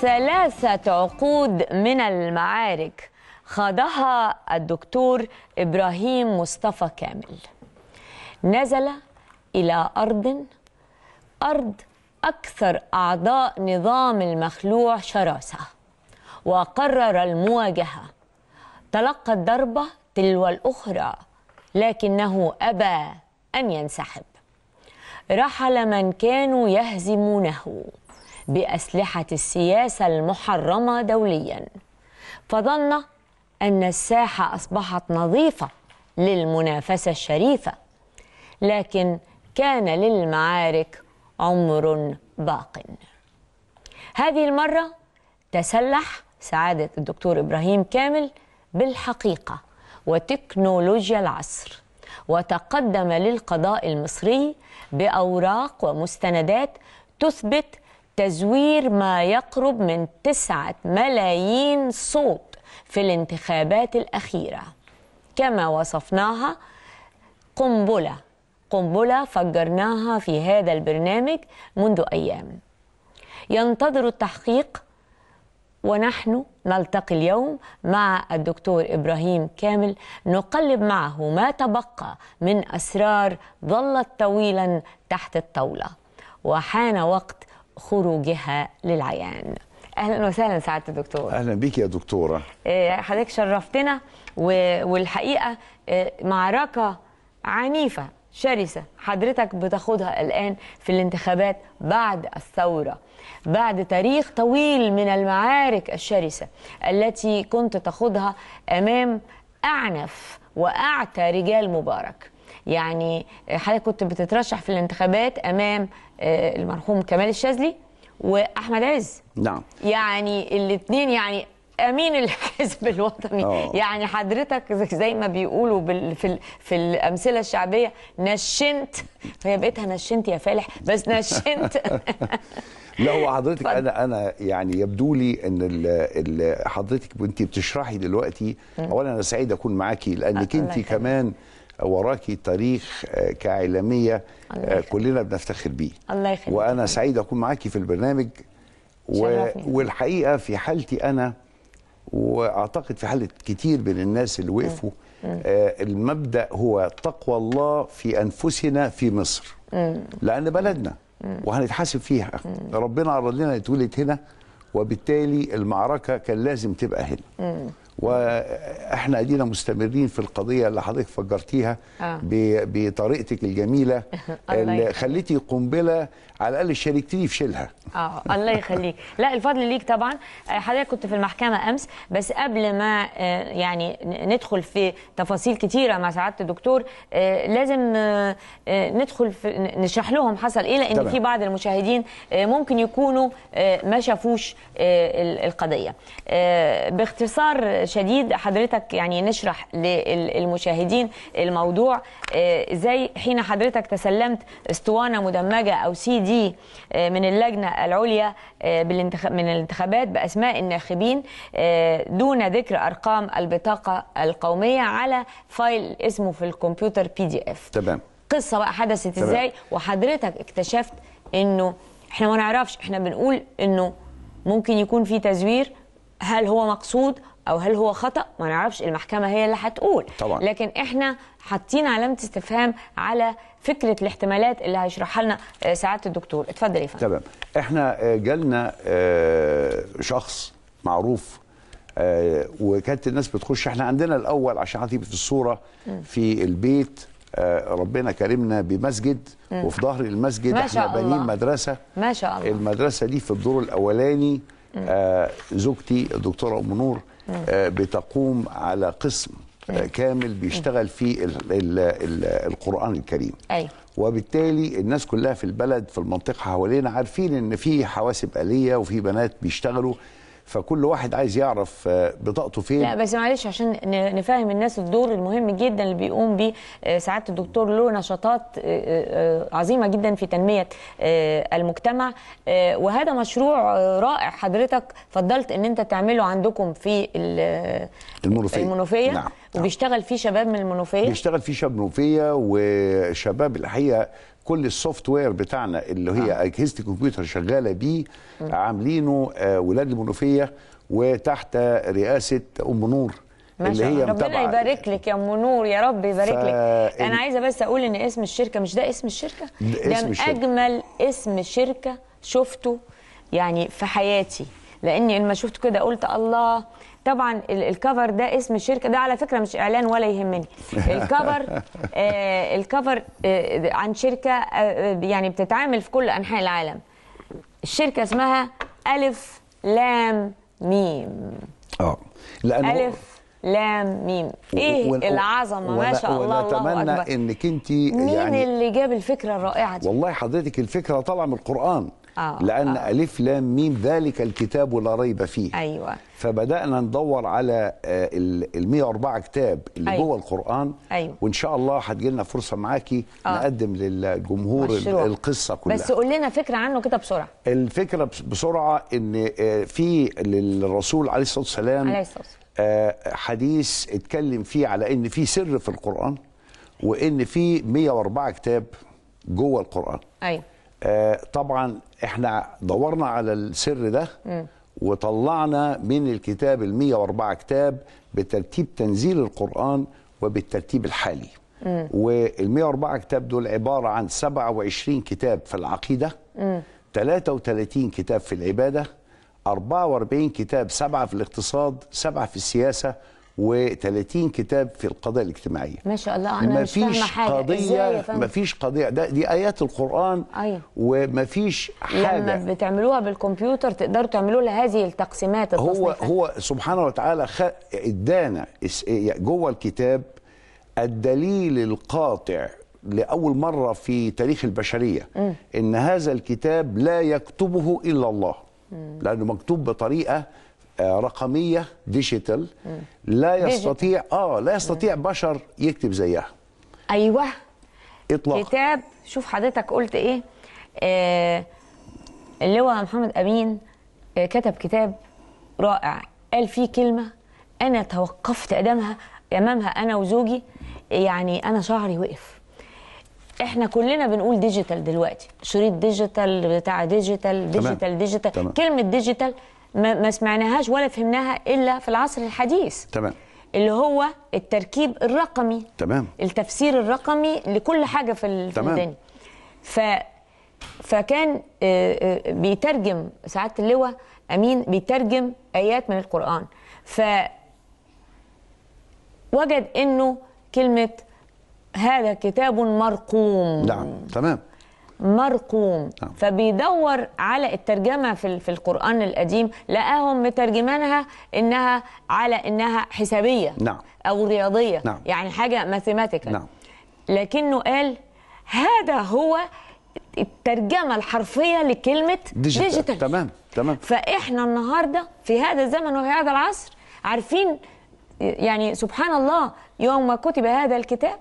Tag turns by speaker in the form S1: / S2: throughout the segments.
S1: ثلاثة عقود من المعارك خاضها الدكتور إبراهيم مصطفى كامل نزل إلى أرض أرض أكثر أعضاء نظام المخلوع شراسة وقرر المواجهة تلقى الضربة تلو الأخرى لكنه أبى أن ينسحب رحل من كانوا يهزمونه بأسلحة السياسة المحرمة دوليا فظن أن الساحة أصبحت نظيفة للمنافسة الشريفة لكن كان للمعارك عمر باق هذه المرة تسلح سعادة الدكتور إبراهيم كامل بالحقيقة وتكنولوجيا العصر وتقدم للقضاء المصري بأوراق ومستندات تثبت تزوير ما يقرب من 9 ملايين صوت في الانتخابات الأخيرة كما وصفناها قنبلة قنبلة فجرناها في هذا البرنامج منذ أيام ينتظر التحقيق ونحن نلتقي اليوم مع الدكتور إبراهيم كامل نقلب معه ما تبقى من أسرار ظلت طويلا تحت الطاولة وحان وقت خروجها للعيان اهلا وسهلا سعاده الدكتور اهلا
S2: بيك يا دكتوره
S1: آه، حضرتك شرفتنا والحقيقه آه، معركه عنيفه شرسه حضرتك بتاخدها الان في الانتخابات بعد الثوره بعد تاريخ طويل من المعارك الشرسه التي كنت تاخدها امام اعنف واعتى رجال مبارك يعني حضرتك كنت بتترشح في الانتخابات امام آه، المرحوم كمال الشاذلي واحمد عز نعم يعني الاثنين يعني امين الحزب الوطني أوه. يعني حضرتك زي ما بيقولوا في في الامثله الشعبيه نشنت فهي بقيتها نشنت يا فالح بس نشنت
S2: لا هو حضرتك انا انا يعني يبدو لي ان الـ الـ حضرتك وانت بتشرحي دلوقتي اولا انا سعيد اكون معاكي لانك انت كمان وراكي تاريخ آه، كاعلاميه آه، كلنا بنفتخر بيه الله يخليك وانا سعيد اكون معاكي في البرنامج و... والحقيقه في حالتي انا واعتقد في حاله كتير من الناس اللي وقفوا آه المبدا هو تقوى الله في انفسنا في مصر مم. لان بلدنا مم. وهنتحاسب فيها مم. ربنا عرض لنا نتولد هنا وبالتالي المعركه كان لازم تبقى هنا مم. واحنا ادينا مستمرين في القضيه اللي حضرتك فجرتيها آه. بطريقتك الجميله اللي خليتي قنبله على الاقل في يفشلها
S1: اه الله يخليك لا الفضل ليك طبعا آه، حضرتك كنت في المحكمه امس بس قبل ما آه، يعني ندخل في تفاصيل كتيره مع سعاده الدكتور آه، لازم ندخل في نشرح لهم حصل ايه لان طبعا. في بعض المشاهدين ممكن يكونوا ما شافوش القضيه باختصار شديد حضرتك يعني نشرح للمشاهدين الموضوع ازاي حين حضرتك تسلمت اسطوانه مدمجه او سي دي دي آه، من اللجنه العليا آه، بالانتخاب من الانتخابات باسماء الناخبين آه، دون ذكر ارقام البطاقه القوميه على فايل اسمه في الكمبيوتر بي دي اف تمام قصه بقى حدثت تمام. ازاي وحضرتك اكتشفت انه احنا ما نعرفش احنا بنقول انه ممكن يكون في تزوير هل هو مقصود او هل هو خطا ما نعرفش المحكمه هي اللي هتقول طبعا. لكن احنا حاطين علامه استفهام على فكره الاحتمالات اللي هيشرحها لنا آه، سعاده الدكتور اتفضل يا فندم
S2: تمام احنا آه، جالنا آه، شخص معروف وكانت الناس بتخش احنا عندنا الاول عشان حضرتك في الصوره في البيت ربنا كرمنا بمسجد وفي ظهر المسجد ما شاء احنا بنين مدرسه ما شاء الله المدرسه دي في الدور الاولاني زوجتي الدكتوره ام نور بتقوم على قسم كامل بيشتغل في القرآن الكريم أيوة. وبالتالي الناس كلها في البلد في المنطقة حوالينا عارفين إن في حواسب آلية وفي بنات بيشتغلوا فكل واحد عايز يعرف آه، بطاقته فين لا بس
S1: معلش عشان نفهم الناس الدور المهم جدا اللي بيقوم بيه آه، سعاده الدكتور له نشاطات آه، عظيمه جدا في تنميه المجتمع وهذا مشروع رائع حضرتك فضلت ان انت تعمله عندكم في المنوفيه المنوفيه نعم،, نعم. وبيشتغل فيه شباب من المنوفيه
S2: بيشتغل فيه شباب منوفيه وشباب الحقيقه كل السوفت وير بتاعنا اللي هي آه. اجهزه الكمبيوتر شغاله بيه عاملينه آه، ولاد المنوفيه وتحت رئاسه ام نور اللي هي ربنا متابعة. يبارك
S1: لك يا ام نور يا رب يبارك ف... لك انا عايزه بس اقول ان اسم الشركه مش ده اسم الشركه ده, ده اسم الشركة. اجمل اسم شركه شفته يعني في حياتي لاني لما شفت كده قلت الله طبعا الكفر ده اسم الشركه ده على فكره مش اعلان ولا يهمني الكفر آه الكفر آه عن شركه آه يعني بتتعامل في كل انحاء العالم الشركه اسمها الف لام ميم اه
S2: لانه الف لام ميم ايه و... العظمه ما شاء الله الله اكبر انك انت يعني مين
S1: اللي جاب الفكره الرائعه دي
S2: والله حضرتك الفكره طالعه من القران
S3: آه
S1: لأن آه.
S2: ألف لام ميم ذلك الكتاب لا ريب فيه أيوة فبدأنا ندور على آه، ال 104 كتاب اللي أيوة. جوه القرآن أيوة. وإن شاء الله هتجي لنا فرصة معاكي آه. نقدم للجمهور مشروع. القصة كلها بس
S1: قول لنا فكرة عنه كده بسرعة
S2: الفكرة بسرعة إن آه، في للرسول عليه الصلاة والسلام عليه الصلاة والسلام آه، حديث اتكلم فيه على ان في سر في القران وان في 104 كتاب جوه القران ايوه آه، طبعا احنا دورنا على السر ده وطلعنا من الكتاب ال 104 كتاب بترتيب تنزيل القرآن وبالترتيب الحالي وال 104 كتاب دول عبارة عن 27 كتاب في العقيدة 33 كتاب في العبادة 44 كتاب سبعة في الاقتصاد سبعة في السياسة و30 كتاب في القضايا الاجتماعية
S1: ما شاء الله أنا مفيش مش فاهمة حاجة قضية مفيش
S2: قضية ده دي آيات القرآن أيوة. ومفيش حاجة لما
S1: بتعملوها بالكمبيوتر تقدروا تعملوا لها هذه التقسيمات هو
S2: هو سبحانه وتعالى ادانا إيه، جوه الكتاب الدليل القاطع لأول مرة في تاريخ البشرية م. إن هذا الكتاب لا يكتبه إلا الله م. لأنه مكتوب بطريقة رقميه ديجيتال لا يستطيع اه لا يستطيع بشر يكتب زيها ايوه اطلاقا
S1: كتاب شوف حضرتك قلت ايه آه هو محمد امين آه كتب كتاب رائع قال فيه كلمه انا توقفت امامها امامها انا وزوجي يعني انا شعري وقف احنا كلنا بنقول ديجيتال دلوقتي شريط ديجيتال بتاع ديجيتال ديجيتال ديجيتال كلمه ديجيتال ما سمعناهاش ولا فهمناها الا في العصر الحديث تمام اللي هو التركيب الرقمي تمام التفسير الرقمي لكل حاجه في تمام. الدنيا ف فكان آه، آه، بيترجم سعاده اللواء امين بيترجم ايات من القران ف وجد انه كلمه هذا كتاب مرقوم
S2: نعم تمام
S1: مرقوم نعم. فبيدور على الترجمة في, في القرآن القديم لقاهم مترجمانها إنها على إنها حسابية نعم. أو رياضية نعم. يعني حاجة ماثيماتيكال نعم. لكنه قال هذا هو الترجمة الحرفية لكلمة ديجيتال, ديجيتال.
S2: تمام تمام
S1: فإحنا النهاردة في هذا الزمن وفي هذا العصر عارفين يعني سبحان الله يوم ما كتب هذا الكتاب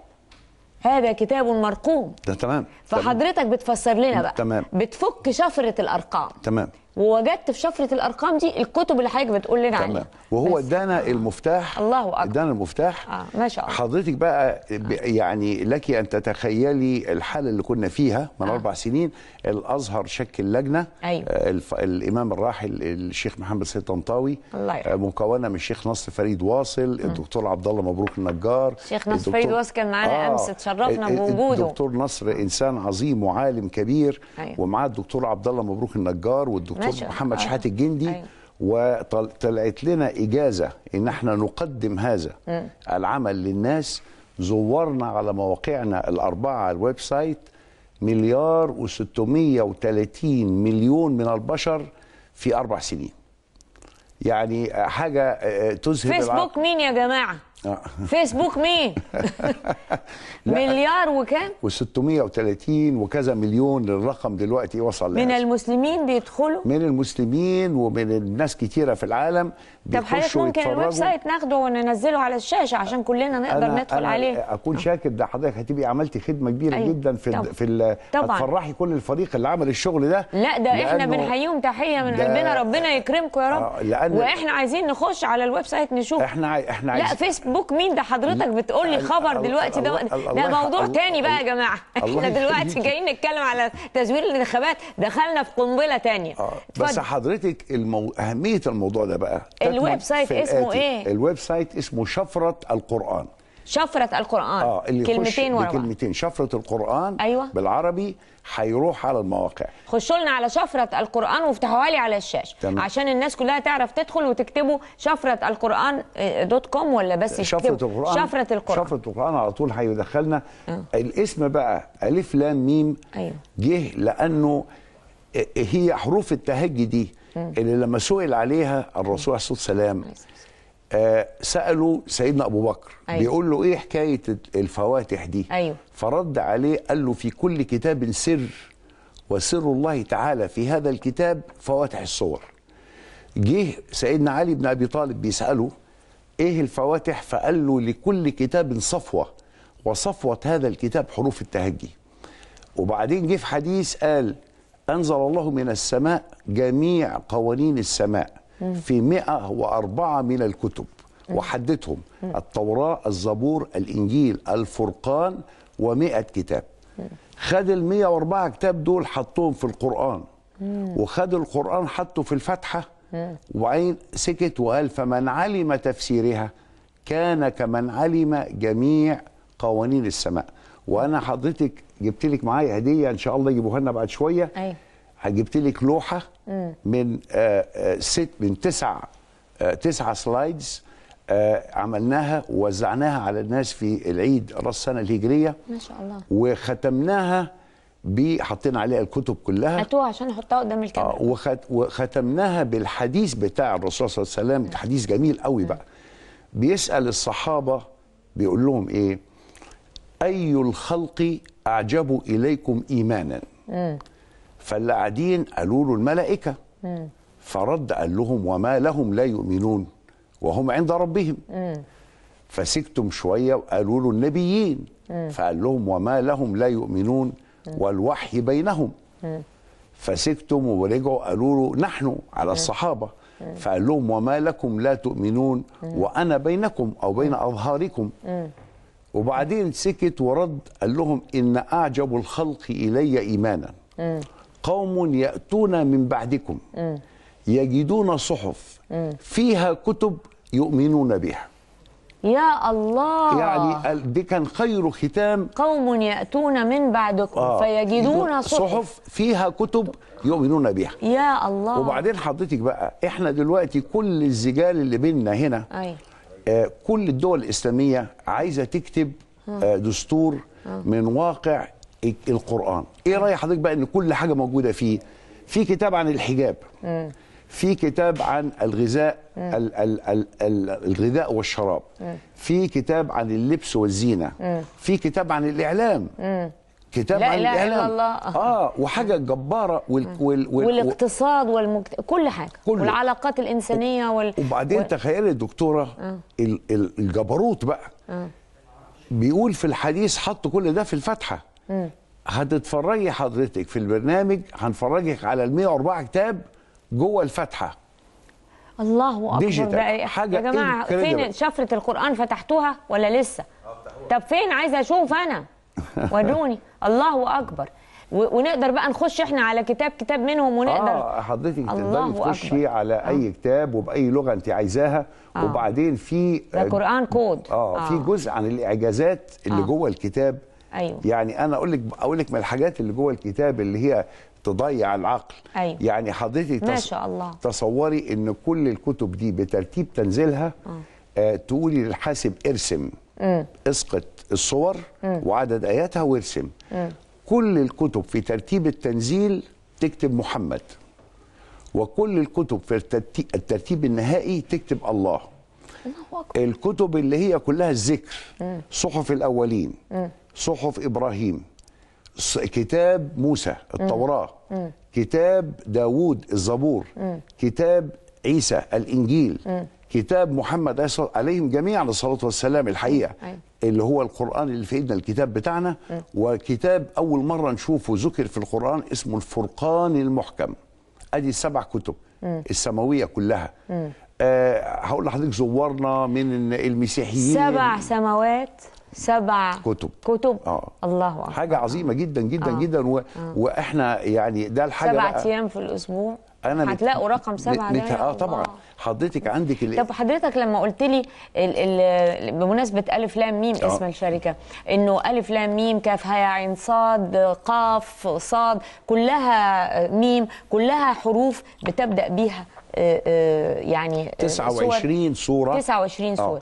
S1: هذا كتاب مرقوم ده تمام فحضرتك بتفسر لنا بقى تمام بتفك شفره الارقام تمام ووجدت في شفره الارقام دي الكتب اللي حضرتك بتقول لنا عليها تمام
S2: وهو ادانا المفتاح الله اكبر ادانا المفتاح اه ما شاء الله حضرتك بقى آه. يعني لك ان تتخيلي الحاله اللي كنا فيها من آه. اربع سنين الازهر شكل لجنه أيوه. آه، الف... الامام الراحل الشيخ محمد سيد طنطاوي الله يعني. مكونه من الشيخ نصر فريد واصل م. الدكتور عبد الله مبروك النجار الشيخ نصر فريد واصل
S1: كان معانا آه. امس اتشرفنا آه، بوجوده الدكتور
S2: نصر انسان عظيم وعالم كبير أيوه. ومعاه الدكتور عبد الله مبروك النجار والدكتور دكتور محمد آه. شحات الجندي أيوه. وطلعت لنا إجازة إن احنا نقدم هذا م. العمل للناس زورنا على مواقعنا الأربعة على الويب سايت مليار و630 مليون من البشر في أربع سنين يعني حاجة آه، آه، تذهب فيسبوك العرب.
S1: مين يا جماعة؟ فيسبوك آه. مين؟ مليار وكام؟
S2: و630 وكذا مليون الرقم دلوقتي وصل من لأسف.
S1: المسلمين بيدخلوا؟
S2: من المسلمين ومن الناس كتيره في العالم طب حضرتك ممكن الويب سايت
S1: ناخده وننزله على الشاشه عشان كلنا نقدر أنا ندخل أنا عليه
S2: اكون آه. شاكر ده حضرتك هتبقي عملتي خدمه كبيره أيه. جدا في طبعًا. في ال... طبعا هتفرحي كل الفريق اللي عمل الشغل ده لا ده احنا بنحييهم
S1: تحيه من قلبنا ربنا يكرمكم يا رب آه لأن واحنا عايزين نخش على الويب
S2: سايت نشوف احنا احنا عايز... لا
S1: فيسبوك ابوك مين ده حضرتك بتقول لي خبر دلوقتي ده ده موضوع تاني بقى يا جماعه احنا دلوقتي جايين نتكلم على تزوير الانتخابات دخلنا في قنبله تانية آه، بس
S2: حضرتك المو... اهميه الموضوع ده بقى الويب سايت اسمه ايه الويب سايت اسمه شفره القران
S1: شفرة القرآن آه اللي كلمتين ورا
S2: كلمتين شفرة القرآن أيوة. بالعربي هيروح على المواقع
S1: خشوا لنا على شفرة القرآن وافتحوها لي على الشاشة تمام. عشان الناس كلها تعرف تدخل وتكتبوا شفرة القرآن آه، دوت كوم ولا بس شفرة القرآن شفرة القرآن
S2: شفرة القرآن على طول هيدخلنا أه. الاسم بقى ألف لام ميم أيوة. جه لأنه آه، هي حروف التهجي دي اللي لما سئل عليها الرسول عليه الصلاه والسلام آه، سالوا سيدنا ابو بكر أيوة. بيقول له ايه حكايه الفواتح دي أيوة. فرد عليه قال له في كل كتاب سر وسر الله تعالى في هذا الكتاب فواتح الصور جه سيدنا علي بن ابي طالب بيساله ايه الفواتح فقال له لكل كتاب صفوه وصفوه هذا الكتاب حروف التهجي وبعدين جه في حديث قال انزل الله من السماء جميع قوانين السماء في 104 من الكتب وحددهم التوراة الزبور الإنجيل الفرقان و100 كتاب خد ال 104 كتاب دول حطهم في القرآن وخد القرآن حطه في الفاتحة وبعدين سكت وقال فمن علم تفسيرها كان كمن علم جميع قوانين السماء وانا حضرتك جبت لك معايا هديه ان شاء الله يجيبوها لنا بعد شويه أي. أيوة. جبت لك لوحه من آه، آه، ست من تسع آه، تسع سلايدز عملناها ووزعناها على الناس في العيد راس السنه الهجريه ما شاء الله وختمناها حطينا عليها الكتب كلها
S1: هاتوها عشان نحطها قدام
S2: الكاميرا آه وخت وختمناها بالحديث بتاع الرسول صلى الله عليه وسلم حديث جميل قوي بقى بيسال الصحابه بيقول لهم ايه اي الخلق اعجب اليكم ايمانا م. فاللي قاعدين قالوا له الملائكه فرد قال لهم وما لهم لا يؤمنون وهم عند ربهم فسكتم شويه وقالوا له النبيين فقال لهم وما لهم لا يؤمنون والوحي بينهم فسكتم ورجعوا قالوا له نحن على الصحابه فقال لهم وما لكم لا تؤمنون وانا بينكم او بين اظهاركم وبعدين سكت ورد قال لهم ان اعجب الخلق الي ايمانا قوم يأتون من بعدكم يجدون صحف فيها كتب يؤمنون بها
S1: يا الله يعني
S2: دي كان خير ختام
S1: قوم يأتون من بعدكم آه فيجدون صحف, صحف
S2: فيها كتب يؤمنون بها
S1: يا الله وبعدين
S2: حضرتك بقى احنا دلوقتي كل الزجال اللي بيننا هنا آه كل الدول الإسلامية عايزة تكتب آه دستور آه. من واقع القرآن إيه رأي حضرتك بقى إن كل حاجة موجودة فيه في كتاب عن الحجاب في كتاب عن الغذاء ال ال ال ال الغذاء والشراب في كتاب عن اللبس والزينة في كتاب عن الإعلام كتاب لا عن لا الاعلام إلا الله. اه وحاجه جباره وال... وال... وال...
S1: والاقتصاد والمجت... كل حاجه كله. والعلاقات الانسانيه وال... وبعدين وال...
S2: تخيلي دكتوره آه. الجبروت بقى آه. بيقول في الحديث حط كل ده في الفاتحه هتتفرجي حضرتك في البرنامج هنفرجك على ال 104 كتاب جوه الفاتحه
S1: الله اكبر ديجيتال. بقى إيه؟ حاجه يا جماعه فين شفره القران فتحتوها ولا لسه اه، طب فين عايزه اشوف انا
S2: وروني
S1: الله اكبر ونقدر بقى نخش احنا على كتاب كتاب منهم ونقدر اه
S2: حضرتك تقدري تخشي على آه. اي كتاب وباي لغه انت عايزاها آه. وبعدين في ده قران كود اه, آه. في جزء عن الاعجازات اللي آه. جوه الكتاب ايوه يعني انا اقول لك اقول لك من الحاجات اللي جوه الكتاب اللي هي تضيع العقل أيوة. يعني حضرتك ما شاء الله تصوري ان كل الكتب دي بترتيب تنزيلها آه. آه تقولي للحاسب ارسم م. اسقط الصور م. وعدد اياتها وارسم كل الكتب في ترتيب التنزيل تكتب محمد وكل الكتب في الترتيب النهائي تكتب الله الله أكبر. الكتب اللي هي كلها الذكر صحف الاولين صحف ابراهيم كتاب موسى التوراه كتاب داوود الزبور كتاب عيسى الانجيل كتاب محمد عليهم جميعا الصلاه والسلام الحقيقه أيوة. اللي هو القران اللي في ايدنا الكتاب بتاعنا وكتاب اول مره نشوفه ذكر في القران اسمه الفرقان المحكم ادي السبع كتب السماويه كلها أه هقول لحضرتك زورنا من المسيحيين سبع
S1: سماوات سبع
S2: كتب كتب آه. الله أكبر حاجة عظيمة جدا جدا آه. جدا و... آه. وإحنا يعني ده الحاجة سبع أيام في الأسبوع انا هتلاقوا رقم سبعة مت... اه طبعا آه. حضرتك عندك ال... طب
S1: حضرتك لما قلت لي ال... ال... بمناسبه الف لام ميم آه. اسم الشركه انه الف لام ميم كاف هاء عين صاد قاف صاد كلها ميم كلها حروف بتبدا بيها آه، آه، يعني 29 آه، صوره 29 صوره آه.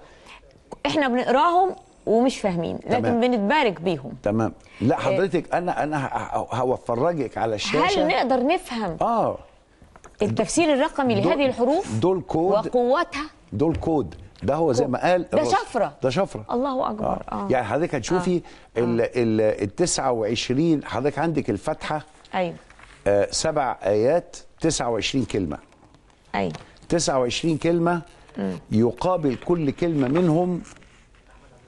S1: احنا بنقراهم ومش فاهمين لكن تمام. بنتبارك بيهم
S2: تمام لا آه. حضرتك انا انا هفرجك على الشاشه هل
S1: نقدر نفهم اه التفسير الرقمي لهذه الحروف دول كود وقوتها
S2: دول كود ده هو زي ما قال ده شفرة ده شفرة
S1: الله أكبر آه. آه. يعني
S2: حضرتك هتشوفي آه. ال آه. ال 29 حضرتك عندك الفاتحة أيوه آه سبع آيات 29 كلمة أيوه 29 كلمة م. يقابل كل كلمة منهم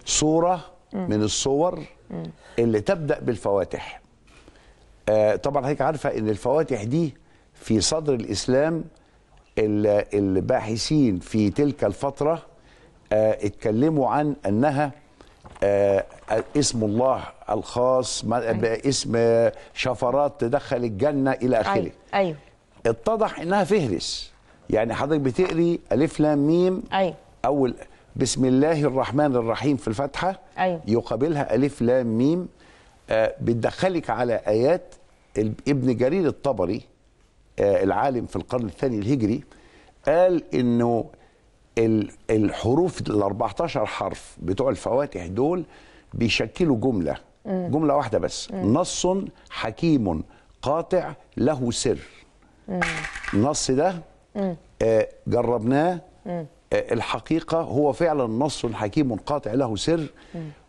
S2: صوره من الصور اللي تبدا بالفواتح آه، طبعا حضرتك عارفه ان الفواتح دي في صدر الاسلام الباحثين في تلك الفتره آه، اتكلموا عن انها آه اسم الله الخاص أيوه. اسم آه، شفرات تدخل الجنه الى أيوه، اخره أيوه. ايوه اتضح انها فهرس يعني حضرتك بتقري الف لام ميم أيوه. اول بسم الله الرحمن الرحيم في الفاتحه أيوة. يقابلها الف لام ميم آه بتدخلك على ايات ابن جرير الطبري آه العالم في القرن الثاني الهجري قال انه الحروف ال 14 حرف بتوع الفواتح دول بيشكلوا جمله مم. جمله واحده بس مم. نص حكيم قاطع له سر مم. النص ده مم. آه، جربناه الحقيقة هو فعلا نص حكيم قاطع له سر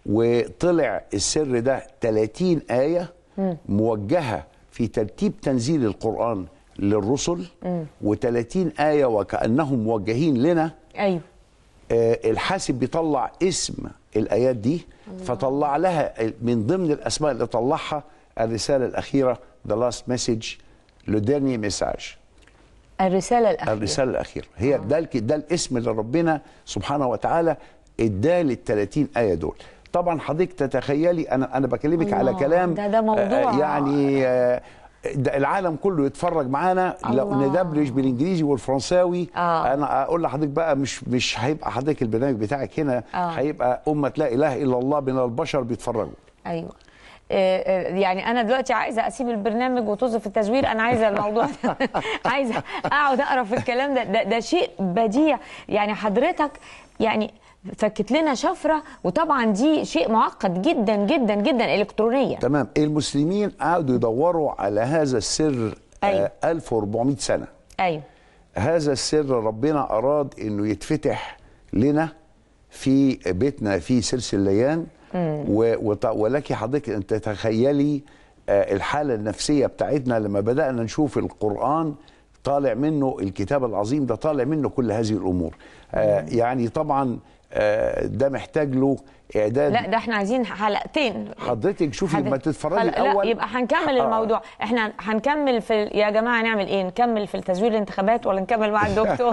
S2: وطلع السر ده 30 آية موجهة في ترتيب تنزيل القرآن للرسل و30 آية وكأنهم موجهين لنا أيوه الحاسب بيطلع اسم الآيات دي فطلع لها من ضمن الأسماء اللي طلعها الرسالة الأخيرة The Last Message لو مساج الرسالة الأخيرة الرسالة الأخيرة هي آه. ده, ده الاسم اللي ربنا سبحانه وتعالى اداه لل 30 آية دول طبعا حضرتك تتخيلي أنا أنا بكلمك على كلام ده ده موضوع آه يعني آه ده العالم كله يتفرج معانا لو ندبلج بالانجليزي والفرنساوي آه. انا اقول لحضرتك بقى مش مش هيبقى حضرتك البرنامج بتاعك هنا آه. هيبقى امه لا اله الا الله من البشر بيتفرجوا
S1: ايوه آه، آه، يعني انا دلوقتي عايزه اسيب البرنامج وطز في التزوير انا عايزه الموضوع ده عايزه اقعد اقرا في الكلام ده ده, ده شيء بديع يعني حضرتك يعني فكت لنا شفره وطبعا دي شيء معقد جدا جدا جدا
S2: الكترونيا تمام المسلمين قعدوا يدوروا على هذا السر آه، أيوه. 1400 سنه ايوه هذا السر ربنا اراد انه يتفتح لنا في بيتنا في ليان ولكن حضرتك انت تخيلي آه، الحاله النفسيه بتاعتنا لما بدانا نشوف القران طالع منه الكتاب العظيم ده طالع منه كل هذه الامور آه، يعني طبعا آه، ده محتاج له اعداد لا
S1: ده احنا عايزين حلقتين
S2: حضرتك شوفي ما لما تتفرجي الاول لا يبقى
S1: هنكمل آه. الموضوع احنا هنكمل في يا جماعه نعمل ايه نكمل في التزوير الانتخابات ولا نكمل مع الدكتور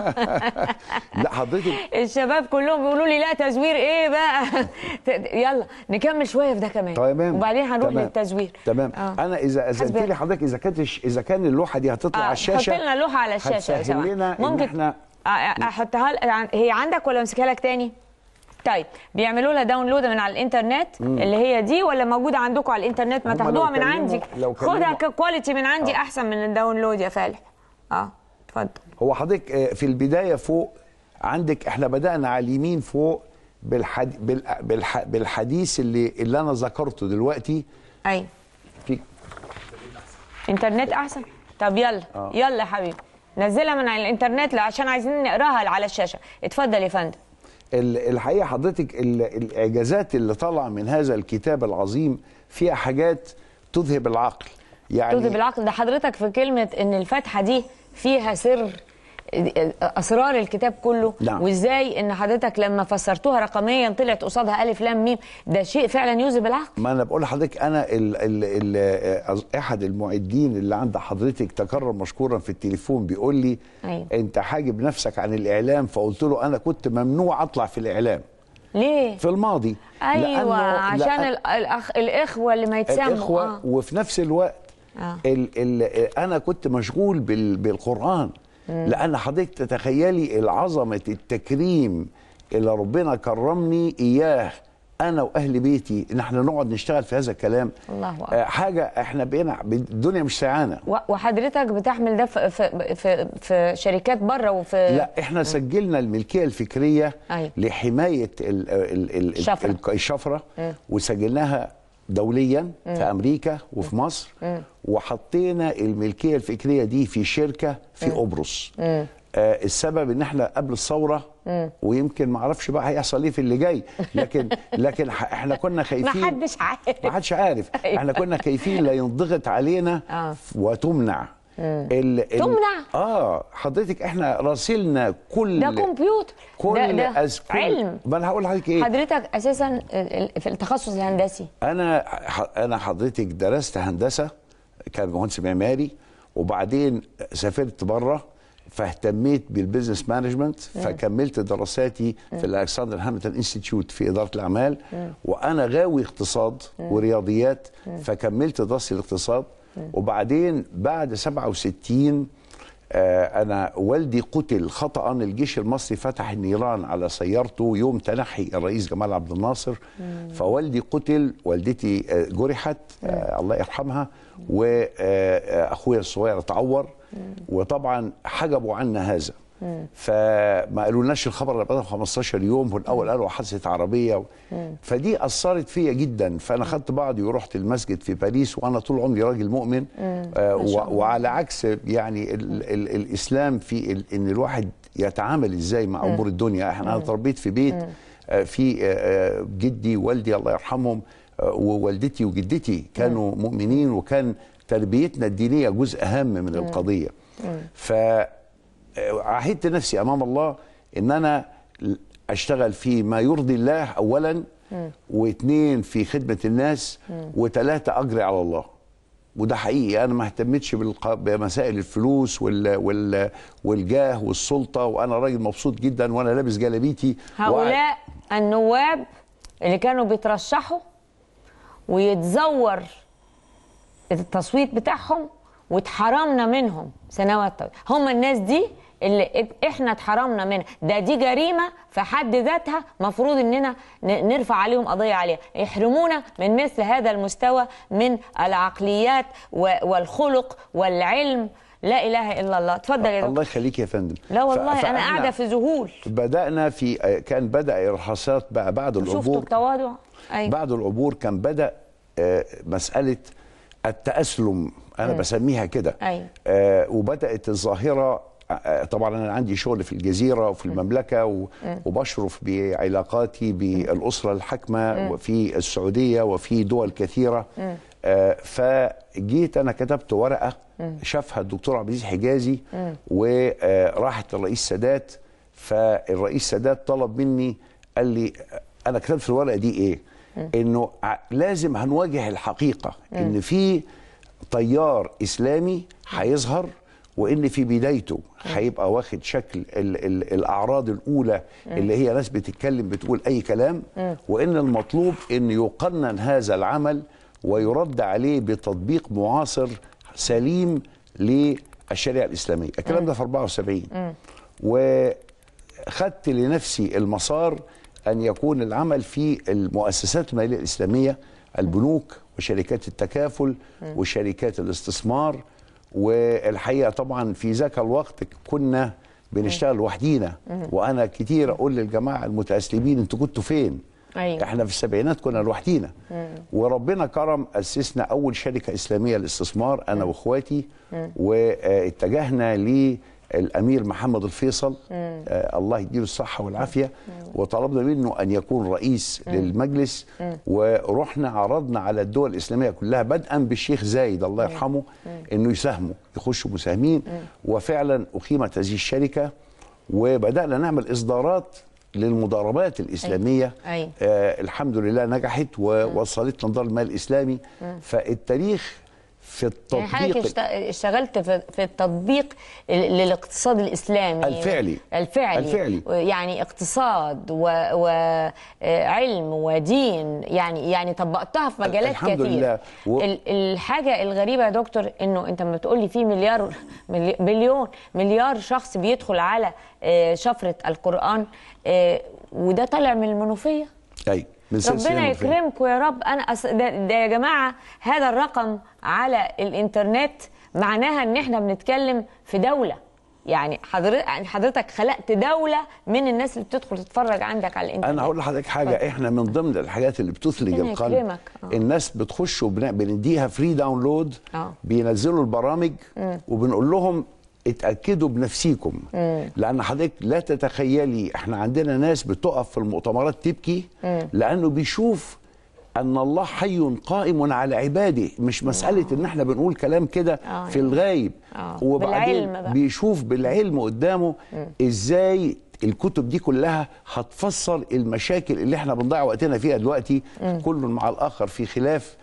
S2: لا حضرتك
S1: الشباب كلهم بيقولوا لي لا تزوير ايه بقى يلا نكمل شويه في ده كمان تمام وبعدين هنروح تمام. للتزوير
S2: تمام آه. انا اذا اذنت لي حضرتك اذا كانت اذا كان اللوحه دي هتطلع آه. على الشاشه حط لنا لوحه على الشاشه هتسهل لنا ممكن آه،
S1: آه، احطها هي عندك ولا امسكها لك تاني طيب بيعملوا لها داونلود من على الانترنت مم. اللي هي دي ولا موجوده عندكم على الانترنت ما تاخدوها من عندي خدها ككواليتي من عندي آه. احسن من الداونلود يا فالح
S2: اه اتفضل هو حضرتك آه، في البدايه فوق عندك احنا بدانا على اليمين فوق بالحد... بالح... بالح... بالحديث اللي اللي انا ذكرته دلوقتي ايوه في
S1: انترنت احسن طب يلا آه. يلا يا حبيبي نزلها من على الانترنت عشان عايزين نقراها على الشاشه اتفضل يا فندم
S2: الحقيقه حضرتك الاعجازات اللي طالعه من هذا الكتاب العظيم فيها حاجات تذهب العقل يعني تذهب
S1: العقل ده حضرتك في كلمه ان الفاتحه دي فيها سر اسرار الكتاب كله نعم. وازاي ان حضرتك لما فسرتوها رقميا طلعت قصادها الف لام ميم ده شيء فعلا يوجب العقل
S2: ما انا بقول لحضرتك انا الـ الـ الـ احد المعدين اللي عند حضرتك تكرم مشكورا في التليفون بيقول لي أيوة. انت حاجب نفسك عن الاعلام فقلت له انا كنت ممنوع اطلع في الاعلام ليه؟ في الماضي ايوه لأنه عشان
S1: لأ... الأخ... الاخوه اللي ما يتسموا الاخوه آه.
S2: وفي نفس الوقت آه. الـ الـ انا كنت مشغول بال... بالقران لان حضرتك تتخيلي العظمه التكريم اللي ربنا كرمني اياه انا واهل بيتي ان احنا نقعد نشتغل في هذا الكلام الله آه، أكبر. حاجه احنا بقينا الدنيا مش سعانا
S1: وحضرتك بتعمل ده في في في, في شركات بره وفي لا
S2: احنا سجلنا الملكيه الفكريه أيوه. لحمايه الشفره, الشفرة وسجلناها دوليا في امريكا وفي مصر وحطينا الملكيه الفكريه دي في شركه في قبرص آه السبب ان احنا قبل الثوره ويمكن ما اعرفش بقى هيحصل ايه في اللي جاي لكن لكن احنا كنا خايفين ما
S4: حدش عارف ما
S2: حدش عارف احنا كنا خايفين لا ينضغط علينا آه. وتمنع آه. ال تمنع اه حضرتك احنا راسلنا كل ده
S1: كمبيوتر كل ده, ده أسكول... علم
S2: ما انا هقول لحضرتك ايه
S1: حضرتك اساسا في التخصص الهندسي
S2: انا انا حضرتك درست هندسه كان مهندس معماري وبعدين سافرت بره فاهتميت بالبزنس مانجمنت آه. فكملت دراساتي آه. في الالكسندر هاملتون انستيتيوت في اداره الاعمال وانا غاوي اقتصاد ورياضيات فكملت دراسه الاقتصاد إيه. وبعدين بعد 67 آه، أنا والدي قتل خطأ الجيش المصري فتح النيران على سيارته يوم تنحي الرئيس جمال عبد الناصر فوالدي قتل والدتي آه، جرحت إيه. آه، الله يرحمها وأخويا الصغير اتعور إيه. وطبعا حجبوا عنا هذا فما قالولناش الخبر لما 15 يوم والاول قالوا حادثه عربيه فدي اثرت فيا جدا فانا خدت بعضي ورحت المسجد في باريس وانا طول عمري راجل مؤمن آه، وعلى عكس يعني الـ الـ الاسلام في ان الواحد يتعامل ازاي مع امور الدنيا احنا انا تربيت في بيت آه، في آه، جدي والدي الله يرحمهم ووالدتي وجدتي كانوا مؤمنين وكان تربيتنا الدينيه جزء اهم من القضيه ف عهدت نفسي امام الله ان انا اشتغل في ما يرضي الله اولا واثنين في خدمه الناس وثلاثه اجري على الله وده حقيقي انا ما اهتمتش بمسائل الفلوس وال وال والجاه والسلطه وانا راجل مبسوط جدا وانا لابس جلابيتي هؤلاء
S1: وأ... النواب اللي كانوا بيترشحوا ويتزور التصويت بتاعهم واتحرمنا منهم سنوات طويله هم الناس دي اللي احنا اتحرمنا منها ده دي جريمه في حد ذاتها مفروض اننا نرفع عليهم قضيه عليها يحرمونا من مثل هذا المستوى من العقليات والخلق والعلم لا اله الا الله اتفضل يا دكتور الله
S2: يخليك يا فندم لا والله انا قاعده في ذهول بدانا في كان بدا الحصات بقى بعد العبور شفتوا التواضع أيوة. بعد العبور كان بدا آه، مساله التاسلم انا م. أيوة. بسميها كده أيوة. آه، وبدات الظاهره طبعا انا عندي شغل في الجزيره وفي المملكه وبشرف بعلاقاتي بالاسره الحاكمه وفي السعوديه وفي دول كثيره آه، فجيت انا كتبت ورقه شافها الدكتور عبد العزيز حجازي وراحت الرئيس سادات فالرئيس سادات طلب مني قال لي انا كتبت في الورقه دي ايه؟ انه لازم هنواجه الحقيقه ان في تيار اسلامي هيظهر وان في بدايته هيبقى واخد شكل الـ الـ الاعراض الاولى اللي هي ناس بتتكلم بتقول اي كلام وان المطلوب ان يقنن هذا العمل ويرد عليه بتطبيق معاصر سليم للشريعه الاسلاميه الكلام ده في 74 وخدت لنفسي المسار ان يكون العمل في المؤسسات الماليه الاسلاميه البنوك وشركات التكافل وشركات الاستثمار والحقيقه طبعا في ذاك الوقت كنا بنشتغل لوحدينا وانا كتير اقول للجماعه المتاسلمين انتوا كنتوا فين؟ أيوة. احنا في السبعينات كنا لوحدينا وربنا كرم اسسنا اول شركه اسلاميه للاستثمار انا واخواتي واتجهنا ل الامير محمد الفيصل آه الله يديله الصحه والعافيه وطلبنا منه ان يكون رئيس مم. للمجلس مم. ورحنا عرضنا على الدول الاسلاميه كلها بدءا بالشيخ زايد الله يرحمه مم. انه يساهموا يخشوا مساهمين وفعلا اقيمت هذه الشركه وبدانا نعمل اصدارات للمضاربات الإسلامية أي. أي. آه الحمد لله نجحت ووصلتنا نظام المال الإسلامي مم. فالتاريخ يعني في التطبيق يعني حضرتك
S1: اشتغلت في التطبيق للاقتصاد الاسلامي يعني الفعلي الفعلي, الفعلي. يعني اقتصاد وعلم و... آه، ودين يعني يعني طبقتها في مجالات الحمد كتير لله. و... الحاجه الغريبه يا دكتور انه انت لما بتقول لي في مليار مليون مليار شخص بيدخل على آه، شفره القران آه، وده طالع من المنوفيه
S3: ايوه ربنا يكرمكم
S1: يا رب انا أس... ده, ده يا جماعه هذا الرقم على الانترنت معناها ان احنا بنتكلم في دوله يعني حضرتك يعني حضرتك خلقت دوله من الناس اللي بتدخل تتفرج عندك على
S2: الانترنت انا هقول لحضرتك حاجه فضل. احنا من ضمن الحاجات اللي بتثلج القلب آه. الناس بتخش وبنديها فري داونلود آه. بينزلوا البرامج م. وبنقول لهم اتاكدوا بنفسيكم مم. لان حضرتك لا تتخيلي احنا عندنا ناس بتقف في المؤتمرات تبكي مم. لانه بيشوف ان الله حي قائم على عباده مش مساله آه. ان احنا بنقول كلام كده آه، يعني في الغايب آه. وبعدين بيشوف بالعلم قدامه مم. ازاي الكتب دي كلها هتفسر المشاكل اللي احنا بنضيع وقتنا فيها دلوقتي مم. كل مع الاخر في خلاف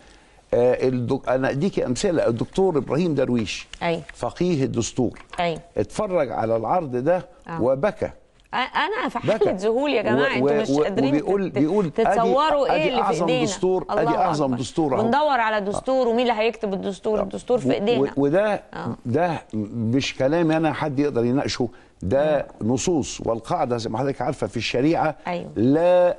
S2: آه، الدك... انا اديكي امثله الدكتور ابراهيم درويش أي. فقيه الدستور أي. اتفرج على العرض ده آه. وبكى
S1: انا في حاله ذهول يا جماعه انتوا مش قادرين بيقول
S2: بيقول تتصوروا ايه اللي في ايدينا دستور ادي اعظم دستور بندور
S1: على دستور ومين اللي هيكتب الدستور أه. الدستور في ايدينا
S2: وده أه. ده مش كلام انا حد يقدر يناقشه ده أه. نصوص والقاعده زي ما حضرتك عارفه في الشريعه أيوه. لا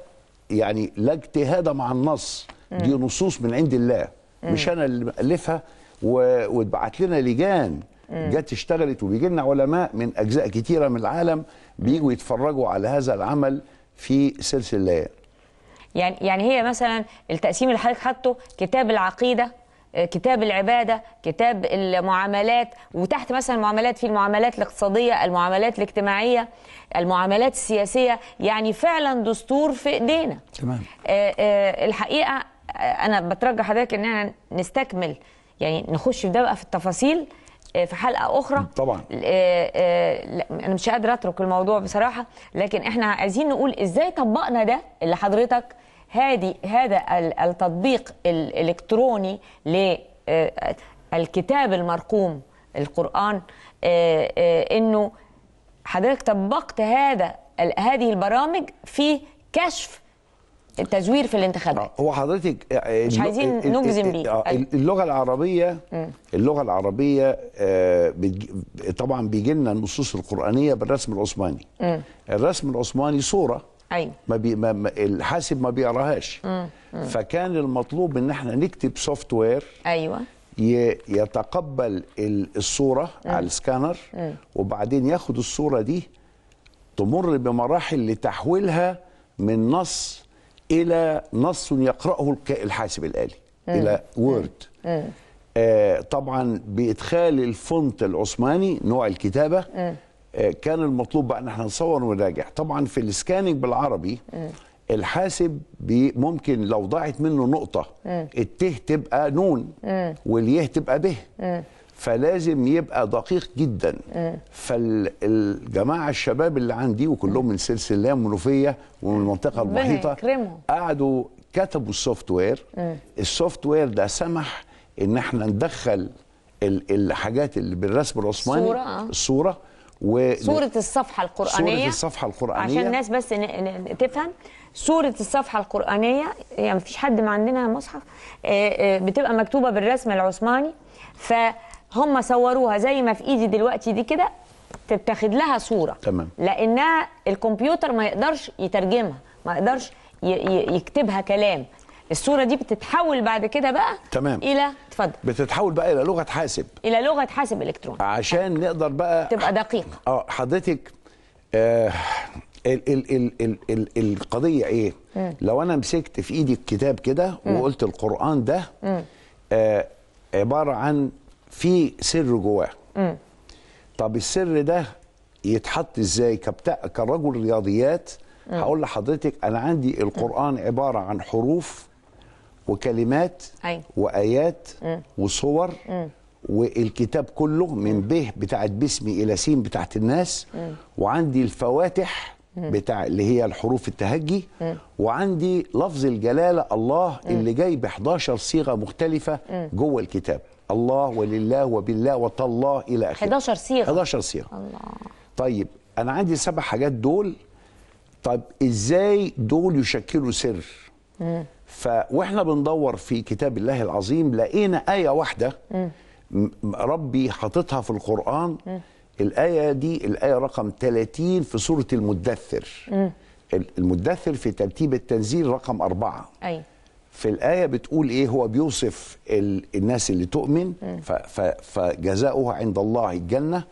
S2: يعني لا اجتهاد مع النص دي نصوص من عند الله مش انا اللي مالفها واتبعت لنا لجان جت اشتغلت وبيجي لنا علماء من اجزاء كتيره من العالم بيجوا يتفرجوا على هذا العمل في سلسله
S1: يعني يعني هي مثلا التقسيم اللي حضرتك حاطه كتاب العقيده آه، كتاب العبادة كتاب المعاملات وتحت مثلا معاملات في المعاملات الاقتصادية المعاملات الاجتماعية المعاملات السياسية يعني فعلا دستور في ايدينا تمام آآ آه، آآ آه، الحقيقة انا بترجى حضرتك ان احنا نستكمل يعني نخش في ده بقى في التفاصيل آه، في حلقه اخرى طبعا آه، آه، انا مش قادره اترك الموضوع بصراحه لكن احنا عايزين نقول ازاي طبقنا ده اللي حضرتك هادي هذا التطبيق الالكتروني للكتاب المرقوم القران انه حضرتك طبقت هذا هذه البرامج في
S2: كشف التزوير في الانتخابات آه، هو حضرتك آه، آه، مش عايزين نجزم بيه أيوة. اللغه العربيه اللغه العربيه طبعا بيجي لنا النصوص القرانيه بالرسم العثماني الرسم العثماني صوره ايوه ما, بي ما الحاسب ما بيقراهاش فكان المطلوب ان احنا نكتب سوفت وير ايوه يتقبل الصوره على السكانر وبعدين ياخد الصوره دي تمر بمراحل لتحويلها من نص الى نص يقراه الحاسب الالي الى وورد آه طبعا بادخال الفونت العثماني نوع الكتابه آه كان المطلوب بقى ان احنا نصور ونراجع طبعا في السكاننج بالعربي الحاسب ممكن لو ضاعت منه نقطه الت تبقى نون واليه تبقى به فلازم يبقى دقيق جدا آه. فالجماعه الشباب اللي عندي وكلهم آه. من سلسله منوفيه ومن المنطقه المحيطه قعدوا كتبوا السوفت وير آه. السوفت وير ده سمح ان احنا ندخل الحاجات اللي بالرسم العثماني الصوره الصوره و... صورة
S1: الصفحة القرآنية صورة الصفحة
S2: القرآنية عشان الناس
S1: بس تفهم صورة الصفحة القرآنية يعني مفيش حد ما عندنا مصحف بتبقى مكتوبة بالرسم العثماني ف هم صوروها زي ما في ايدي دلوقتي دي كده تتاخد لها صوره تمام لانها الكمبيوتر ما يقدرش يترجمها ما يقدرش يكتبها كلام الصوره دي بتتحول بعد كده بقى تمام الى
S2: اتفضل بتتحول بقى الى لغه حاسب
S1: الى لغه حاسب الكتروني
S2: عشان نقدر بقى تبقى دقيقه اه حضرتك آه ال ال ال ال ال القضيه ايه م. لو انا مسكت في ايدي الكتاب كده وقلت القران ده آه عباره عن في سر جواه طب السر ده يتحط ازاي كرجل رياضيات هقول لحضرتك انا عندي القران عباره عن حروف وكلمات أي. وايات م. وصور م. والكتاب كله من به بتاعت باسمي الى سين بتاعت الناس م. وعندي الفواتح بتاع اللي هي الحروف التهجي م. وعندي لفظ الجلاله الله م. اللي جاي ب 11 صيغه مختلفه م. جوه الكتاب الله ولله وبالله وتالله الى اخره 11 صيغه 11 صيغه الله طيب انا عندي سبع حاجات دول طب ازاي دول يشكلوا سر ف واحنا بندور في كتاب الله العظيم لقينا ايه واحده م. ربي حاططها في القران م. الايه دي الايه رقم 30 في سوره المدثر م. المدثر في ترتيب التنزيل رقم أربعة أي. في الآية بتقول إيه هو بيوصف الناس اللي تؤمن فجزاؤها عند الله الجنة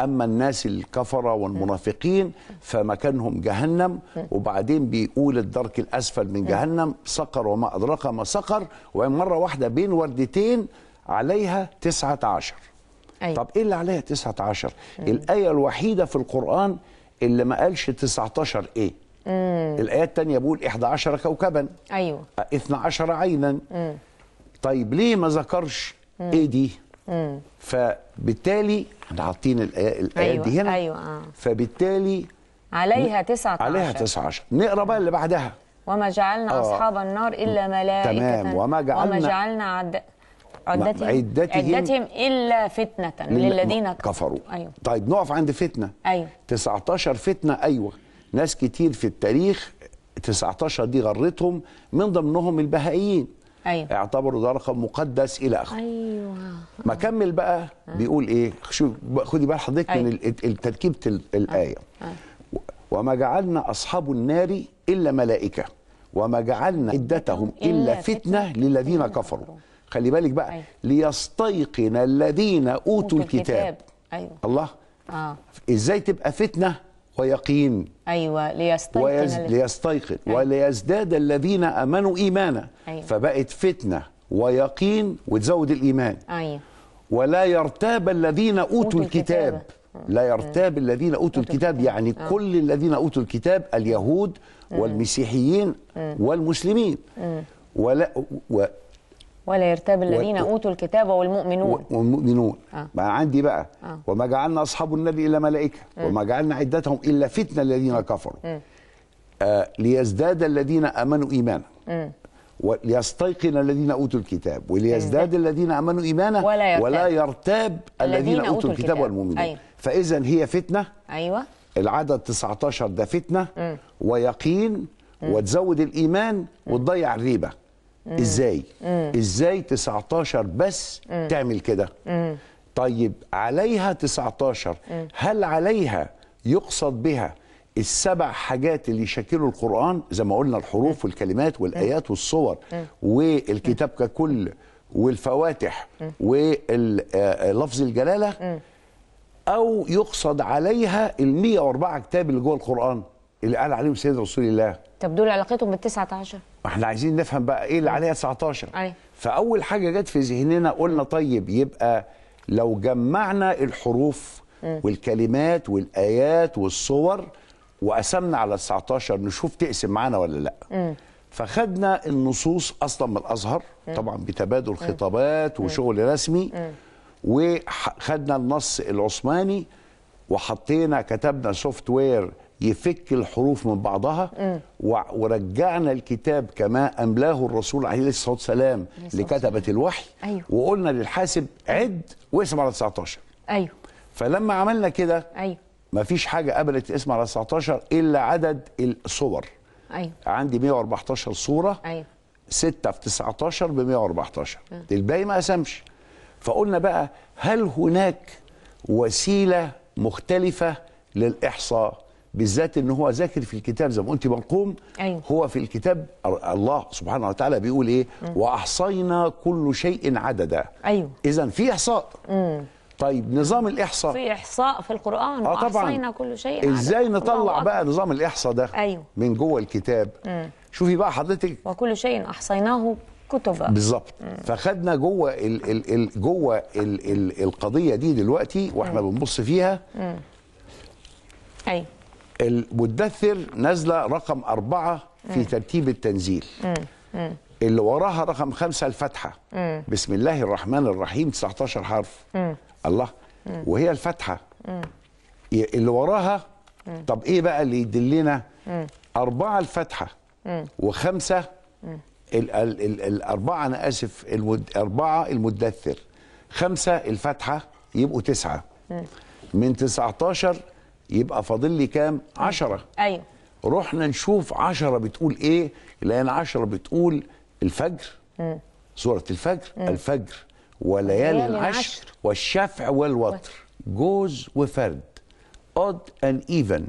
S2: أما الناس الكفرة والمنافقين فمكانهم جهنم وبعدين بيقول الدرك الأسفل من جهنم سقر وما أدرك ما سقر ومرة واحدة بين وردتين عليها تسعة عشر أيوة. طب إيه اللي عليها تسعة عشر الآية الوحيدة في القرآن اللي ما قالش 19 إيه
S4: مم. الآية
S2: الثانية بيقول 11 كوكبا أيوه 12 عينا مم. طيب ليه ما ذكرش مم. إيه دي؟ مم. فبالتالي احنا حاطين الآية أيوة. دي هنا أيوه آه. فبالتالي عليها 19 عليها 19 نقرا بقى اللي بعدها
S1: وما جعلنا آه. أصحاب النار إلا ملائكة
S2: تمام وما جعلنا وما جعلنا عد... عدتهم, عدتهم عدتهم
S1: إلا فتنة للذين كفروا أيوه.
S2: طيب نقف عند فتنة أيوه 19 فتنة أيوه ناس كتير في التاريخ 19 دي غرتهم من ضمنهم البهائيين أيوة. اعتبروا ده رقم مقدس الى اخره ايوه ما كمل بقى أه. بيقول ايه شوف خدي بال حضرتك أيوة. من تركيبه الايه أه. أه. وما جعلنا اصحاب النار الا ملائكه وما جعلنا عدتهم الا, إلا فتنه, فتنة للذين كفروا خلي بالك بقى أيوة. ليستيقن الذين اوتوا الكتاب, الكتاب. ايوه الله آه. ازاي تبقى فتنه ويقين
S1: أيوة ليستيقن ويز...
S2: ليستيقن أيوة. وليزداد الذين أمنوا إيمانا أيوة. فبقت فتنة ويقين وتزود الإيمان أيوة. ولا يرتاب الذين أوتوا, أوتوا الكتاب, الكتاب. لا يرتاب الذين أوتوا الكتاب يعني آه. كل الذين أوتوا الكتاب اليهود أه. والمسيحيين أه. والمسلمين أه. ولا و
S1: ولا يرتاب الذين وت... اوتوا الكتاب والمؤمنون
S2: والمؤمنون آه. بقى عندي بقى آه. وما جعلنا اصحاب النبي الا ملائكه م. آه. وما جعلنا عدتهم الا فتنه الذين آه. كفروا آه. آه ليزداد الذين امنوا ايمانا وليستيقن الذين اوتوا الكتاب وليزداد إيه. الذين امنوا ايمانا ولا يرتاب, ولا يرتاب الذين اوتوا الكتاب, الكتاب والمؤمنون أيوة. فاذا هي فتنه ايوه العدد 19 ده فتنه م. ويقين م. وتزود الايمان وتضيع الريبه ازاي مم. ازاي 19 بس مم. تعمل كده طيب عليها 19 مم. هل عليها يقصد بها السبع حاجات اللي يشكلوا القرآن زي ما قلنا الحروف والكلمات والآيات والصور والكتاب ككل والفواتح ولفظ آه، آه، الجلالة أو يقصد عليها ال 104 كتاب اللي جوه القرآن اللي قال عليهم سيدنا رسول الله
S3: طب
S1: دول علاقتهم بال 19
S2: احنا عايزين نفهم بقى ايه اللي عليها 19 أي. فاول حاجه جت في ذهننا قلنا طيب يبقى لو جمعنا الحروف والكلمات والايات والصور وقسمنا على 19 نشوف تقسم معانا ولا لا م. فخدنا النصوص اصلا من الازهر م. طبعا بتبادل خطابات وشغل رسمي وخدنا النص العثماني وحطينا كتبنا سوفت وير يفك الحروف من بعضها ورجعنا الكتاب كما املاه الرسول عليه الصلاه والسلام لكتبه الوحي أيوه. وقلنا للحاسب عد واسم على 19 ايوه فلما عملنا كده ايوه مفيش حاجه قبلت اسم على 19 الا عدد الصور ايوه عندي 114 صوره ايوه 6 في 19 ب 114 الباقي ما قسمش فقلنا بقى هل هناك وسيله مختلفه للاحصاء بالذات ان هو ذاكر في الكتاب زي ما قلت منقوم أيوة. هو في الكتاب الله سبحانه وتعالى بيقول ايه مم. واحصينا كل شيء عددا ايوه اذا في احصاء مم. طيب نظام الاحصاء في
S1: احصاء في القران آه طبعا احصينا كل شيء عددا. ازاي
S2: نطلع بقى نظام الاحصاء ده أيوه. من جوه الكتاب مم. شوفي بقى حضرتك وكل شيء
S1: احصيناه كتبا بالظبط
S2: فخدنا جوه الـ الـ الـ جوه الـ الـ القضيه دي دلوقتي واحنا بنبص فيها
S1: مم.
S4: ايوه
S2: المدثر نازله رقم أربعة في ترتيب التنزيل اللي وراها رقم خمسة الفتحة بسم الله الرحمن الرحيم 19 حرف الله وهي الفتحة اللي وراها طب ايه بقى اللي يدلنا أربعة الفتحة وخمسة الأربعة أنا آسف المد أربعة المدثر خمسة الفتحة يبقوا تسعة من 19 يبقى فاضل لي كام؟ 10 ايوه رحنا نشوف 10 بتقول ايه؟ لقينا 10 بتقول الفجر امم سوره الفجر م. الفجر وليالي العشر والشفع والوتر جوز وفرد اود ان ايفن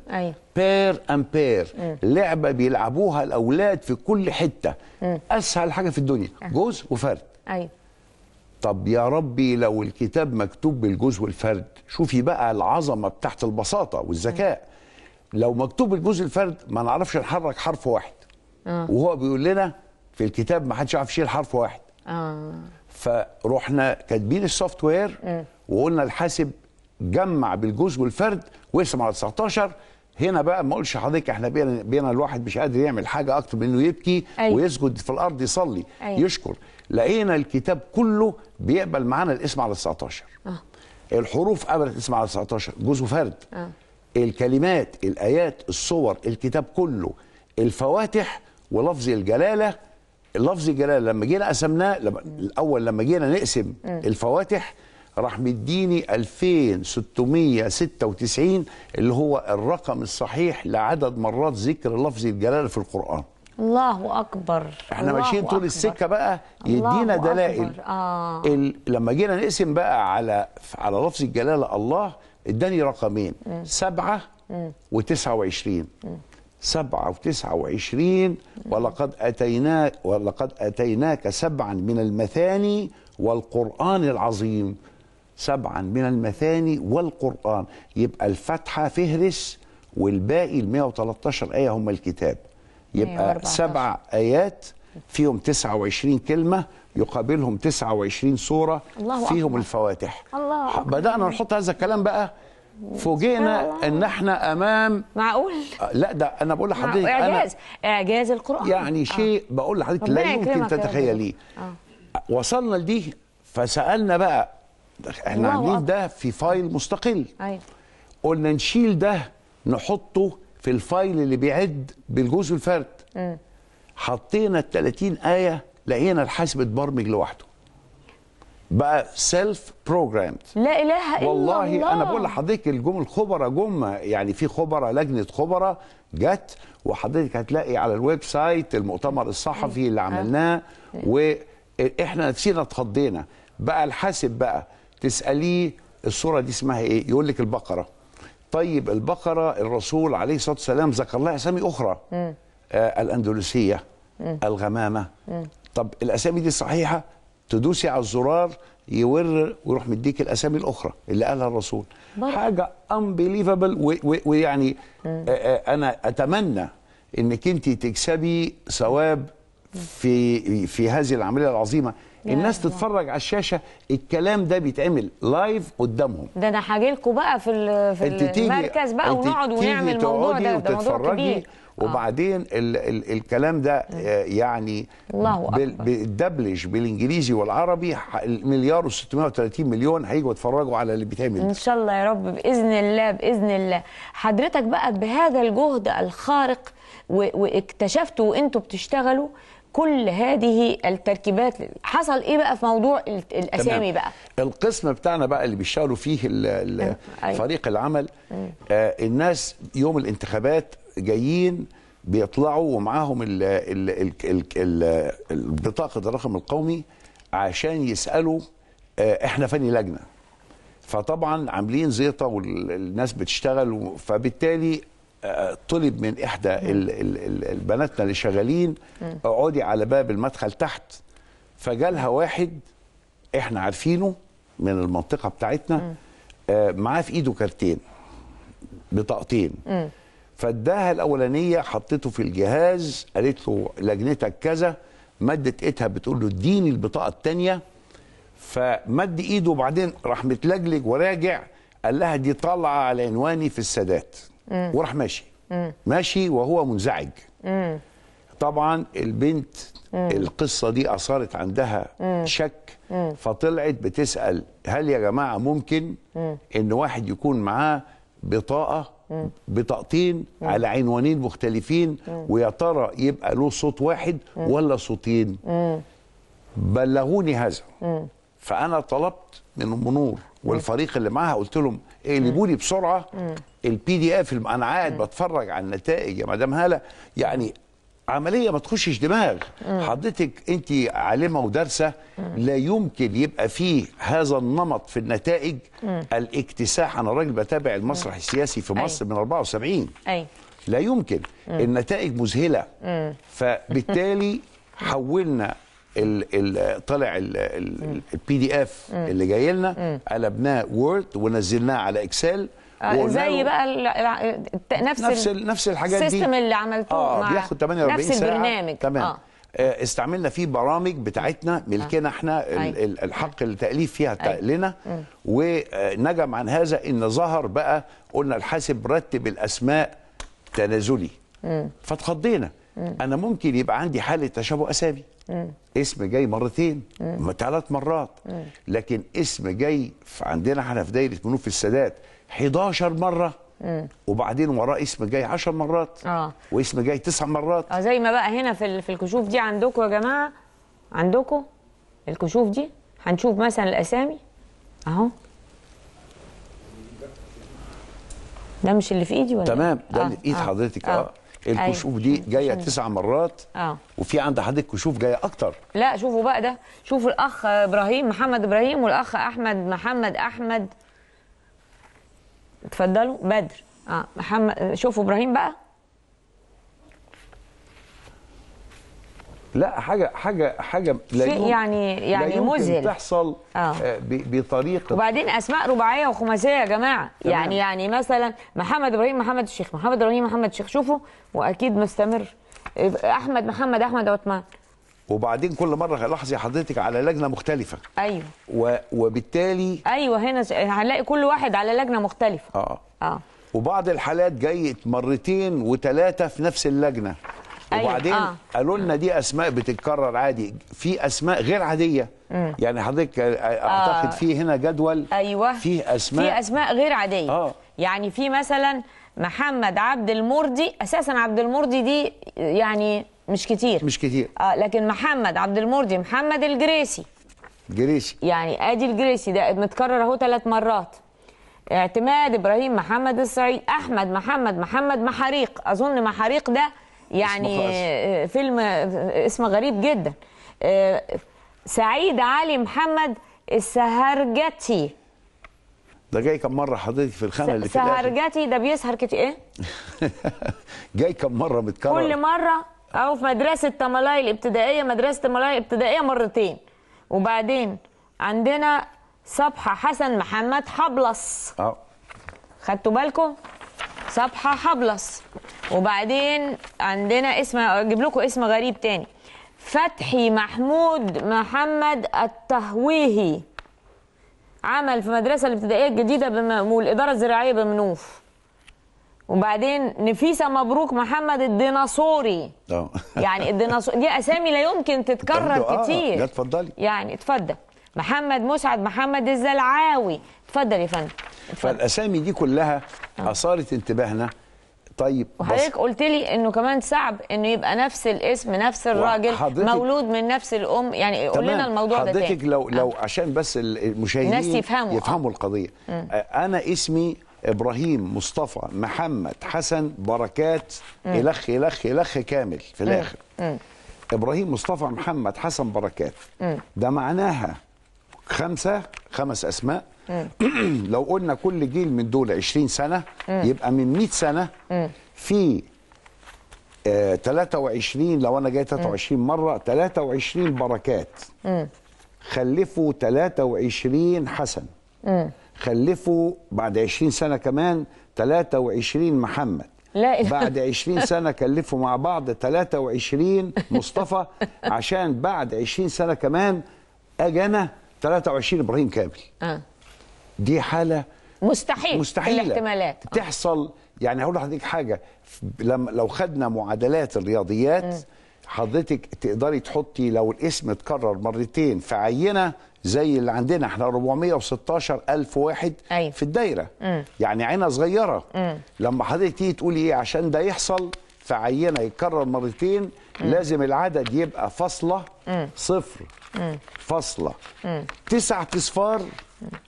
S2: بير ان بير لعبه بيلعبوها الاولاد في كل حته م. اسهل حاجه في الدنيا أيوه. جوز وفرد ايوه طب يا ربي لو الكتاب مكتوب بالجوز والفرد شوفي بقى العظمه بتاعت البساطه والذكاء لو مكتوب الجزء الفرد ما نعرفش نحرك حرف واحد آه. وهو بيقول لنا في الكتاب ما حدش يعرف يشيل حرف واحد آه. فروحنا كاتبين السوفت وير آه. وقلنا الحاسب جمع بالجزء والفرد واقسم على 19 هنا بقى ما اقولش لحضرتك احنا بينا, بينا الواحد مش قادر يعمل حاجه اكتر من انه يبكي أي. أيوة. ويسجد في الارض يصلي أي. أيوة. يشكر لقينا الكتاب كله بيقبل معانا الاسم على 19 آه. الحروف قبلت اسم على 19 جزء فرد آه. الكلمات الايات الصور الكتاب كله الفواتح ولفظ الجلاله لفظ الجلاله لما جينا قسمناه الاول لما جينا نقسم م. الفواتح راح مديني 2696 اللي هو الرقم الصحيح لعدد مرات ذكر لفظ الجلاله في القران
S1: الله اكبر احنا الله ماشيين طول أكبر.
S2: السكه بقى يدينا دلائل أكبر. آه. ال... لما جينا نقسم بقى على على لفظ الجلاله الله اداني رقمين م. سبعة و29 سبعة و29 ولقد أتينا ولقد أتيناك سبعا من المثاني والقرآن العظيم سبعا من المثاني والقرآن يبقى الفاتحة فهرس والباقي ال 113 آية هم الكتاب يبقى أيوة، سبع آيات فيهم 29 كلمة يقابلهم 29 سورة الله فيهم الفواتح
S3: الله
S1: أكبر.
S2: بدأنا نحط هذا الكلام بقى فوجئنا ان احنا امام معقول آه، لا ده انا بقول لحضرتك اعجاز
S1: اعجاز القران يعني
S2: آه. شيء آه. بقول لحضرتك لا يمكن تتخيليه آه. وصلنا لدي فسالنا بقى احنا عاملين ده في فايل مستقل أيوه. قلنا نشيل ده نحطه في الفايل اللي بيعد بالجزء الفرد حطينا ال 30 ايه لقينا الحاسب اتبرمج لوحده بقى سيلف بروجرامد
S1: لا اله الا والله الله والله انا بقول
S2: لحضرتك الجم الخبراء جم يعني في خبراء لجنه خبراء جت وحضرتك هتلاقي على الويب سايت المؤتمر الصحفي اللي آه. عملناه واحنا نفسينا اتخضينا بقى الحاسب بقى تساليه الصوره دي اسمها ايه يقول لك البقره طيب البقرة الرسول عليه الصلاة والسلام ذكر لها أسامي أخرى آه الأندلسية مم. الغمامة مم. طب الأسامي دي صحيحة تدوسي على الزرار يور ويروح مديك الاسامي الاخرى اللي قالها الرسول بره. حاجه انبيليفبل ويعني آه، آه، انا اتمنى انك انت تكسبي ثواب في في هذه العمليه العظيمه الناس الله. تتفرج على الشاشه الكلام ده بيتعمل لايف قدامهم
S1: ده انا هاجي لكم بقى في في المركز بقى ونقعد ونعمل الموضوع ده ده موضوع كبير آه.
S2: وبعدين ال ال الكلام ده آه، يعني الله بال بالدبلج بالانجليزي والعربي مليار و630 مليون هيجوا يتفرجوا على اللي بيتعمل ان شاء
S1: الله يا رب باذن الله باذن الله حضرتك بقى بهذا الجهد الخارق واكتشفتوا وانتوا بتشتغلوا كل هذه التركيبات حصل ايه بقى في موضوع الاسامي تمام. بقى
S2: القسم بتاعنا بقى اللي بيشتغلوا فيه أه، أيوه. فريق العمل آه الناس يوم الانتخابات جايين بيطلعوا ومعاهم البطاقه الرقم القومي عشان يسالوا آه احنا فني لجنه فطبعا عاملين زيطه والناس بتشتغل فبالتالي طلب من احدى البناتنا اللي شغالين اقعدي على باب المدخل تحت فجالها واحد احنا عارفينه من المنطقه بتاعتنا آه، معاه في ايده كارتين بطاقتين فاداها الاولانيه حطيته في الجهاز قالت له لجنتك كذا مدت ايدها بتقول له اديني البطاقه الثانيه فمد ايده وبعدين راح متلجلج وراجع قال لها دي طالعه على عنواني في السادات وراح ماشي مم. ماشي وهو منزعج مم. طبعا البنت مم. القصه دي اثارت عندها مم. شك مم. فطلعت بتسال هل يا جماعه ممكن مم. ان واحد يكون معاه بطاقه بطاقتين مم. على عنوانين مختلفين ويا ترى يبقى له صوت واحد مم. ولا صوتين مم. بلغوني هذا مم. فانا طلبت من منور والفريق اللي معاها قلت لهم اقلبوا لي بسرعه مم. البي دي اف انا قاعد بتفرج على النتائج يا مدام هاله يعني عمليه ما تخشش دماغ حضرتك انت عالمه ودارسه لا يمكن يبقى فيه هذا النمط في النتائج الاكتساح انا راجل بتابع المسرح السياسي في مصر أي. من 74 أي. لا يمكن النتائج مذهله فبالتالي حولنا الـ الـ طلع البي دي اف اللي جاي لنا قلبناه وورد ونزلناه على اكسل آه، زي
S1: بقى الع... نفس نفس ال... نفس الحاجات دي السيستم اللي عملته آه مع بياخد 48 نفس ساعه البرنامج تمام آه.
S2: آه، استعملنا فيه برامج بتاعتنا آه. ملكنا احنا أيوة. الحق التاليف فيها أيوة. لنا ونجم عن هذا ان ظهر بقى قلنا الحاسب رتب الاسماء تنازلي فاتخضينا انا ممكن يبقى عندي حاله تشابه اسامي اسم جاي مرتين ثلاث مرات لكن اسم جاي عندنا احنا في دايره منوف السادات 11 مره وبعدين وراه اسم جاي 10 مرات اه واسم جاي 9 مرات
S1: اه زي ما بقى هنا في في الكشوف دي عندكم يا جماعه عندكم الكشوف دي هنشوف مثلا الاسامي اهو ده مش اللي في ايدي
S2: ولا إيه؟ تمام ده آه. اللي في ايد آه. حضرتك اه, آه. الكشوف دي أيوة. جايه تسع مرات اه وفي عند حضرتك كشوف جايه اكتر
S1: لا شوفوا بقى ده شوفوا الاخ ابراهيم محمد ابراهيم والاخ احمد محمد احمد اتفضلوا بدر اه محمد شوفوا ابراهيم بقى
S2: لا حاجه حاجه حاجه لا يمكن يعني يعني مذهل تحصل آه. آه، بطريقه
S1: وبعدين اسماء رباعيه وخماسيه يا جماعه تمام. يعني يعني مثلا محمد ابراهيم محمد الشيخ محمد ابراهيم محمد الشيخ شوفوا واكيد مستمر احمد محمد احمد عثمان
S2: وبعدين كل مره هلاحظي حضرتك على لجنه مختلفه ايوه و... وبالتالي
S1: ايوه هنا هنلاقي كل واحد على لجنه مختلفه اه اه
S2: وبعض الحالات جايت مرتين وثلاثه في نفس اللجنه
S1: أيوة. وبعدين آه.
S2: قالوا لنا دي اسماء بتتكرر عادي في اسماء غير عاديه مم. يعني حضرتك آه. اعتقد آه. في هنا جدول ايوه فيه اسماء في
S1: اسماء غير عاديه آه. يعني في مثلا محمد عبد المردي اساسا عبد المردي دي يعني مش كتير مش كتير اه لكن محمد عبد المرضي محمد الجريسي جريسي يعني ادي الجريسي ده متكرر اهو ثلاث مرات اعتماد ابراهيم محمد الصعيد احمد محمد محمد محاريق اظن محاريق ده يعني آه، فيلم اسمه غريب جدا آه، سعيد علي محمد السهرجتي
S2: ده جاي كم مره حضرتك في الخانه اللي في سهرجتي
S1: ده بيسهر كتير ايه
S2: جاي كم مره متكرر كل
S1: مره او في مدرسه تملاي الابتدائيه مدرسه تملاي الابتدائيه مرتين وبعدين عندنا صبحه حسن محمد حبلص اه خدتوا بالكم صبحه حبلص وبعدين عندنا اسم اجيب لكم اسم غريب تاني فتحي محمود محمد التهويهي عمل في مدرسه الابتدائيه الجديده والاداره الزراعيه بمنوف وبعدين نفيسه مبروك محمد الديناصوري
S3: اه يعني
S1: الديناصور دي اسامي لا يمكن تتكرر اه، كتير لا اتفضلي يعني اتفضل محمد مسعد محمد الزلعاوي اتفضل يا فندم
S2: فالاسامي دي كلها اه. اثارت انتباهنا طيب
S1: وحضرتك قلت لي انه كمان صعب انه يبقى نفس الاسم نفس الراجل مولود من نفس الام يعني قول لنا الموضوع ده حضرتك
S2: لو لو اه. عشان بس المشاهدين الناس يفهموا يفهموا القضيه م. انا اسمي ابراهيم مصطفى محمد حسن بركات مم. الخ الخ الخ كامل في الاخر مم. ابراهيم مصطفى محمد حسن بركات مم. ده معناها خمسه خمس اسماء لو قلنا كل جيل من دول 20 سنه يبقى من 100 سنه في آه 23 لو انا جاي 23 مره 23 بركات خلفوا 23 حسن خلفوا بعد 20 سنه كمان 23 محمد لا بعد 20 سنه كلفوا مع بعض 23 مصطفى عشان بعد 20 سنه كمان اجانا 23 ابراهيم كامل آه. دي حاله
S1: مستحيل مستحيل الاحتمالات
S2: تحصل يعني هقول لحضرتك حاجه لما لو خدنا معادلات الرياضيات حضرتك تقدري تحطي لو الاسم اتكرر مرتين في عينه زي اللي عندنا احنا 416 ألف واحد أي. أيوة. في الدايرة م. يعني عينة صغيرة م. لما حضرتك تيجي تقول ايه عشان ده يحصل في عينة يتكرر مرتين م. لازم العدد يبقى فاصلة صفر فاصلة تسع اصفار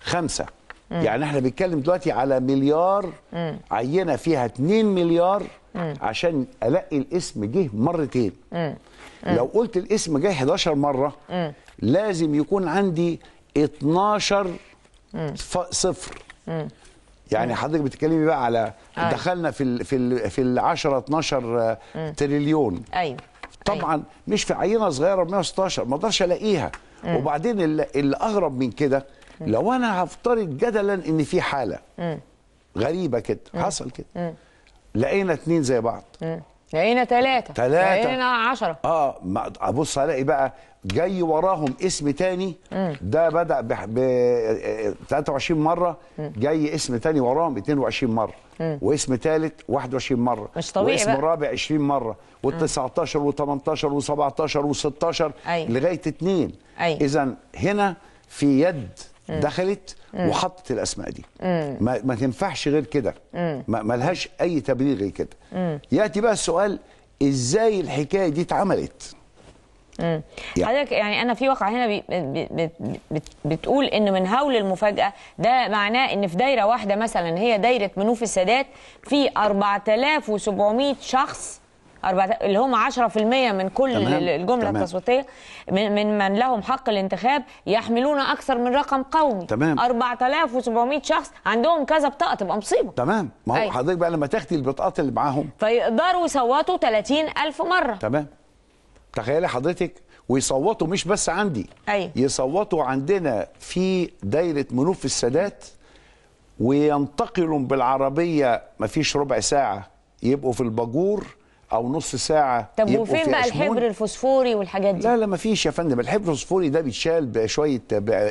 S2: خمسة م. يعني احنا بنتكلم دلوقتي على مليار م. عينة فيها 2 مليار م. عشان ألاقي الاسم جه مرتين م. م. لو قلت الاسم جه 11 مرة م. لازم يكون عندي 12 صفر يعني حضرتك بتتكلمي بقى على أيوة. دخلنا في الـ في الـ في ال 10 12 آه، تريليون ايوه طبعا أيوة. مش في عينه صغيره 116 ما اقدرش الاقيها مم. وبعدين اللي اغرب من كده لو انا هفترض جدلا ان في حاله مم. غريبه كده حصل كده لقينا اتنين زي بعض
S1: لقينا ثلاثة ثلاثة لقينا عشرة
S2: اه ابص الاقي بقى جاي وراهم اسم تاني ده بدا ب 23 مره جاي اسم تاني وراهم 22 مره واسم تالت 21 مره مش طبيعي واسم رابع 20 مره و 19 و18 و17 و16 لغايه 2 أيوة. اذا هنا في يد دخلت وحطت الاسماء دي ما, ما تنفعش غير كده ما, ما لهاش اي تبرير غير كده ياتي بقى السؤال ازاي الحكايه دي اتعملت يعني.
S1: حضرتك يعني انا في واقع هنا بي بي بي بتقول ان من هول المفاجاه ده معناه ان في دايره واحده مثلا هي دايره منوف السادات في 4700 شخص اللي هم 10% من كل تمام. الجمله تمام. التصويتيه من, من من لهم حق الانتخاب يحملون اكثر من رقم قومي تمام 4700 شخص عندهم كذا بطاقه تبقى مصيبه
S2: تمام ما هو حضرتك بقى لما تاخدي البطاقات اللي معاهم
S1: فيقدروا يصوتوا 30000 مره
S2: تمام تخيلي حضرتك ويصوتوا مش بس عندي أيوة. يصوتوا عندنا في دايره منوف السادات وينتقلوا بالعربيه مفيش ربع ساعه يبقوا في الباجور او نص ساعه طب وفين بقى الحبر
S1: الفوسفوري والحاجات دي لا لا
S2: ما فيش يا فندم الحبر الفوسفوري ده بيتشال بشويه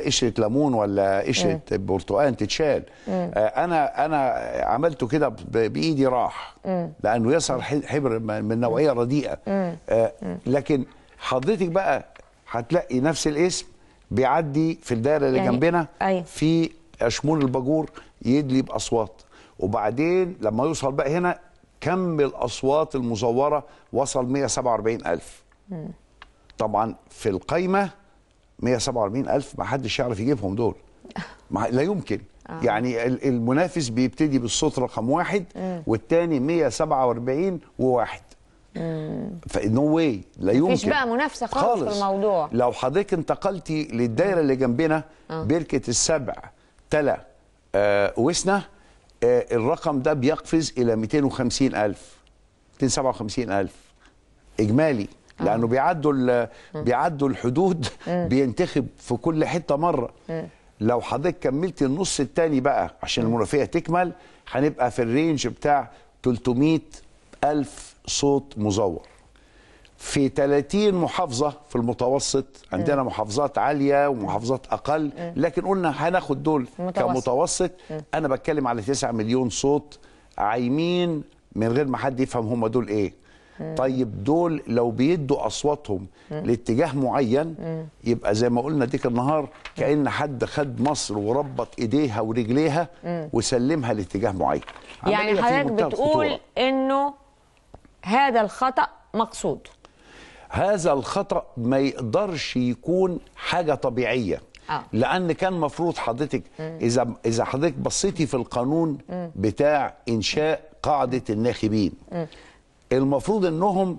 S2: قشره ليمون ولا قشره برتقال تتشال آه، انا انا عملته كده بايدي راح لانه يظهر حبر من نوعيه رديئه آه، لكن حضرتك بقى هتلاقي نفس الاسم بيعدي في الدايره اللي يعني جنبنا أيوه. في شمول الباجور يدلي باصوات وبعدين لما يوصل بقى هنا كم الاصوات المزوره وصل 147000 طبعا في القايمه 147000 ما حدش يعرف يجيبهم دول لا يمكن آه. يعني المنافس بيبتدي بالصوت رقم واحد والثاني والتاني 147 وواحد فنو واي لا يمكن مفيش بقى
S1: منافسه خالص, خالص في الموضوع
S2: لو حضرتك انتقلتي للدايره اللي جنبنا آه. بركه السبع تلا آه وسنه آه، الرقم ده بيقفز الى 250000 257000 اجمالي آه. لانه بيعدوا بيعدوا الحدود بينتخب في كل حته مره لو حضرتك كملت النص الثاني بقى عشان المنافيه تكمل هنبقى في الرينج بتاع 300 ألف صوت مزور في 30 محافظة في المتوسط عندنا م. محافظات عالية ومحافظات أقل م. لكن قلنا هناخد دول متوسط. كمتوسط م. أنا بتكلم على 9 مليون صوت عايمين من غير ما حد يفهم هم دول إيه م. طيب دول لو بيدوا أصواتهم م. لاتجاه معين م. يبقى زي ما قلنا ديك النهار كأن حد خد مصر وربط إيديها ورجليها وسلمها لاتجاه معين يعني حضرتك بتقول
S1: إنه هذا الخطأ مقصود
S2: هذا الخطا ما يقدرش يكون حاجه طبيعيه آه. لان كان مفروض حضرتك اذا اذا حضرتك بصيتي في القانون م. بتاع انشاء قاعده الناخبين م. المفروض انهم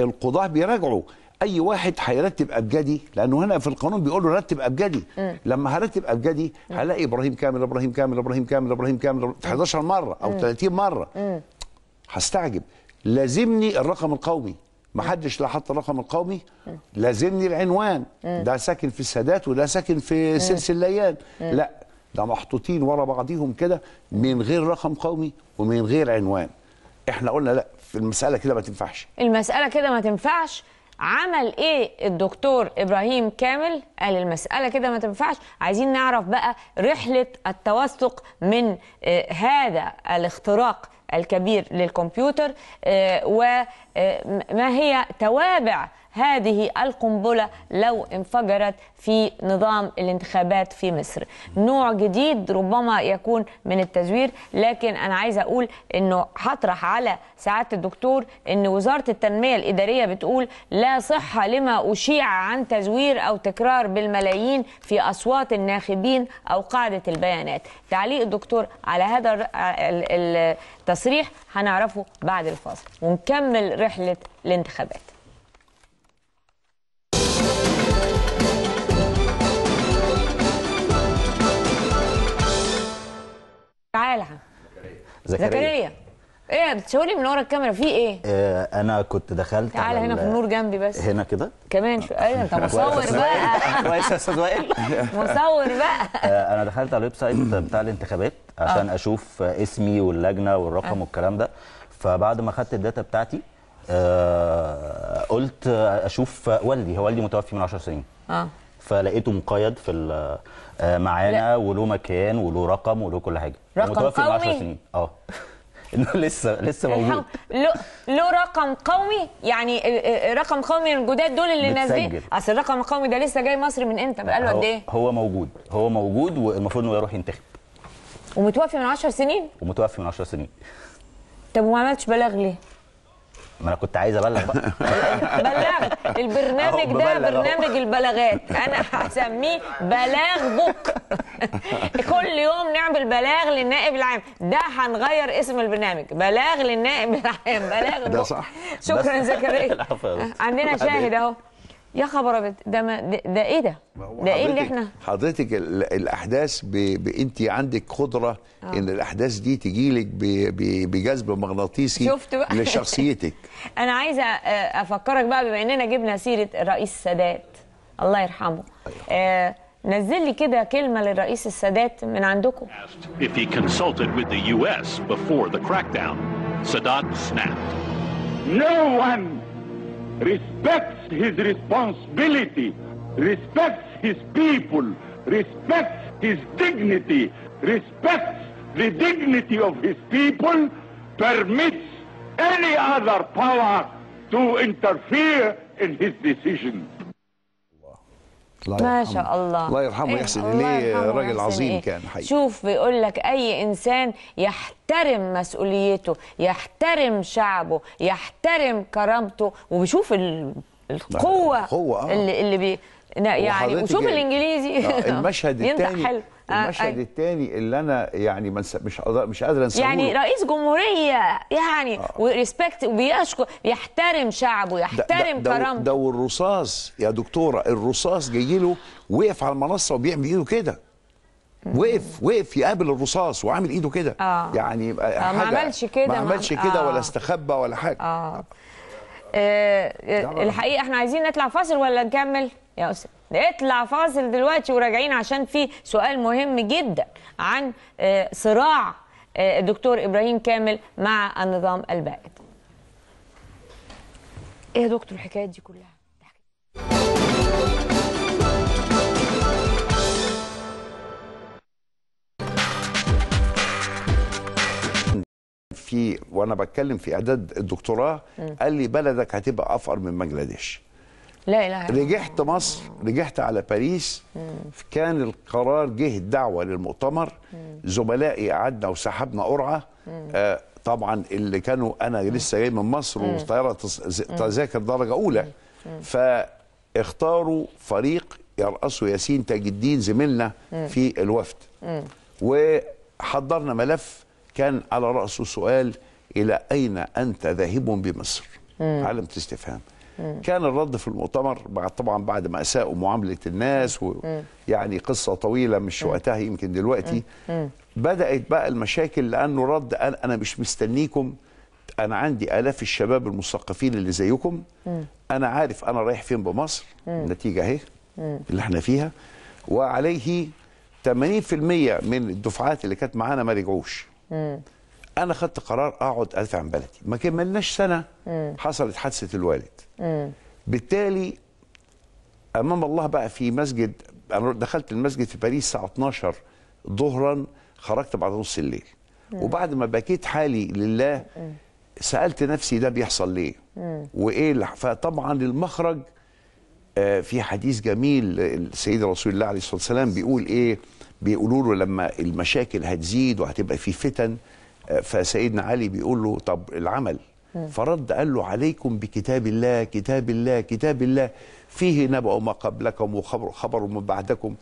S2: القضاه بيراجعوا اي واحد هيرتب ابجدي لانه هنا في القانون بيقول له رتب ابجدي م. لما هرتب ابجدي هلاقي ابراهيم كامل ابراهيم كامل ابراهيم كامل ابراهيم كامل 11 مره او 30 مره هستعجب لازمني الرقم القومي ما حدش لا حط الرقم القومي لازمني العنوان ده ساكن في السادات وده ساكن في سلسل ليان لا ده محطوطين ورا بعضيهم كده من غير رقم قومي ومن غير عنوان احنا قلنا لا في المساله كده ما تنفعش
S1: المساله كده ما تنفعش عمل ايه الدكتور ابراهيم كامل قال المساله كده ما تنفعش عايزين نعرف بقى رحله التوثق من آه، هذا الاختراق الكبير للكمبيوتر آه، وما هي توابع هذه القنبلة لو انفجرت في نظام الانتخابات في مصر نوع جديد ربما يكون من التزوير لكن أنا عايزة أقول أنه هطرح على سعادة الدكتور أن وزارة التنمية الإدارية بتقول لا صحة لما أشيع عن تزوير أو تكرار بالملايين في أصوات الناخبين أو قاعدة البيانات تعليق الدكتور على هذا التصريح هنعرفه بعد الفاصل ونكمل رحلة الانتخابات تعالى
S5: زكريا زكريا
S1: ايه بتشاوري من ورا الكاميرا في ايه؟
S5: آه انا كنت دخلت تعالى هنا في
S1: النور جنبي بس هنا كده كمان شو ايوه انت مصور
S5: بقى كويس يا استاذ وائل مصور بقى آه انا دخلت على الويب سايت بتاع الانتخابات آه. عشان آه. اشوف اسمي واللجنه والرقم آه. والكلام ده فبعد ما خدت الداتا بتاعتي آه قلت اشوف والدي هو والدي متوفي من 10 سنين اه فلقيته مقيد في آه، معانا وله مكان وله رقم وله كل حاجه رقم متوفي قومي 10 سنين اه انه لسه لسه موجود
S1: له له رقم قومي يعني رقم قومي الجداد دول اللي نازلين اصل الرقم القومي ده لسه جاي مصر من امتى بقاله قد ايه
S5: هو موجود هو موجود والمفروض انه يروح ينتخب
S1: ومتوفي من 10 سنين
S5: ومتوفي من 10 سنين
S1: طب وما عملتش بلاغ ليه
S5: ما انا كنت عايز ابلغ بقى بلغت
S1: البرنامج ده برنامج البلاغات انا هسميه بلاغ بوك كل يوم نعمل بلاغ للنائب العام ده هنغير اسم البرنامج بلاغ للنائب العام بلاغ بوك ده
S2: صح شكرا زكريا عندنا شاهد
S1: اهو يا خبر بت... ده, ما... ده ايه ده؟ ده ايه اللي احنا
S2: حضرتك الاحداث ب... ب... انت عندك قدره آه. ان الاحداث دي تجي لك ب... ب... بجذب مغناطيسي شفت بقى لشخصيتك
S1: انا عايزه آه، افكرك بقى بما اننا جبنا سيره الرئيس السادات الله يرحمه أيوة. آه نزل لي كده كلمه للرئيس السادات من عندكم
S6: If he consulted with the US before the
S7: crackdown, Sadat snapped. No one respects respects his responsibility, respects his people, respects his dignity, respects the dignity of his people, permits any other power to interfere in his decision. ما شاء الله الله يرحمه يحسن اليه راجل عظيم إيه؟ كان حقيقي
S1: شوف بيقول لك اي انسان يحترم مسؤوليته يحترم شعبه يحترم كرامته وبيشوف ال...
S2: القوه قوة آه. اللي
S1: اللي بي يعني وشوف إيه؟ الانجليزي آه المشهد الثاني آه، المشهد آه
S2: الثاني اللي انا يعني مش مش قادر انساه يعني
S1: رئيس جمهوريه يعني آه. وريسبكت وبيشكر يحترم شعبه يحترم كرامته
S2: ده والرصاص يا دكتوره الرصاص جاي له وقف على المنصه وبيعمل ايده كده وقف وقف يقابل الرصاص وعامل ايده كده آه. يعني آه, آه، ما عملش كده ما عملش كده آه. ولا استخبى ولا حاجه آه.
S1: آه، آه، الحقيقه احنا عايزين نطلع فاصل ولا نكمل يا استاذ اطلع فاصل دلوقتي وراجعين عشان في سؤال مهم جدا عن آه، صراع الدكتور ابراهيم كامل مع النظام البائد ايه يا دكتور الحكايات دي كلها
S2: في وانا بتكلم في اعداد الدكتوراه قال لي بلدك هتبقى افقر من بنجلاديش لا اله الا رجعت مصر رجعت على باريس كان القرار جه الدعوه للمؤتمر زملائي قعدنا وسحبنا قرعه آه طبعا اللي كانوا انا لسه جاي من مصر والطياره تذاكر درجه اولى فاختاروا فريق يرأسه ياسين تاج الدين زميلنا في الوفد وحضرنا ملف كان على رأسه سؤال إلى أين أنت ذاهب بمصر مم. علامة استفهام كان الرد في المؤتمر بعد طبعا بعد ما اساءوا معامله الناس ويعني قصه طويله مش وقتها يمكن دلوقتي بدات بقى المشاكل لانه رد قال انا مش مستنيكم انا عندي الاف الشباب المثقفين اللي زيكم انا عارف انا رايح فين بمصر النتيجه اهي اللي احنا فيها وعليه 80% من الدفعات اللي كانت معانا ما رجعوش انا خدت قرار اقعد ادفع عن بلدي ما كملناش سنه مم. حصلت حادثه الوالد مم. بالتالي امام الله بقى في مسجد انا دخلت المسجد في باريس الساعه 12 ظهرا خرجت بعد نص الليل مم. وبعد ما بكيت حالي لله مم. سالت نفسي ده بيحصل ليه مم. وايه فطبعا المخرج آه، في حديث جميل السيد رسول الله عليه الصلاه والسلام بيقول ايه بيقولوا له لما المشاكل هتزيد وهتبقى في فتن آه، فسيدنا علي بيقول له طب العمل فرد قال له عليكم بكتاب الله كتاب الله كتاب الله فيه نبأ ما قبلكم وخبر خبر من بعدكم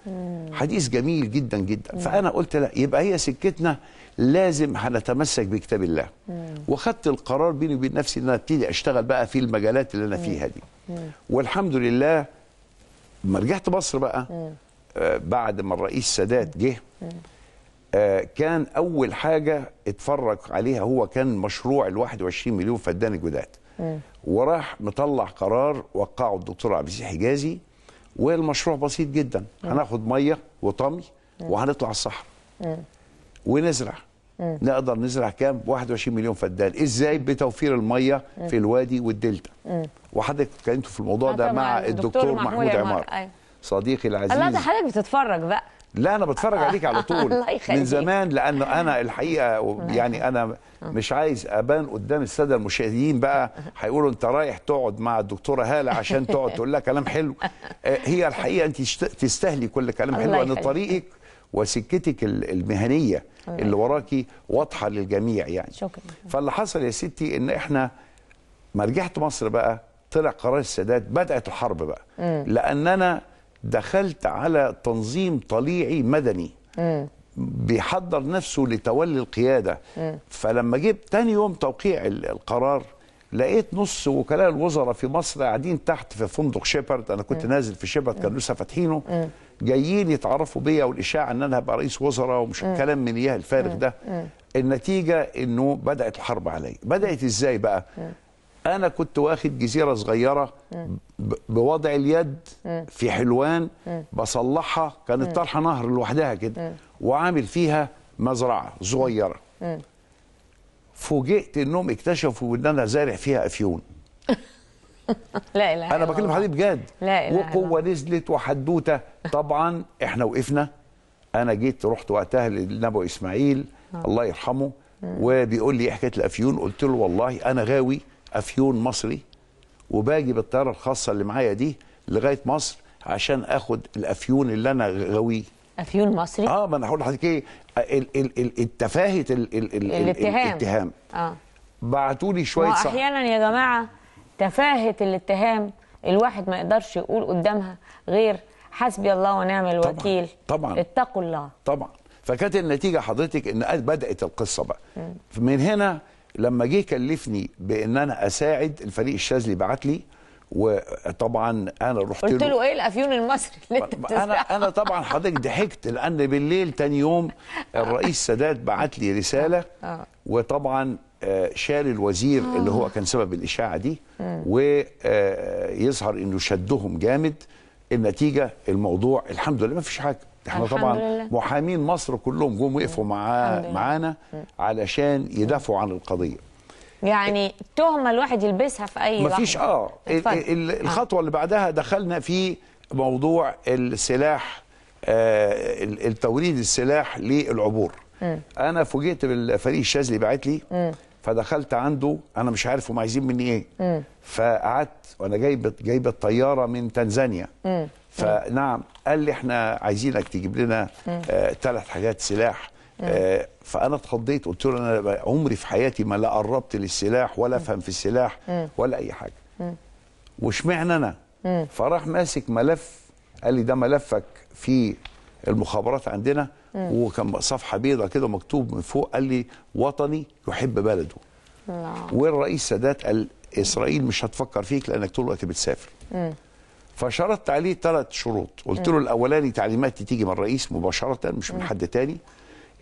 S2: حديث جميل جدا جدا فأنا قلت لا يبقى هي سكتنا لازم هنتمسك بكتاب الله وخدت القرار بيني وبين نفسي ان انا ابتدي اشتغل بقى في المجالات اللي انا فيها دي والحمد لله لما رجعت مصر بقى بعد ما الرئيس سادات جه آه، كان اول حاجه اتفرج عليها هو كان مشروع ال 21 مليون فدان الجداد وراح مطلع قرار وقعه الدكتور عبد العزيز حجازي والمشروع بسيط جدا هناخد ميه وطمي وهنطلع الصحراء ونزرع نقدر نزرع كام 21 مليون فدان ازاي بتوفير الميه في الوادي والدلتا وحضرتك اتكلمت في الموضوع ده مع الدكتور محمود عمار, عمار. أيوة. صديقي العزيز الله ده حضرتك
S1: بتتفرج بقى
S2: لا انا بتفرج عليك على طول من زمان لانه انا الحقيقه يعني انا مش عايز ابان قدام الساده المشاهدين بقى هيقولوا انت رايح تقعد مع الدكتوره هاله عشان تقعد تقول لها كلام حلو آه، هي الحقيقه انت تستاهلي كل كلام حلو لان طريقك وسكتك المهنيه اللي وراكي واضحه للجميع يعني شكرا فاللي حصل يا ستي ان احنا ما رجعت مصر بقى طلع قرار السادات بدات الحرب بقى لاننا دخلت على تنظيم طليعي مدني بيحضر نفسه لتولي القياده فلما جيت تاني يوم توقيع القرار لقيت نص وكلاء الوزراء في مصر قاعدين تحت في فندق شيبرد انا كنت نازل في شيبرد كانوا لسه فاتحينه جايين يتعرفوا بيا والاشاعه ان انا هبقى رئيس وزراء ومش الكلام من اياه الفارغ ده النتيجه انه بدات الحرب علي بدات ازاي بقى انا كنت واخد جزيره صغيره بوضع اليد في حلوان بصلحها كانت طرحه نهر لوحدها كده وعامل فيها مزرعه صغيره فوجئت انهم اكتشفوا ان انا زارع فيها افيون لا اله انا بكلم حضرتك بجد
S1: لا اله وقوه
S2: نزلت وحدوته طبعا احنا وقفنا انا جيت رحت وقتها للنبي اسماعيل آه. الله يرحمه وبيقول لي إيه حكايه الافيون قلت له والله انا غاوي افيون مصري وباجي بالطياره الخاصه اللي معايا دي لغايه مصر عشان اخد الافيون اللي انا غاويه افيون مصري اه ما انا هقول لحضرتك ايه التفاهه الاتهام الاتهام اه بعتوا لي شويه صح
S1: احيانا يا جماعه تفاهه الاتهام الواحد ما يقدرش يقول قدامها غير حسبي الله ونعم الوكيل طبعا, طبعًا اتقوا الله
S2: طبعا فكانت النتيجه حضرتك ان بدات القصه بقى من هنا لما جه كلفني بان انا اساعد الفريق الشاذلي بعت لي وطبعا انا رحت قلت له, له
S1: ايه الافيون المصري اللي انت انا
S2: انا طبعا حضرتك ضحكت لان بالليل تاني يوم الرئيس سادات بعت لي رساله آه. وطبعا آه، شال الوزير اللي هو كان سبب الاشاعه دي ويظهر آه، انه شدهم جامد النتيجه الموضوع الحمد لله ما فيش حاجه احنا طبعا لله. محامين مصر كلهم جم وقفوا معاه معانا علشان يدافعوا عن القضيه
S1: يعني تهمه الواحد يلبسها في اي مفيش اه اتفضل.
S2: آه. الخطوه اللي بعدها دخلنا في موضوع السلاح آه التوريد السلاح للعبور م. انا فوجئت بالفريق الشاذلي بعت لي م. فدخلت عنده انا مش عارف هم عايزين مني ايه م. فقعدت وانا جايب جايب الطياره من تنزانيا م. فنعم قال لي احنا عايزينك تجيب لنا ثلاث آه، حاجات سلاح آه فانا اتخضيت قلت له انا عمري في حياتي ما لا قربت للسلاح ولا افهم في السلاح ولا اي حاجه واشمعنى انا فراح ماسك ملف قال لي ده ملفك في المخابرات عندنا وكان صفحه بيضة كده مكتوب من فوق قال لي وطني يحب بلده والرئيس سادات قال اسرائيل مش هتفكر فيك لانك طول الوقت بتسافر فشرطت عليه ثلاث شروط قلت له الاولاني تعليماتي تيجي من الرئيس مباشره مش من حد تاني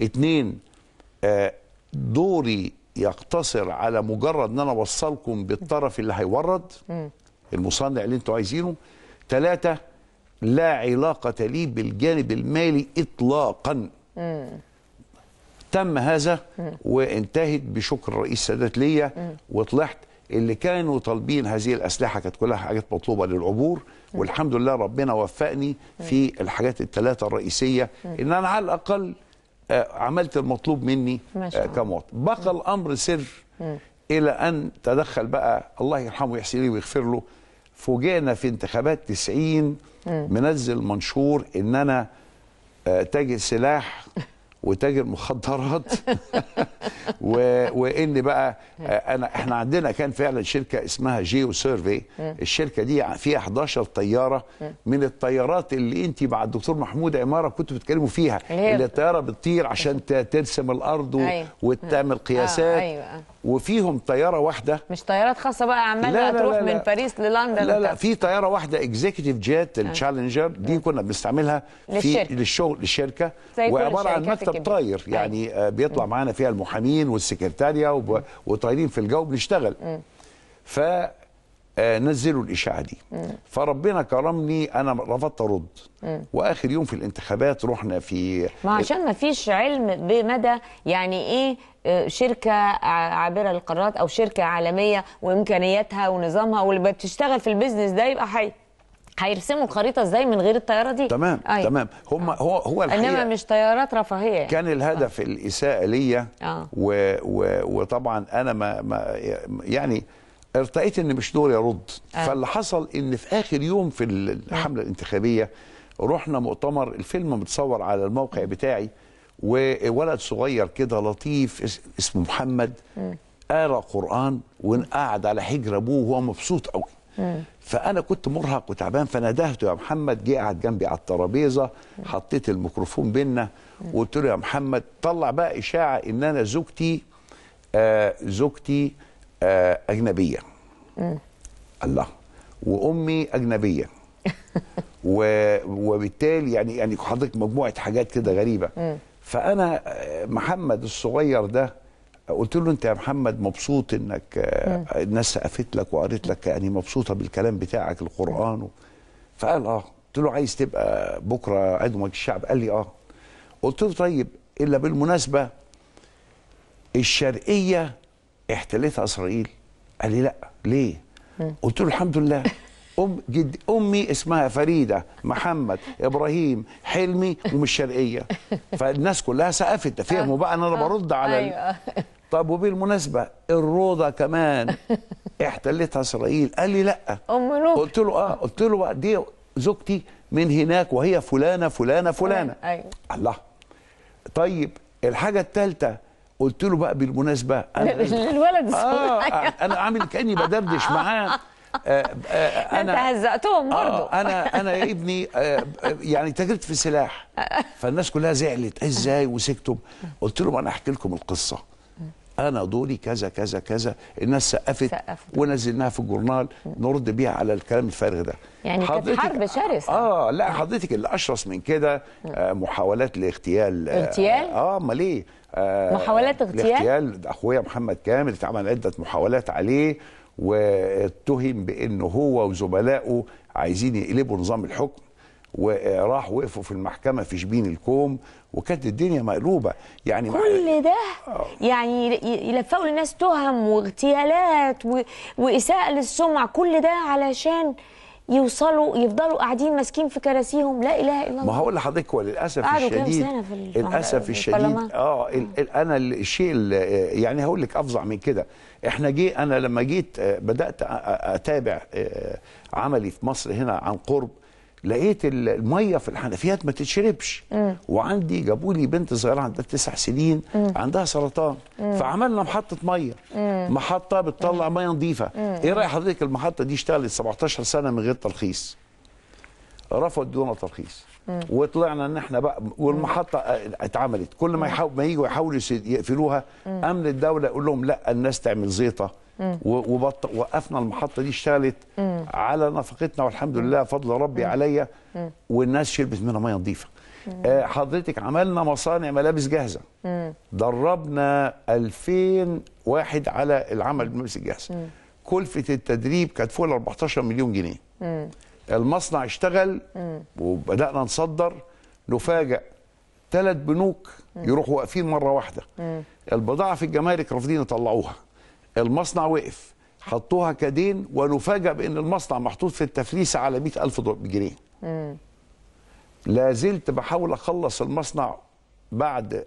S2: اتنين آه، دوري يقتصر على مجرد ان انا اوصلكم بالطرف اللي هيورد المصنع اللي انتوا عايزينه ثلاثه لا علاقه لي بالجانب المالي اطلاقا تم هذا وانتهت بشكر الرئيس السادات ليا وطلعت اللي كانوا طالبين هذه الاسلحه كانت كلها حاجات مطلوبه للعبور والحمد لله ربنا وفقني في الحاجات الثلاثه الرئيسيه ان انا على الاقل آه، عملت المطلوب مني آه، كمواطن بقى الامر سر الى ان تدخل بقى الله يرحمه ويحسن لي ويغفر له فوجئنا في انتخابات 90 منزل منشور ان انا آه، تاجر سلاح وتاجر مخدرات و... وان بقى انا احنا عندنا كان فعلا شركه اسمها جيو سيرفي الشركه دي فيها 11 طياره من الطيارات اللي انت مع الدكتور محمود عماره كنتوا بتتكلموا فيها اللي الطياره بتطير عشان ترسم الارض و... أيوة. وتعمل آه، قياسات أيوة. وفيهم طياره واحده مش
S1: طيارات خاصه بقى عماله تروح لا لا من باريس للندن لا لا في
S2: طياره واحده اكزيكتيف جيت التشالنجر دي آه. كنا بنستعملها في للشغل للشركه وعباره عن مكتب طاير طيب. يعني آه، بيطلع معانا فيها المحامين والسكرتاريه وطايرين في الجو بنشتغل ف آه، نزلوا الاشاعه دي م. فربنا كرمني انا رفضت ارد واخر يوم في الانتخابات رحنا في ما عشان
S1: ما فيش علم بمدى يعني ايه آه، شركه عابره للقارات او شركه عالميه وامكانياتها ونظامها واللي بتشتغل في البيزنس ده يبقى حي هيرسموا الخريطه ازاي من غير الطياره دي تمام
S2: أي. أيوة. تمام هم آه. هو هو الحقيقه انما مش
S1: طيارات رفاهيه
S2: كان الهدف آه. الاساءه ليا آه. و... و... وطبعا انا ما, ما يعني ارتأيت ان مش دوري ارد آه. فاللي حصل ان في اخر يوم في الحمله الانتخابيه رحنا مؤتمر الفيلم متصور على الموقع بتاعي وولد صغير كده لطيف اسمه محمد قرا قران وقعد على حجر ابوه وهو مبسوط قوي فانا كنت مرهق وتعبان فندهته يا محمد جه قعد جنبي على الترابيزه حطيت الميكروفون بينا وقلت له يا محمد طلع بقى اشاعه ان انا زوجتي آه زوجتي آه، اجنبيه مم. الله وامي اجنبيه وبالتالي يعني يعني حضرتك مجموعه حاجات كده غريبه مم. فانا آه، محمد الصغير ده قلت له انت يا محمد مبسوط انك آه، الناس سقفت لك وقريت لك يعني مبسوطه بالكلام بتاعك القران و... فقال اه قلت له عايز تبقى بكره عضو مجلس الشعب قال لي اه قلت له طيب الا بالمناسبه الشرقيه احتلتها اسرائيل قال لي لا ليه قلت له الحمد لله أم جد أمي اسمها فريدة محمد إبراهيم حلمي ومش شرقية فالناس كلها سقفت فهموا بقى أن أنا برد على أيوة. طب وبالمناسبة الروضة كمان احتلتها إسرائيل قال لي لأ
S3: أم قلت
S2: له آه قلت له بقى دي زوجتي من هناك وهي فلانة فلانة فلانة أيوة. الله طيب الحاجة الثالثة قلت له بقى بالمناسبه انا الولد آه،, اه انا عامل كاني بدردش آه. معاه آه آه انت هزقتهم
S1: برضه آه انا انا يا
S2: ابني آه، يعني تاجرت في سلاح فالناس كلها زعلت ازاي وسكتوا قلت لهم انا احكي لكم القصه انا دوري كذا كذا كذا الناس سقفت ونزلناها في الجورنال نرد بيها على الكلام الفارغ ده يعني كانت حرب شرسه اه لا حضرتك اللي اشرس من كده محاولات لاغتيال اغتيال اه امال ايه آه، محاولات اغتيال اغتيال اخويا محمد كامل اتعمل عده محاولات عليه واتهم بانه هو وزملائه عايزين يقلبوا نظام الحكم وراح وقفوا في المحكمه في شبين الكوم وكانت الدنيا مقلوبه يعني كل
S1: ده آه. يعني يلفقوا للناس تهم واغتيالات واساءه للسمعه كل ده علشان يوصلوا يفضلوا قاعدين ماسكين في كراسيهم لا اله الا الله ما هقول
S2: لحضرتك هو للاسف الشديد للاسف الشديد اه انا الشيء يعني هقول لك افظع من كده احنا جي انا لما جيت آه، بدات اتابع آه، عملي في مصر هنا عن قرب لقيت الميه في الحنفيات ما تتشربش مم. وعندي جابوا لي بنت صغيره عندها تسع سنين مم. عندها سرطان مم. فعملنا محطه ميه مم. محطه بتطلع ميه نظيفه ايه راي حضرتك المحطه دي اشتغلت 17 سنه من غير ترخيص رفضوا دون ترخيص وطلعنا ان احنا بقى والمحطه اتعملت كل ما يحاول ما يجوا يحاولوا يقفلوها امن الدوله يقول لهم لا الناس تعمل زيطه وبط... وقفنا المحطه دي اشتغلت على نفقتنا والحمد لله فضل ربي عليا والناس شربت منها ميه نظيفه آه، حضرتك عملنا مصانع ملابس جاهزه دربنا 2000 واحد على العمل بالملابس الجاهزه كلفه التدريب كانت فوق ال 14 مليون
S4: جنيه
S2: المصنع اشتغل وبدانا نصدر نفاجئ ثلاث بنوك يروحوا واقفين مره واحده البضاعه في الجمارك رافضين يطلعوها المصنع وقف حطوها كدين ونفاجأ بأن المصنع محطوط في التفليسة على مئة ألف جنيه لا زلت بحاول أخلص المصنع بعد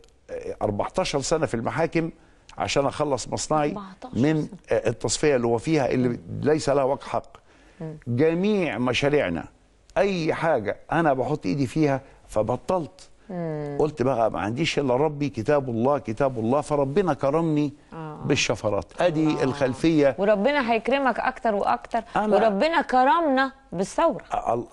S2: 14 آه، سنة في المحاكم عشان أخلص مصنعي من آه، التصفية اللي هو فيها اللي ليس لها وجه حق جميع مشاريعنا أي حاجة أنا بحط إيدي فيها فبطلت
S4: مم. قلت
S2: بقى ما عنديش الا ربي كتاب الله كتاب الله فربنا كرمني آه. بالشفرات ادي آه. الخلفيه
S1: وربنا هيكرمك اكتر واكتر أنا وربنا كرمنا
S2: بالثوره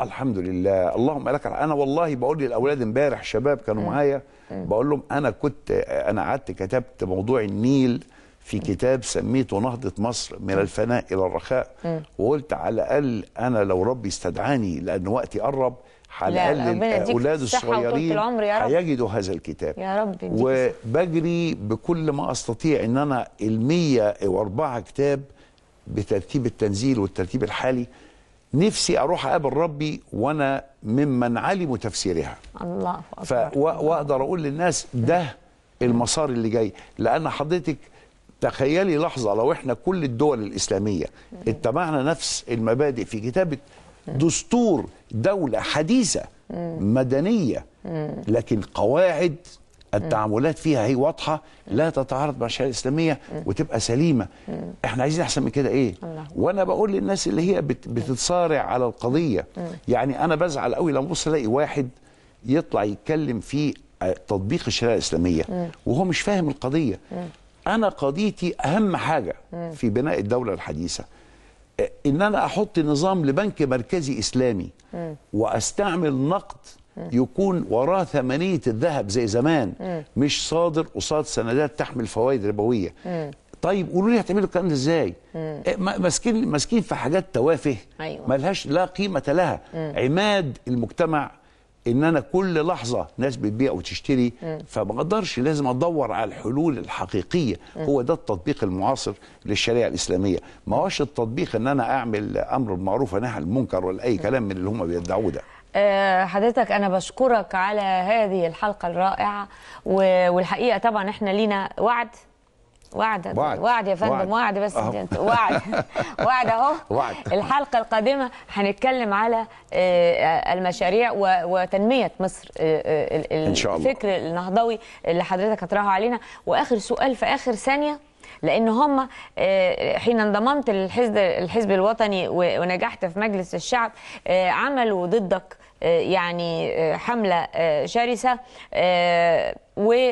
S2: الحمد لله اللهم لك انا والله بقول للاولاد امبارح شباب كانوا معايا بقول لهم انا كنت انا قعدت كتبت موضوع النيل في كتاب سميته نهضة مصر من الفناء إلى الرخاء وقلت على الأقل أنا لو ربي استدعاني لأن وقتي قرب على الاقل الاولاد الصغيرين هيجدوا هذا الكتاب يا رب وبجري بكل ما استطيع ان انا ال104 كتاب بترتيب التنزيل والترتيب الحالي نفسي اروح اقابل ربي وانا ممن علموا تفسيرها الله اكبر واقدر اقول للناس ده المسار اللي جاي لان حضرتك تخيلي لحظه لو احنا كل الدول الاسلاميه اتبعنا نفس المبادئ في كتابه دستور دولة حديثة مدنية لكن قواعد التعاملات فيها هي واضحة لا تتعارض مع الشريعة الإسلامية وتبقى سليمة احنا عايزين أحسن من كده إيه وأنا بقول للناس اللي هي بتتصارع على القضية يعني أنا بزعل قوي لما بص ألاقي واحد يطلع يتكلم في تطبيق الشريعه الاسلاميه وهو مش فاهم القضيه انا قضيتي اهم حاجه في بناء الدوله الحديثه ان انا احط نظام لبنك مركزي اسلامي واستعمل نقد يكون وراه ثمنيه الذهب زي زمان مش صادر قصاد سندات تحمل فوائد ربويه طيب قولوا لي هتعملوا الكلام ده ازاي؟ إيه، ماسكين ماسكين في حاجات توافه أيوة. ملهاش لا قيمه لها عماد المجتمع ان انا كل لحظه ناس بتبيع وتشتري فبقدرش لازم ادور على الحلول الحقيقيه هو ده التطبيق المعاصر للشريعه الاسلاميه ما هوش التطبيق ان انا اعمل امر بالمعروف ونهي عن المنكر ولا اي كلام من اللي هم بيدعوه ده
S1: آه، حضرتك انا بشكرك على هذه الحلقه الرائعه والحقيقه طبعا احنا لينا وعد وعد وعد, وعد يا فندم وعد, بس وعد وعد اهو وعد. الحلقه القادمه هنتكلم على آه، آه، المشاريع وتنميه مصر آه، إن شاء الله. الفكر النهضوي اللي حضرتك هتراهو علينا واخر سؤال في اخر ثانيه لان هم حين انضممت للحزب الحزب الوطني ونجحت في مجلس الشعب عملوا ضدك يعني حمله شرسه و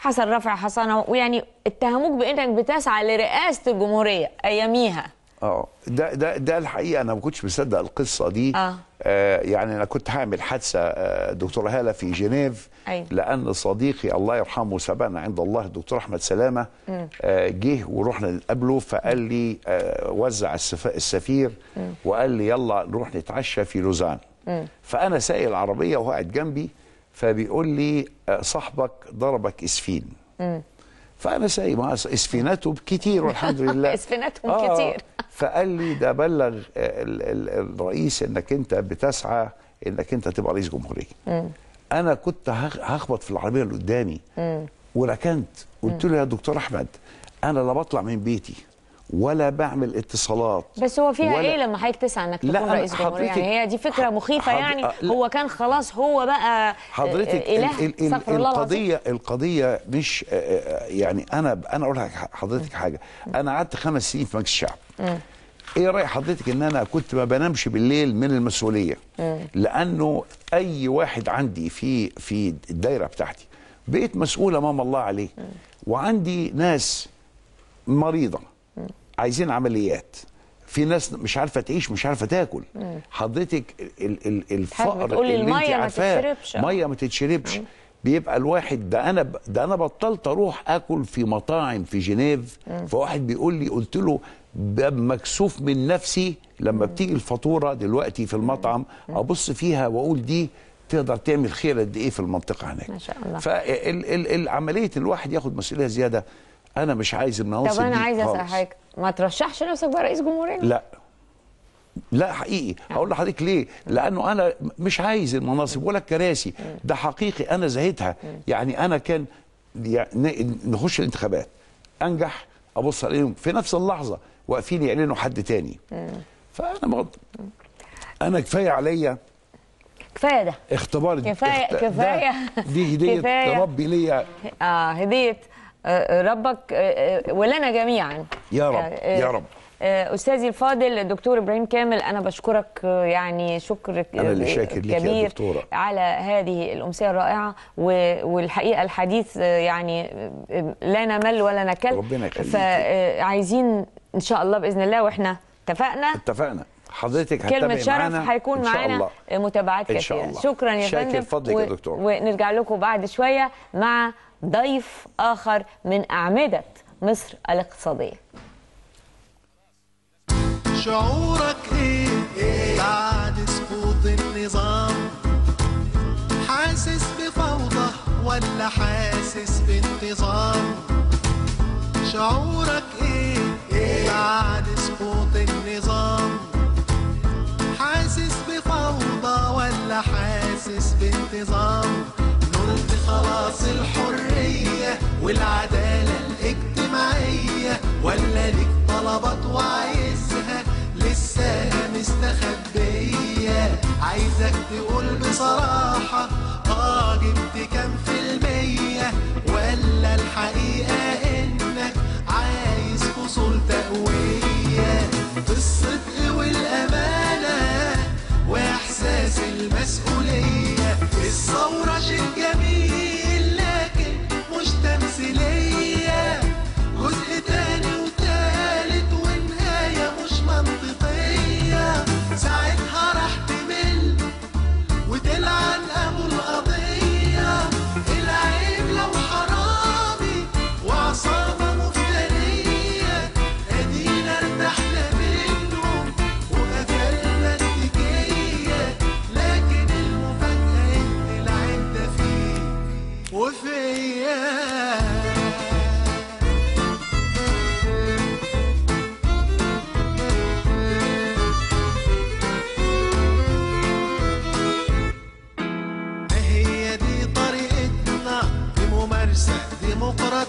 S1: حصل رفع حصانه ويعني اتهموك بانك بتسعى لرئاسه الجمهوريه اياميها
S2: اه ده ده ده الحقيقه انا ما كنتش مصدق القصه دي آه. آه يعني انا كنت هعمل حادثه آه دكتور هاله في جنيف أيوة. لان صديقي الله يرحمه سبقنا عند الله الدكتور احمد سلامه جه آه جه ورحنا نقابله فقال لي آه وزع السف... السفير م. وقال لي يلا نروح نتعشى في لوزان فانا سايق العربيه وقعد جنبي فبيقول لي أه، صاحبك ضربك اسفين م. فانا سايب اسفيناته كتير والحمد لله اسفيناتهم آه كتير فقال لي ده بلغ آه، الرئيس انك انت بتسعى انك انت تبقى رئيس جمهوريه انا كنت هخبط في العربيه اللي قدامي وركنت قلت له يا دكتور احمد انا لا بطلع من بيتي ولا بعمل اتصالات
S1: بس هو فيها ايه لما حضرتك تسعى انك تكون لا رئيس جمهوريه يعني هي دي فكره مخيفه حضر... يعني آه، هو كان خلاص هو بقى آه، حضرتك إله ال... ال... ال... القضيه
S2: القضيه مش آه، يعني انا انا اقول حضرتك حاجه انا قعدت خمس سنين في مجلس الشعب ايه راي حضرتك ان انا كنت ما بنامش بالليل من المسؤوليه لانه اي واحد عندي في في الدايره بتاعتي بقيت مسؤول امام الله عليه وعندي ناس مريضه عايزين عمليات في ناس مش عارفه تعيش مش عارفه تاكل حضرتك ال ال الفقر بتقولي اللي الميه ما تتشربش اه. ميه ما تتشربش بيبقى الواحد ده انا ده انا بطلت اروح اكل في مطاعم في جنيف فواحد بيقول لي قلت له مكسوف من نفسي لما بتيجي الفاتوره دلوقتي في المطعم ابص فيها واقول دي تقدر تعمل خير قد ايه في المنطقه هناك ما شاء الله فعمليه الواحد ياخد مسؤوليه زياده انا مش عايز المناصب طب انا عايز اسال حاجه
S1: ما ترشحش نفسك بقى رئيس جمهوريه
S2: لا لا حقيقي هقول لحضرتك ليه لانه انا مش عايز المناصب ولا الكراسي ده حقيقي انا زهيتها يعني انا كان يعني نخش الانتخابات انجح ابص عليهم في نفس اللحظه واقفين يعلنوا حد تاني فانا مغض... انا كفايه عليا كفايه ده اختبار كفايه كفايه
S1: دي هديه ربي ليا اه هديه آه، آه، ربك آه، ولنا جميعا يا رب يا رب استاذي الفاضل الدكتور ابراهيم كامل انا بشكرك يعني شكر أنا اللي شاكر كبير يا على هذه الامسيه الرائعه والحقيقه الحديث يعني لا نمل ولا نكل ربنا يخليك فعايزين ان شاء الله باذن الله واحنا اتفقنا
S2: اتفقنا حضرتك كلمة شرف هيكون معانا
S1: متابعات كثيرة شكرا يا فندم شاكر فضلك يا دكتور ونرجع لكم بعد شوية مع ضيف آخر من أعمدة مصر الاقتصادية
S5: شعورك إيه, إيه؟ بعد سقوط النظام حاسس بفوضى ولا حاسس بانتظام شعورك إيه, إيه؟ بعد سقوط النظام حاسس بفوضى ولا حاسس بانتظام نلت خلاص الحر والعدالة الاجتماعية ولا ليك طلبات وعايزها لسه مستخبية عايزك تقول بصراحة اه جبت كام في المية ولا الحقيقة انك عايز فصول تقوية الصدق والأمانة وإحساس المسؤولية الثورة شيء جميل وقرات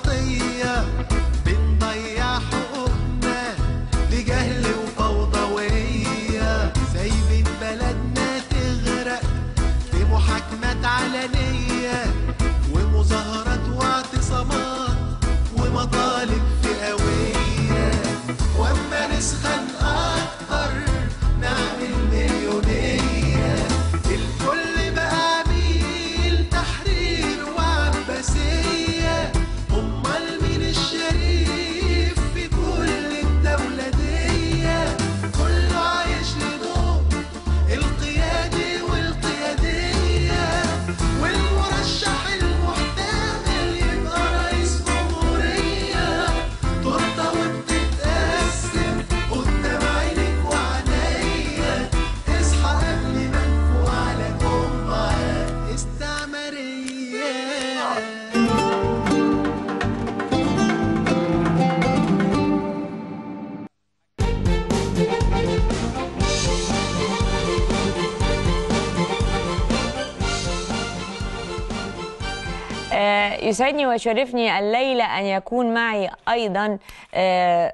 S1: يسعدني ويشرفني الليلة أن يكون معي أيضا آه،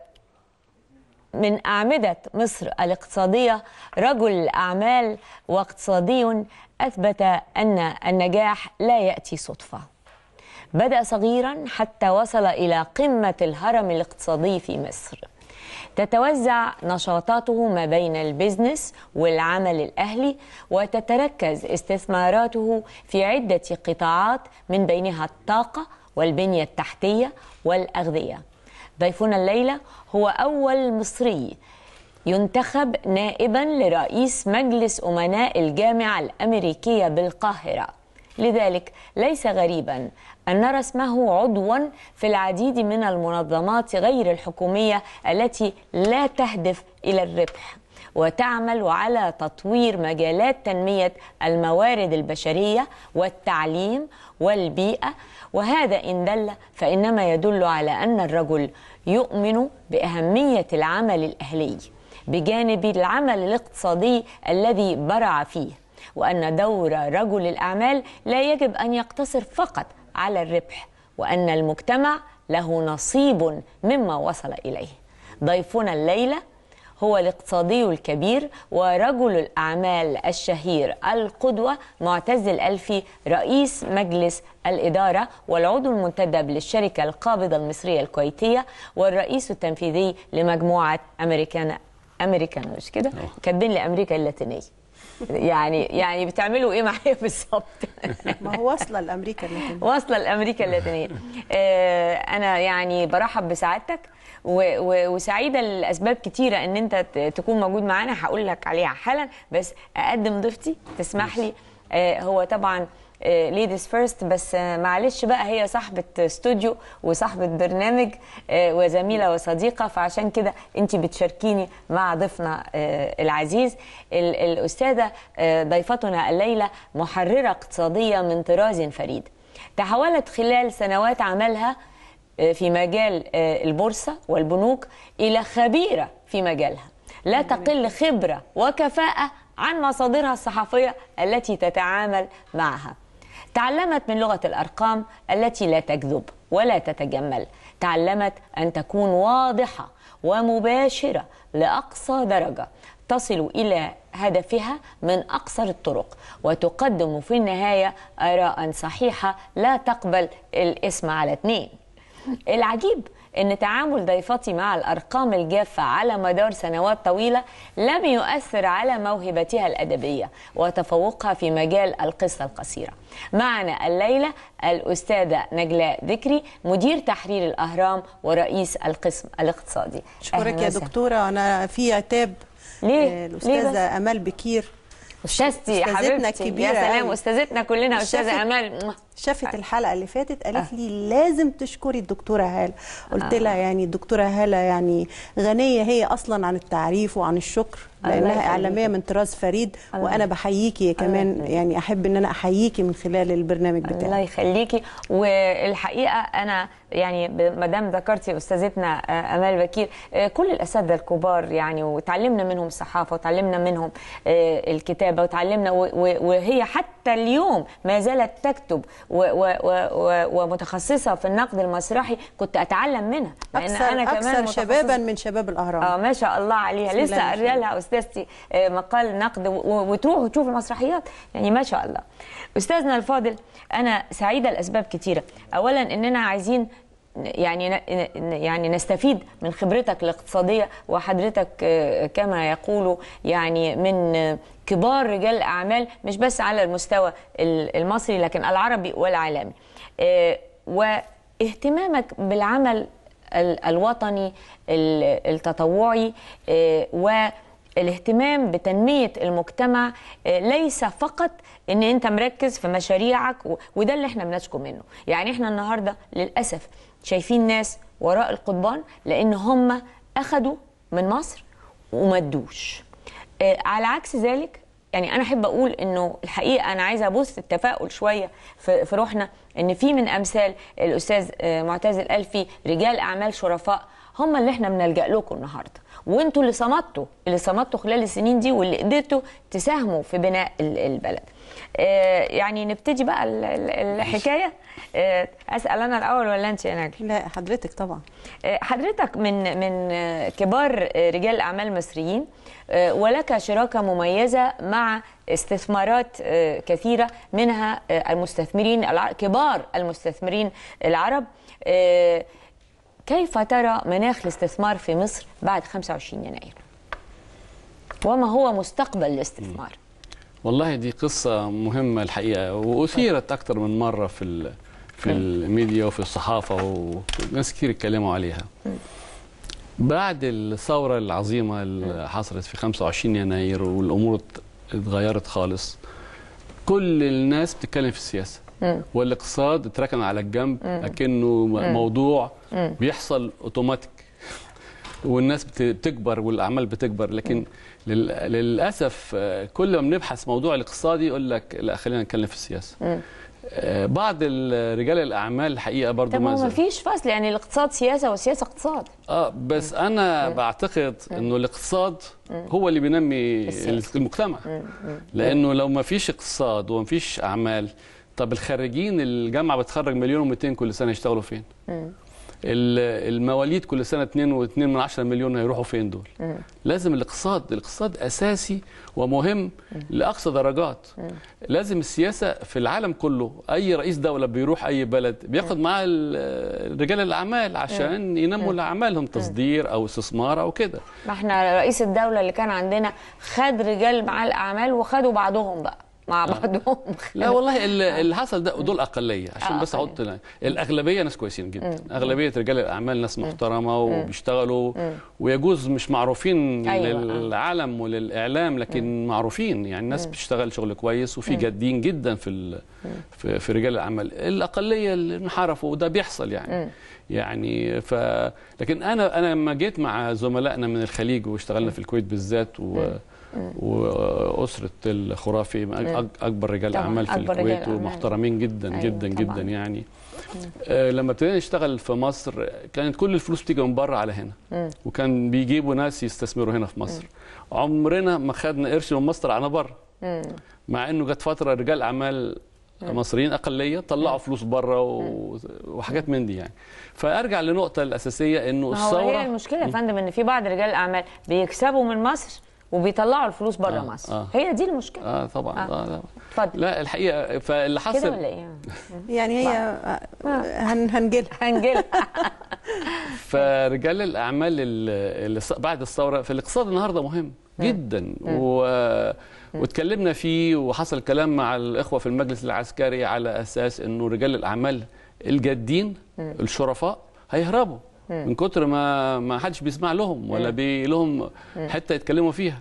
S1: من أعمدة مصر الاقتصادية رجل أعمال واقتصادي أثبت أن النجاح لا يأتي صدفة بدأ صغيرا حتى وصل إلى قمة الهرم الاقتصادي في مصر تتوزع نشاطاته ما بين البزنس والعمل الأهلي وتتركز استثماراته في عدة قطاعات من بينها الطاقة والبنية التحتية والأغذية ضيفنا الليلة هو أول مصري ينتخب نائبا لرئيس مجلس أمناء الجامعة الأمريكية بالقاهرة لذلك ليس غريبا أن نرى اسمه عضوا في العديد من المنظمات غير الحكومية التي لا تهدف إلى الربح وتعمل على تطوير مجالات تنمية الموارد البشرية والتعليم والبيئة وهذا إن دل فإنما يدل على أن الرجل يؤمن بأهمية العمل الأهلي بجانب العمل الاقتصادي الذي برع فيه وأن دور رجل الأعمال لا يجب أن يقتصر فقط على الربح وأن المجتمع له نصيب مما وصل إليه ضيفنا الليلة هو الاقتصادي الكبير ورجل الأعمال الشهير القدوة معتز الألفي رئيس مجلس الإدارة والعضو المنتدب للشركة القابضة المصرية الكويتية والرئيس التنفيذي لمجموعة أمريكان أمريكان مش كده نعم. كاتبين لأمريكا اللاتينية يعني يعني بتعملوا ايه معايا بالظبط ما هو واصله لامريكا اللاتينيه واصله لامريكا اللاتينيه آه، انا يعني برحب بسعادتك وسعيده لاسباب كتيره ان انت تكون موجود معانا هقول لك عليها حالا بس اقدم ضيفتي تسمح لي آه، هو طبعا ليديز آه، فيرست بس آه، معلش بقى هي صاحبه استوديو وصاحبه برنامج آه، وزميله وصديقه فعشان كده انت بتشاركيني مع ضيفنا العزيز الاستاذه ضيفتنا الليله محرره اقتصاديه من طراز فريد تحولت خلال سنوات عملها في مجال البورصه والبنوك الى خبيره في مجالها لا تقل خبره وكفاءه عن مصادرها الصحفيه التي تتعامل معها تعلمت من لغة الأرقام التي لا تكذب ولا تتجمل تعلمت أن تكون واضحة ومباشرة لأقصى درجة تصل إلى هدفها من أقصر الطرق وتقدم في النهاية آراء صحيحة لا تقبل الاسم على اثنين العجيب أن تعامل ضيفتي مع الأرقام الجافة على مدار سنوات طويلة لم يؤثر على موهبتها الأدبية وتفوقها في مجال القصة القصيرة معنا الليلة الأستاذة نجلاء ذكري مدير تحرير الأهرام ورئيس القسم الاقتصادي أشكرك يا دكتورة أنا
S8: في عتاب ليه؟ آه، الأستاذة ليه بس؟ امال بكير استاذتي حبيبتي الكبيرة يا سلام أيوة. استاذتنا
S1: كلنا استاذه امال
S8: شافت أه. الحلقه اللي فاتت قالت أه. لي لازم تشكري الدكتوره هاله قلت آه. لها يعني الدكتوره هاله يعني غنيه هي اصلا عن التعريف وعن الشكر لانها اعلاميه من طراز فريد وانا بحييكي كمان يعني احب ان انا احييكي من خلال البرنامج بتاعك الله
S1: يخليكي والحقيقه انا يعني ما دام ذكرتي استاذتنا آه، امال بكير آه، كل الاساتذه الكبار يعني وتعلمنا منهم الصحافه وتعلمنا منهم آه، الكتابه وتعلمنا وهي حتى اليوم ما زالت تكتب ومتخصصه في النقد المسرحي كنت اتعلم منها لان انا كمان أكثر شبابا من شباب الاهرام اه ما شاء الله عليها لسه قريالها لها استاذ بودكاستي آه، مقال نقد وتروحوا تشوفوا المسرحيات يعني ما شاء الله استاذنا الفاضل انا سعيده لاسباب كثيره اولا اننا عايزين يعني يعني نستفيد من خبرتك الاقتصاديه وحضرتك آه، كما يقولوا يعني من كبار رجال الاعمال مش بس على المستوى المصري لكن العربي والعالمي آه، واهتمامك بالعمل الوطني التطوعي و الاهتمام بتنميه المجتمع آه، ليس فقط ان انت مركز في مشاريعك وده اللي احنا بنشكو منه يعني احنا النهارده للاسف شايفين ناس وراء القضبان لان هم اخذوا من مصر ومدوش آه، على عكس ذلك يعني انا احب اقول انه الحقيقه انا عايزه ابص التفاؤل شويه في روحنا ان في من امثال الاستاذ آه، معتز الالفي رجال اعمال شرفاء هم اللي احنا بنلجا لكم النهارده وانتوا اللي صمدتوا اللي صمدتوا خلال السنين دي واللي قدرتوا تساهموا في بناء البلد آه، يعني نبتدي بقى الحكايه آه، اسال انا الاول ولا انت يا نجم لا حضرتك طبعا آه، حضرتك من من كبار رجال الاعمال المصريين ولك شراكه مميزه مع استثمارات كثيره منها المستثمرين كبار المستثمرين العرب كيف ترى مناخ الاستثمار في مصر بعد 25 يناير وما هو مستقبل الاستثمار
S6: والله دي قصة مهمة الحقيقة وأثيرت أكثر من مرة في في الميديا وفي الصحافة وناس كثير اتكلموا عليها بعد الثورة العظيمة اللي حصلت في 25 يناير والأمور اتغيرت خالص كل الناس بتتكلم في السياسة والاقتصاد اتركن على الجنب اكنه موضوع بيحصل اوتوماتيك والناس بتكبر والاعمال بتكبر لكن للاسف آه، كل ما بنبحث موضوع الاقتصادي يقول لك لا خلينا نتكلم في السياسه آه، بعض رجال الاعمال الحقيقه برضه ما ما
S1: فيش فصل يعني الاقتصاد سياسه والسياسه اقتصاد
S6: اه بس مم. انا مم. بعتقد انه الاقتصاد مم. هو اللي بينمي المجتمع لانه لو ما فيش اقتصاد وما فيش اعمال طب الخريجين الجامعه بتخرج مليون و200 كل سنه يشتغلوا فين؟ المواليد كل سنه 2 و2 من 10 مليون هيروحوا فين دول؟ لازم الاقتصاد، الاقتصاد اساسي ومهم لاقصى درجات. لازم السياسه في العالم كله، اي رئيس دوله بيروح اي بلد بياخد معاه رجال الاعمال عشان ينموا اعمالهم تصدير او استثمار او كده.
S1: ما احنا رئيس الدوله اللي كان عندنا خد رجال معاه الاعمال وخدوا بعضهم بقى. مع آه. بعضهم لا والله اللي
S6: حصل ده دول اقليه عشان آه بس احط الاغلبيه ناس كويسين جدا اغلبيه رجال الاعمال ناس محترمه وبيشتغلوا ويجوز مش معروفين أيوة. للعالم وللاعلام لكن معروفين يعني الناس بتشتغل شغل كويس وفي جادين جدا في في, في رجال الاعمال الاقليه اللي انحرفوا وده بيحصل يعني يعني ف لكن انا انا لما جيت مع زملائنا من الخليج واشتغلنا في الكويت بالذات و واسره الخرافي نعم. اكبر رجال اعمال في الكويت ومحترمين جدا أيوة جدا طبعًا. جدا يعني نعم. آه، لما ابتدينا نشتغل في مصر كانت كل الفلوس بتيجي من بره على هنا نعم. وكان بيجيبوا ناس يستثمروا هنا في مصر عمرنا ما خدنا قرش من مصر على بره مع انه جت فتره رجال اعمال مصريين اقليه طلعوا فلوس بره وحاجات من دي يعني فارجع للنقطه الاساسيه انه الثوره هي المشكله
S1: يا فندم ان في بعض رجال الاعمال بيكسبوا من مصر وبيطلعوا الفلوس بره آه مصر آه هي دي المشكله
S6: اه طبعا آه.
S1: آه لا اتفضل
S8: لا
S6: الحقيقه فاللي حصل كده ولا ايه
S1: يعني هي آه.
S8: آه، هن هنجلها هنجلها
S6: فرجال الاعمال اللي بعد الثوره في الاقتصاد النهارده مهم جدا و... واتكلمنا فيه وحصل كلام مع الاخوه في المجلس العسكري على اساس انه رجال الاعمال الجادين الشرفاء هيهربوا من كتر ما ما حدش بيسمع لهم ولا بي لهم حته يتكلموا فيها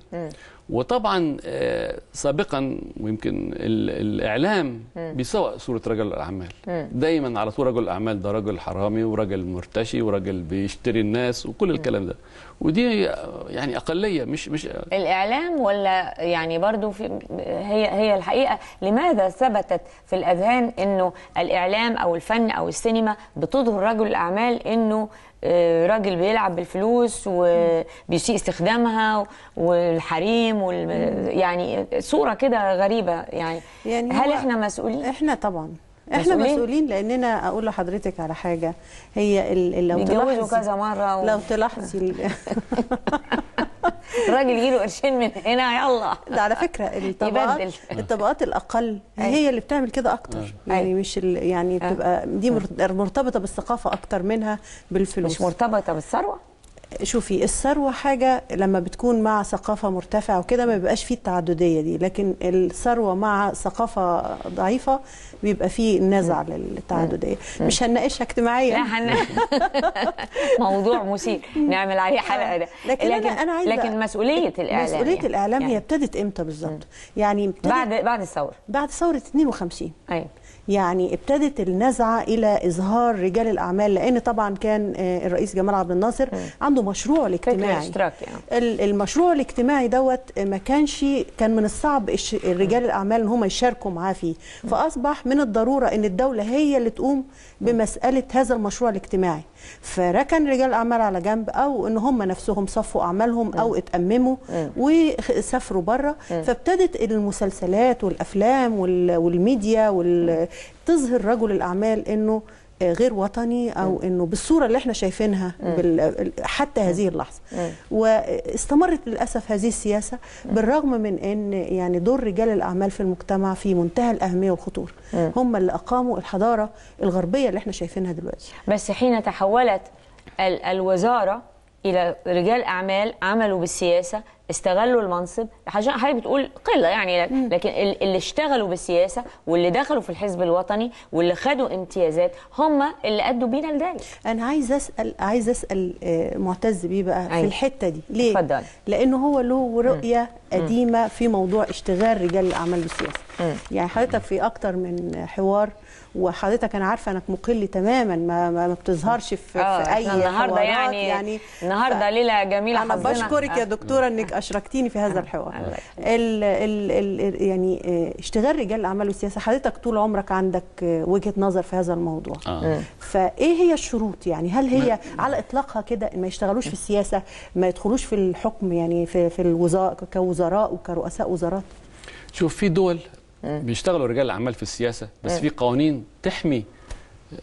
S6: وطبعا آه، سابقا ويمكن الاعلام بيسوء صوره رجل الاعمال دايما على طول رجل الاعمال ده رجل حرامي ورجل مرتشي ورجل بيشتري الناس وكل الكلام ده ودي يعني اقليه مش مش
S1: الاعلام ولا يعني برضو في هي هي الحقيقه لماذا ثبتت في الاذهان انه الاعلام او الفن او السينما بتظهر رجل الاعمال انه آه، راجل بيلعب بالفلوس وبيسيء استخدامها والحريم وال... يعني صوره كده غريبه يعني, يعني هل احنا مسؤولين؟ احنا طبعا احنا مسؤولين,
S8: لاننا اقول لحضرتك على حاجه هي لو تلاحظي كذا
S1: مره و... لو تلاحظي الراجل يجي له قرشين من هنا يلا ده على فكره الطبقات
S8: الطبقات الاقل هي أيوة. اللي بتعمل كده اكتر أيوة. يعني مش يعني أيوة. بتبقى دي مرتبطه بالثقافه اكتر منها بالفلوس مش مرتبطه بالثروه شوفي الثروه حاجه لما بتكون مع ثقافه مرتفعه وكده ما بيبقاش فيه التعدديه دي لكن الثروه مع ثقافه ضعيفه بيبقى فيه نزع للتعدديه مش هنناقشها اجتماعيا موضوع مثير نعمل عليه حلقه ده لكن, لكن انا عايزه لكن مسؤوليه الاعلام يعني. مسؤوليه يعني. الاعلام يعني. هي ابتدت امتى بالظبط يعني بعد بعد الثوره بعد ثوره 52 ايوه يعني ابتدت النزعه الى اظهار رجال الاعمال لان طبعا كان آه، الرئيس جمال عبد الناصر عنده مشروع الاجتماعي يعني. المشروع الاجتماعي دوت ما كانش كان من الصعب رجال الاعمال ان هم يشاركوا معاه فيه فاصبح من الضروره ان الدوله هي اللي تقوم بمساله هذا المشروع الاجتماعي فركن رجال الاعمال على جنب او ان هم نفسهم صفوا اعمالهم او اتامموا وسافروا بره فابتدت المسلسلات والافلام والميديا تظهر رجل الاعمال انه غير وطني او انه بالصوره اللي احنا شايفينها حتى هذه اللحظه واستمرت للاسف هذه السياسه بالرغم من ان يعني دور رجال الاعمال في المجتمع في منتهى الاهميه والخطوره هم اللي اقاموا الحضاره الغربيه اللي احنا
S1: شايفينها دلوقتي بس حين تحولت الوزاره الى رجال اعمال عملوا بالسياسه استغلوا المنصب عشان حضرتك بتقول قله يعني لكن اللي اشتغلوا بالسياسه واللي دخلوا في الحزب الوطني واللي خدوا امتيازات هم اللي ادوا بينا لذلك انا عايز اسال
S8: عايز اسال آه، معتز بيه بقى أيوة. في الحته دي ليه فضل. لانه هو له رؤيه م. قديمه في موضوع اشتغال رجال الاعمال بالسياسه م. يعني حضرتك في اكتر من حوار وحضرتك انا عارفه انك مقل تماما ما, ما بتظهرش في, في آه، اي النهارده يعني, يعني
S1: النهارده ليله
S8: جميله انا بشكرك يا آه. دكتوره انك اشركتيني في هذا الحوار ال ال ال يعني آه، اشتغال رجال الاعمال والسياسه حضرتك طول عمرك عندك وجهه نظر في هذا الموضوع آه. فايه هي الشروط يعني هل هي على اطلاقها كده ما يشتغلوش في السياسه ما يدخلوش في الحكم يعني في في الوزارة كوزراء وكرؤساء وزارات
S6: شوف في دول بيشتغلوا رجال الاعمال في السياسه بس اه. في قوانين تحمي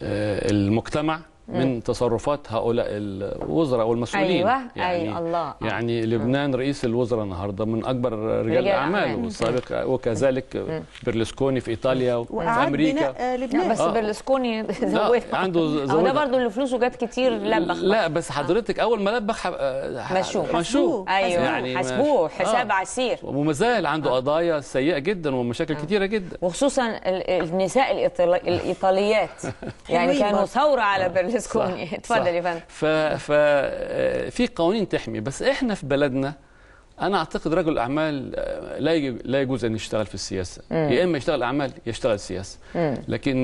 S6: آه، المجتمع من إيه. تصرفات هؤلاء الوزراء والمسؤولين أيوة. يعني أي الله. آه. يعني لبنان رئيس الوزراء النهارده من اكبر رجال الاعمال والسابق وكذلك برلسكوني في ايطاليا وفي امريكا آه، لبنان آه. بس آه.
S1: برلسكوني زودها عنده زودها ده برضه اللي فلوسه جت كتير لبخ لا
S6: بس حضرتك اول ما لبخ مشوه مشوه ايوه يعني حسبوه حساب آه. عسير وما زال عنده قضايا سيئه جدا ومشاكل كتيره جدا
S1: وخصوصا النساء الايطاليات
S6: يعني كانوا
S1: ثوره على برلسكوني تفضل يا فندم
S6: ف في قوانين تحمي بس احنا في بلدنا انا اعتقد رجل الاعمال آه، لا لا يجوز ان يشتغل في السياسه يا اما يشتغل اعمال يشتغل سياسه لكن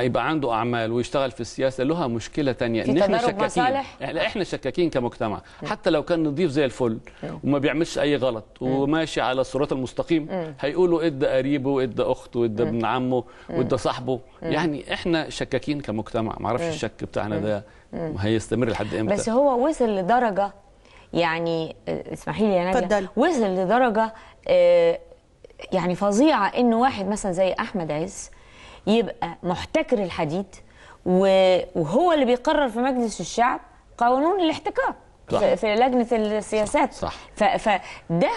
S6: يبقى عنده اعمال ويشتغل في السياسه لها مشكله ثانيه ان احنا شكاكين مصالح. يعني احنا شكاكين كمجتمع مم. حتى لو كان نضيف زي الفل مم. وما بيعملش اي غلط وماشي على الصراط المستقيم مم. هيقولوا ادى قريبه وادى اخته وادى ابن عمه وادى صاحبه مم. يعني احنا شكاكين كمجتمع ما اعرفش الشك بتاعنا ده هيستمر لحد امتى بس
S1: هو وصل لدرجه يعني آه، اسمحي لي يا ناديه وصل لدرجه آه، يعني فظيعه ان واحد مثلا زي احمد عز يبقى محتكر الحديد وهو اللي بيقرر في مجلس الشعب قانون الاحتكار صح. في لجنه السياسات صح. فده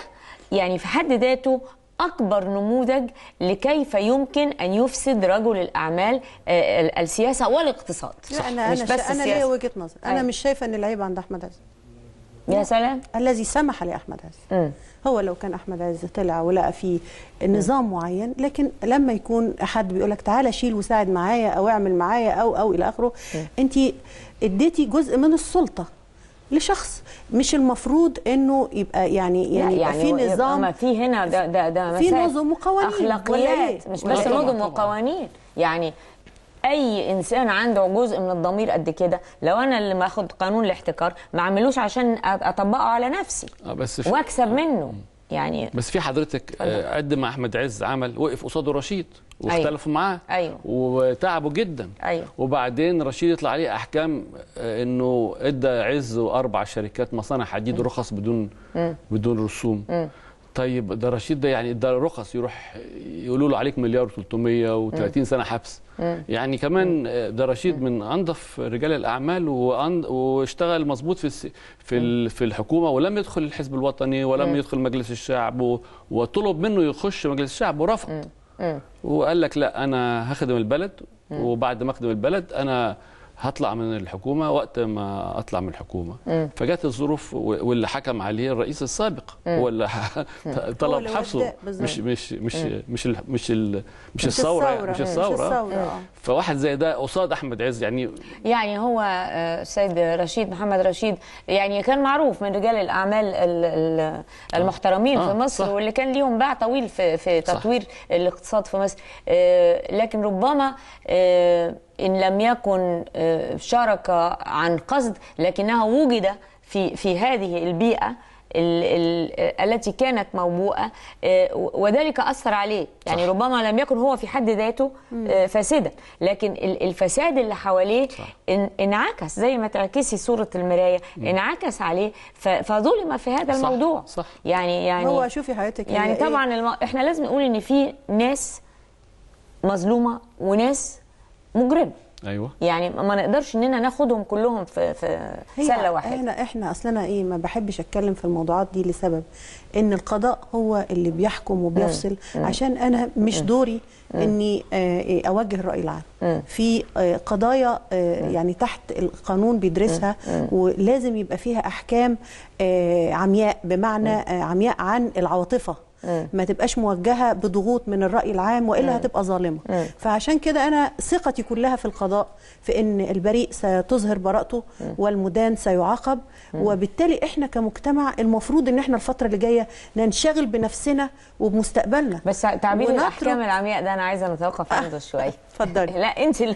S1: يعني في حد ذاته أكبر نموذج لكيف يمكن أن يفسد رجل الأعمال آه، السياسة والاقتصاد لا أنا مش أنا, بس أنا ليا وجهة
S8: نظر أنا أي. أيوة. مش شايفة أن العيب عند أحمد عز يا سلام الذي سمح لأحمد عز م. هو لو كان أحمد عز طلع ولقى فيه نظام معين لكن لما يكون حد بيقول لك تعالى شيل وساعد معايا أو اعمل معايا أو أو إلى آخره أنت اديتي جزء من السلطة لشخص مش المفروض انه يبقى يعني يعني, يعني في نظام ما
S1: في هنا ده ده ده في نظم وقوانين اخلاقيات مش بس إيه؟ نظم وقوانين يعني اي انسان عنده جزء من الضمير قد كده لو انا اللي ماخد قانون الاحتكار ما اعملوش عشان اطبقه على نفسي
S6: آه بس في... واكسب
S1: منه يعني
S6: بس في حضرتك آه، قد ما احمد عز عمل وقف قصاده رشيد واختلفوا أيوه. معاه أيوه. وتعبوا جدا أيوه. وبعدين رشيد يطلع عليه احكام آه، انه ادى عز واربع شركات مصانع حديد رخص بدون م. بدون رسوم م. طيب ده رشيد ده يعني ده رخص يروح يقولوا له عليك مليار و330 سنه حبس مم. يعني كمان ده رشيد من انظف رجال الاعمال واشتغل مظبوط في الس... في في الحكومه ولم يدخل الحزب الوطني ولم مم. يدخل مجلس الشعب و... وطلب منه يخش مجلس الشعب ورفض وقال لك لا انا هخدم البلد وبعد ما اخدم البلد انا هطلع من الحكومه وقت ما اطلع من الحكومه فجت الظروف واللي حكم عليه الرئيس السابق هو اللي طلب حبسه مش مش مش مش مش مش الثوره يعني، مش الثوره آه. فواحد زي ده قصاد احمد عز يعني
S1: يعني هو السيد آه، رشيد محمد رشيد يعني كان معروف من رجال الاعمال المحترمين آه. في مصر واللي كان ليهم باع طويل في في تطوير الاقتصاد في مصر لكن ربما إن لم يكن آه، شارك عن قصد لكنها وجد في في هذه البيئة آه، التي كانت موبوءة آه، وذلك أثر عليه يعني صح. ربما لم يكن هو في حد ذاته فاسدا لكن الفساد اللي حواليه انعكس زي ما تعكسي صورة المراية انعكس عليه فظلم في هذا صح. الموضوع صح. يعني يعني هو شوفي حياتك يعني طبعا إيه؟ احنا لازم نقول ان في ناس مظلومة وناس مجرم ايوه يعني ما نقدرش اننا ناخدهم كلهم في في سله واحده احنا احنا اصلنا ايه ما بحبش
S8: اتكلم في الموضوعات دي لسبب ان القضاء هو اللي بيحكم وبيفصل عشان انا مش دوري اني آه، إيه، اوجه الراي العام في آه، قضايا آه، يعني تحت القانون بيدرسها ولازم يبقى فيها احكام عمياء بمعنى عمياء عن العواطفه اه. ما تبقاش موجهه بضغوط من الراي العام والا اه. هتبقى ظالمه اه. فعشان كده انا ثقتي كلها في القضاء في ان البريء ستظهر براءته والمدان سيعاقب وبالتالي احنا كمجتمع المفروض ان احنا الفتره اللي جايه ننشغل بنفسنا وبمستقبلنا بس تعبير الاحكام
S1: العمياء ده انا عايزه نتوقف عنده شويه اتفضلي لا انت اللي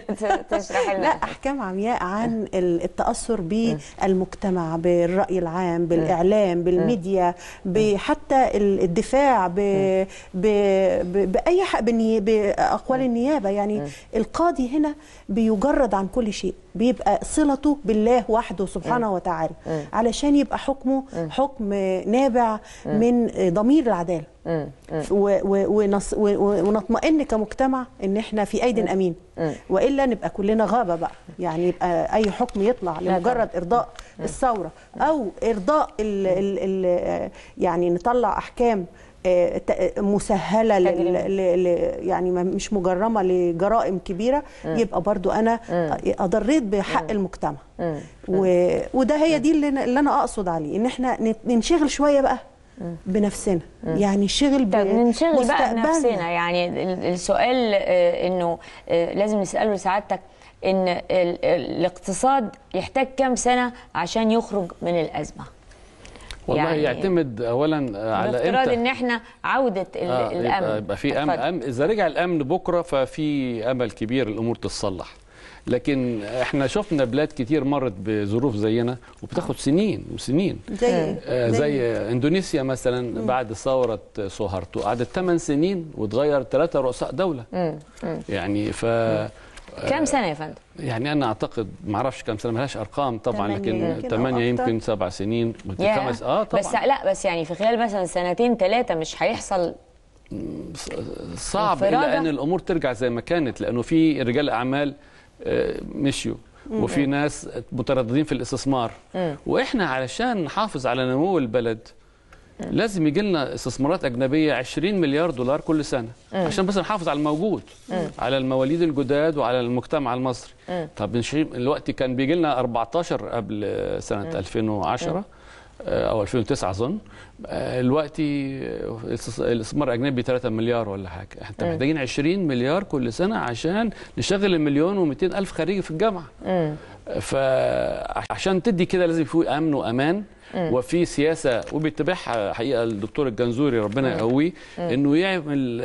S1: تشرحي لنا لا
S8: احكام عمياء عن اه. التاثر بالمجتمع اه. بالراي العام اه. بالاعلام بالميديا حتى الدفاع ب باي حق باقوال النيابه يعني القاضي هنا بيجرد عن كل شيء بيبقى صلته بالله وحده سبحانه وتعالى علشان يبقى حكمه حكم نابع من ضمير العداله ونطمئن كمجتمع ان احنا في ايد امين والا نبقى كلنا غابه بقى يعني يبقى اي حكم يطلع لمجرد ارضاء الثوره او ارضاء الـ الـ الـ يعني نطلع احكام آه، مسهله ل يعني مش مجرمه لجرائم كبيره يبقى برضو انا اضريت بحق المجتمع وده هي دي اللي انا اقصد عليه ان احنا ننشغل شويه بقى يعني بنفسنا يعني شغل طب بنشغل بقى بنفسنا
S1: يعني السؤال آه، انه آه، لازم نساله لسعادتك ان الاقتصاد يحتاج كام سنه عشان يخرج من الازمه والله يعني يعتمد
S6: اولا آه، على افتراض ان
S1: احنا عوده آه الامن يبقى, يبقى في امن, أمن
S6: اذا رجع الامن بكره ففي امل كبير الامور تتصلح لكن احنا شفنا بلاد كتير مرت بظروف زينا وبتاخد سنين وسنين زي آه زي اندونيسيا مثلا مم. بعد ثوره سوهارتو قعدت 8 سنين وتغير ثلاثه رؤساء دوله
S1: مم. مم.
S6: يعني ف كم سنه يا فندم؟ يعني انا اعتقد ما اعرفش كم سنه ملهاش ارقام طبعا لكن 8 يمكن سبع سنين خمس اه طبعا بس
S1: لا بس يعني في خلال مثلا سنتين ثلاثه مش هيحصل
S6: صعب الا ان الامور ترجع زي ما كانت لانه في رجال اعمال مشيوا وفي ناس مترددين في الاستثمار واحنا علشان نحافظ على نمو البلد لازم يجي لنا استثمارات اجنبيه 20 مليار دولار كل سنه م. عشان بس نحافظ على الموجود م. على المواليد الجداد وعلى المجتمع المصري م. طب الوقت كان بيجي لنا 14 قبل سنه م. 2010 م. آه، او 2009 اظن دلوقتي آه، آه، الاستثمار الاجنبي 3 مليار ولا حاجه احنا محتاجين 20 مليار كل سنه عشان نشغل المليون و200 الف خريج في الجامعه فعشان تدي كده لازم يكون امن وامان وفي سياسه وبيتبعها حقيقه الدكتور الجنزوري ربنا يقويه انه يعمل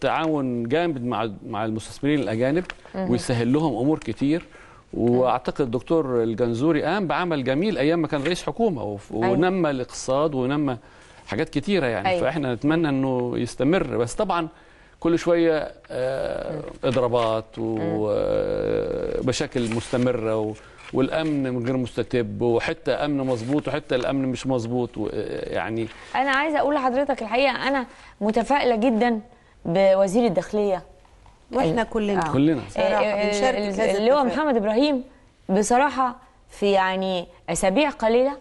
S6: تعاون جامد مع مع المستثمرين الاجانب ويسهل لهم امور كتير واعتقد الدكتور الجنزوري قام بعمل جميل ايام ما كان رئيس حكومه أيوة. ونمى الاقتصاد ونمى حاجات كتيره يعني أيوة. فاحنا نتمنى انه يستمر بس طبعا كل شويه آه اضرابات ومشاكل مستمره و والامن غير مستتب وحتى امن مظبوط وحتى الامن مش مظبوط يعني
S1: انا عايزه اقول لحضرتك الحقيقه انا متفائله جدا بوزير الداخليه واحنا اه. كلنا آه. كلنا اه، اللي هو محمد ابراهيم بصراحه في يعني اسابيع قليله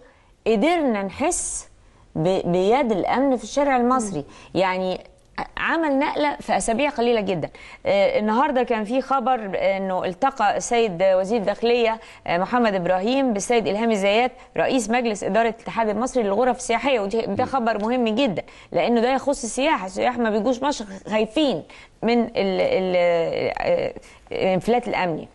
S1: قدرنا نحس بيد الامن في الشارع المصري يعني عمل نقله في اسابيع قليله جدا آه، النهارده كان في خبر انه التقى السيد وزير الداخليه آه، محمد ابراهيم بالسيد الهام الزيات رئيس مجلس اداره الاتحاد المصري للغرف السياحيه وده خبر مهم جدا لانه ده يخص السياحه السياح ما بيجوش مصر خايفين من الانفلات آه، الامني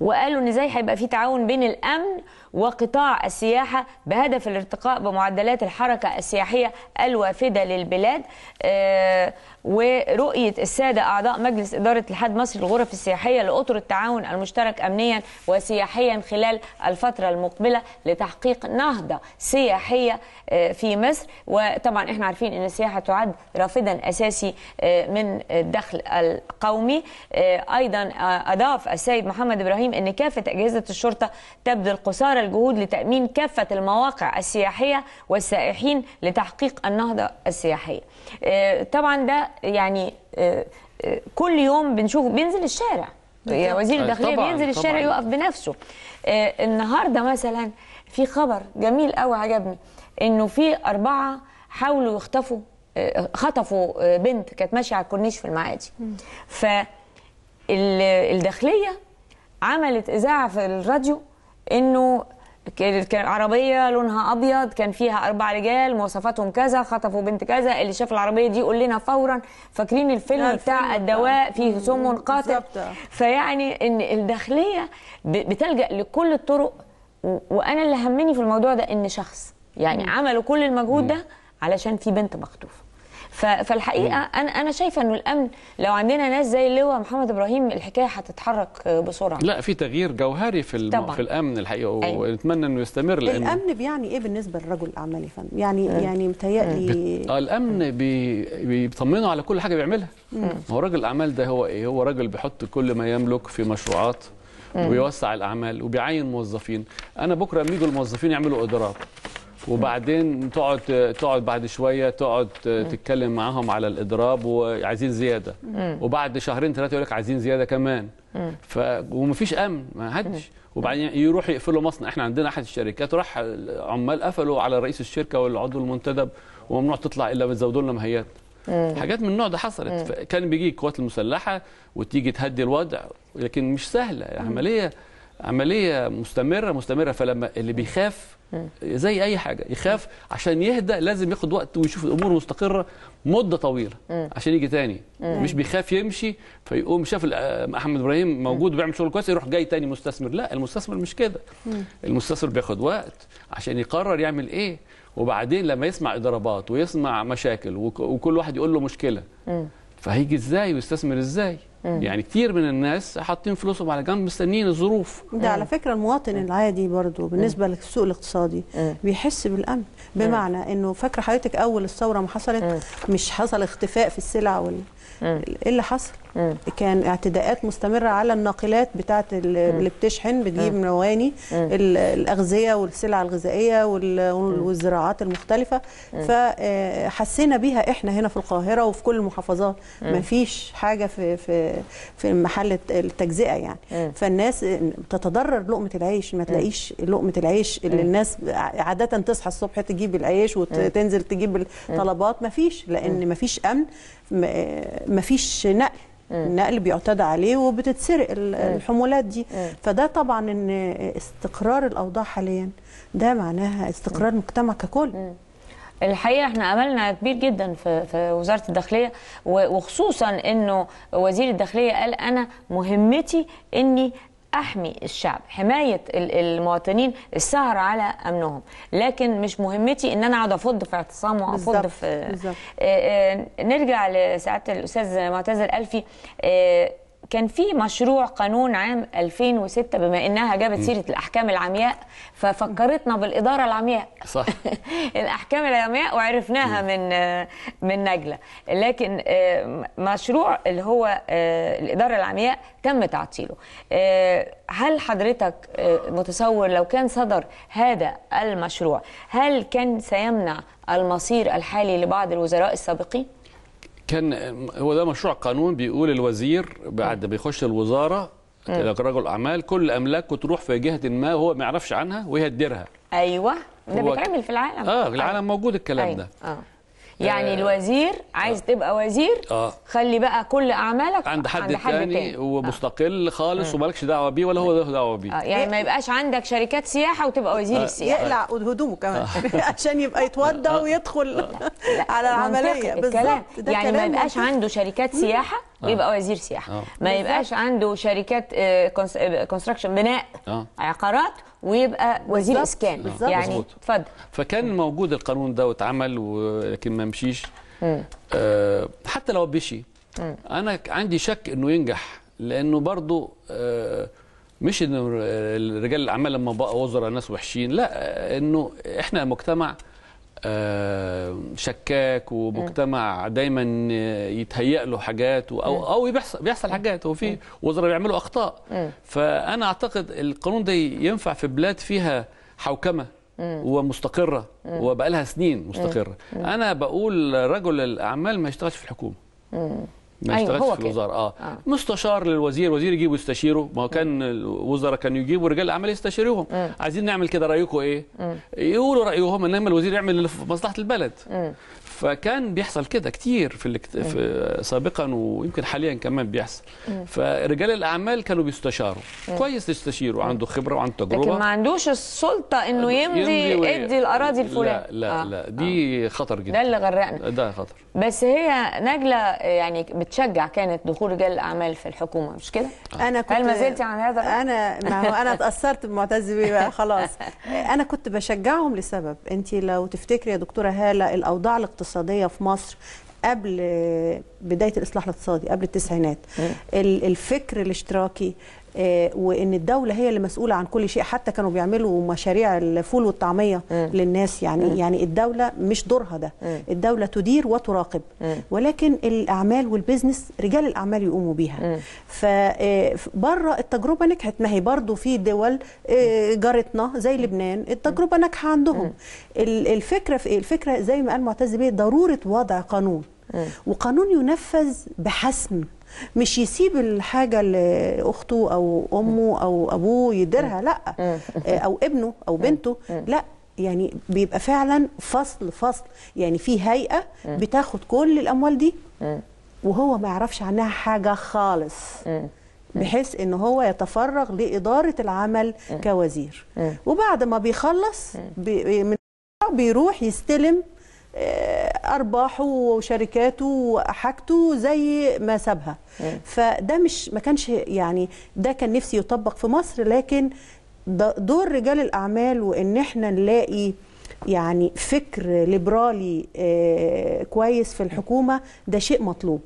S1: وقالوا ان ازاي هيبقى في تعاون بين الامن وقطاع السياحة بهدف الارتقاء بمعدلات الحركة السياحية الوافدة للبلاد آه، ورؤية السادة أعضاء مجلس إدارة الحد مصر الغرف السياحية لأطر التعاون المشترك أمنيا وسياحيا خلال الفترة المقبلة لتحقيق نهضة سياحية آه، في مصر وطبعا احنا عارفين أن السياحة تعد رافدا أساسي آه، من الدخل القومي أيضا أضاف السيد محمد إبراهيم أن كافة أجهزة الشرطة تبذل قصارى الجهود لتأمين كافة المواقع السياحية والسائحين لتحقيق النهضة السياحية آه، طبعا ده يعني آه، آه، كل يوم بنشوف بينزل الشارع يا وزير الداخليه بينزل الشارع يقف بنفسه النهارده مثلا في خبر جميل قوي عجبني انه في اربعه حاولوا يخطفوا خطفوا بنت كانت ماشيه على الكورنيش في المعادي فالداخليه عملت اذاعه في الراديو انه كان عربيه لونها ابيض كان فيها اربع رجال مواصفاتهم كذا خطفوا بنت كذا اللي شاف العربيه دي قول لنا فورا فاكرين الفيلم بتاع الدواء فيه سم قاتل فيعني ان الداخليه بتلجا لكل الطرق وانا اللي همني في الموضوع ده ان شخص يعني عملوا كل المجهود ده علشان في بنت مخطوفه فالحقيقه انا انا شايفه انه الامن لو عندنا ناس زي اللواء محمد ابراهيم الحكايه هتتحرك بسرعه لا
S6: في تغيير جوهري في طبعا. في الامن الحقيقه أيوة. ونتمنى انه يستمر لان
S1: الامن بيعني ايه بالنسبه للرجل الاعمال
S8: يا
S6: فندم يعني م. أه. يعني
S8: متهيألي
S6: بت... آه، الامن بي... بيطمنه على كل حاجه بيعملها هو رجل الاعمال ده هو ايه هو راجل بيحط كل ما يملك في مشروعات وبيوسع الاعمال وبيعين موظفين انا بكره لما يجوا الموظفين يعملوا ادارات وبعدين تقعد تقعد بعد شويه تقعد تتكلم معاهم على الاضراب وعايزين زياده وبعد شهرين ثلاثه يقول لك عايزين زياده كمان ف ومفيش امن ما حدش وبعدين يروح يقفلوا مصنع احنا عندنا احد الشركات راح عمال قفلوا على رئيس الشركه والعضو المنتدب وممنوع تطلع الا بتزودوا لنا مهيات حاجات من النوع ده حصلت كان بيجي القوات المسلحه وتيجي تهدي الوضع لكن مش سهله عمليه عمليه مستمره مستمره فلما اللي بيخاف زي اي حاجه يخاف عشان يهدى لازم ياخد وقت ويشوف الامور مستقره مده طويله عشان يجي تاني مش بيخاف يمشي فيقوم شاف آه، احمد ابراهيم موجود بيعمل شغل كويس يروح جاي تاني مستثمر لا المستثمر مش كده المستثمر بياخد وقت عشان يقرر يعمل ايه وبعدين لما يسمع اضرابات ويسمع مشاكل وكل واحد يقول له مشكله فهيجي ازاي ويستثمر ازاي مم. يعني كتير من الناس حاطين فلوسهم على جنب مستنيين الظروف
S8: ده مم. على فكره المواطن العادي برضو بالنسبه مم. للسوق الاقتصادي مم. بيحس بالامن بمعنى انه فاكره حضرتك اول الثوره ما حصلت مم. مش حصل اختفاء في السلع وال... ايه اللي حصل كان اعتداءات مستمره على الناقلات بتاعه اللي بتشحن بتجيب مواني الاغذيه والسلع الغذائيه والزراعات المختلفه فحسينا آه، بيها احنا هنا في القاهره وفي كل المحافظات ما فيش حاجه في في في محل التجزئه يعني فالناس تتضرر لقمه العيش ما تلاقيش لقمه العيش اللي الناس عاده تصحى الصبح تجيب العيش وتنزل تجيب الطلبات ما فيش لان ما فيش امن ما آه، فيش نقل النقل بيعتدى عليه وبتتسرق الحمولات دي فده طبعا ان استقرار الاوضاع حاليا ده معناها استقرار المجتمع ككل
S1: الحقيقه احنا املنا كبير جدا في في وزاره الداخليه وخصوصا انه وزير الداخليه قال انا مهمتي اني احمي الشعب حمايه المواطنين السهر على امنهم لكن مش مهمتي ان انا اقعد افض في اعتصام وافض في بالزبط. آآ آه، آآ آه، نرجع لسعاده الاستاذ معتز الالفي آه، كان في مشروع قانون عام 2006 بما انها جابت سيره الاحكام العمياء ففكرتنا بالاداره العمياء صح الاحكام العمياء وعرفناها من من نجله لكن آه، مشروع اللي هو آه، الاداره العمياء تم تعطيله آه، هل حضرتك متصور لو كان صدر هذا المشروع هل كان سيمنع المصير الحالي لبعض الوزراء السابقين
S6: كان هو ده مشروع قانون بيقول الوزير بعد ما بيخش الوزاره رجل اعمال كل املاكه تروح في جهه ما هو ما يعرفش عنها وهي تديرها
S1: ايوه ده بيتعمل في العالم اه
S6: في العالم موجود الكلام أيوة. ده آه.
S1: يعني آه الوزير عايز آه تبقى وزير آه خلي بقى كل اعمالك عند حد, عند حد تاني, آه.
S6: ومستقل آه خالص ومالكش دعوه بيه ولا هو له دعوه بيه آه يعني
S1: ما يبقاش عندك شركات سياحه وتبقى وزير آه السياحه يقلع آه. هدومه كمان آه. عشان يبقى يتوضى ويدخل على العمليه بالظبط يعني ما يبقاش عنده شركات سياحه ويبقى آه. وزير سياحه آه. ما يبقاش عنده شركات كونستراكشن آه، آه، بناء آه. عقارات ويبقى وزير بالزبط. اسكان بالزبط. يعني
S6: اتفضل فكان موجود القانون ده واتعمل ولكن ما مشيش آه حتى لو بيشي م. انا عندي شك انه ينجح لانه برضه آه مش انه رجال الاعمال لما بقى وزراء ناس وحشين لا انه احنا مجتمع آه، شكاك ومجتمع آه. دايما آه، يتهيأ له حاجات او او بيحصل بيحصل حاجات وفي وزراء بيعملوا اخطاء فانا اعتقد القانون ده ينفع في بلاد فيها حوكمه ومستقره وبقى لها سنين مستقره انا بقول رجل الاعمال ما يشتغلش في الحكومه ما أيوة اشتغلش في الوزاره آه. اه مستشار للوزير وزير يجيبه يستشيره ما كان الوزراء كانوا يجيبوا رجال الاعمال يستشيروهم عايزين نعمل كده رايكم ايه مم. يقولوا رايهم انما الوزير يعمل اللي في مصلحه البلد مم. فكان بيحصل كده كتير في, إيه. في سابقا ويمكن حاليا كمان بيحصل إيه. فرجال الاعمال كانوا بيستشاروا إيه. كويس تستشيره عنده خبره وعنده تجربه لكن ما
S1: عندوش السلطه انه يمضي يدي الاراضي الفلانيه لا لا, آه.
S6: لا دي آه. خطر جدا ده اللي غرقنا ده خطر
S1: بس هي نجله يعني بتشجع كانت دخول رجال الاعمال في الحكومه مش كده آه. انا كنت هل ما زلتي عن هذا انا ما هو انا اتاثرت
S8: بمعتز بيه بقى خلاص انا كنت بشجعهم لسبب انت لو تفتكري يا دكتوره هاله الاوضاع الاقتصاديه الاقتصاديه في مصر قبل بدايه الاصلاح الاقتصادي قبل التسعينات الفكر الاشتراكي آه، وان الدوله هي اللي مسؤوله عن كل شيء حتى كانوا بيعملوا مشاريع الفول والطعميه م. للناس يعني م. يعني الدوله مش دورها ده م. الدوله تدير وتراقب م. ولكن الاعمال والبيزنس رجال الاعمال يقوموا بيها فبره آه، التجربه نجحت ما هي برضه في دول آه، جارتنا زي لبنان التجربه ناجحه عندهم الفكره في الفكره زي ما قال معتز بيه ضروره وضع قانون وقانون ينفذ بحسم مش يسيب الحاجه لاخته او امه او ابوه يديرها لا آه، او ابنه او بنته لا يعني بيبقى فعلا فصل فصل يعني في هيئه بتاخد كل الاموال دي وهو ما يعرفش عنها حاجه خالص بحيث ان هو يتفرغ لاداره العمل كوزير وبعد ما بيخلص بي من بيروح يستلم آه، ارباحه وشركاته وحاجته زي ما سابها فده مش ما كانش يعني ده كان نفسي يطبق في مصر لكن دور رجال الاعمال وان احنا نلاقي يعني فكر ليبرالي آه، كويس في الحكومه ده شيء مطلوب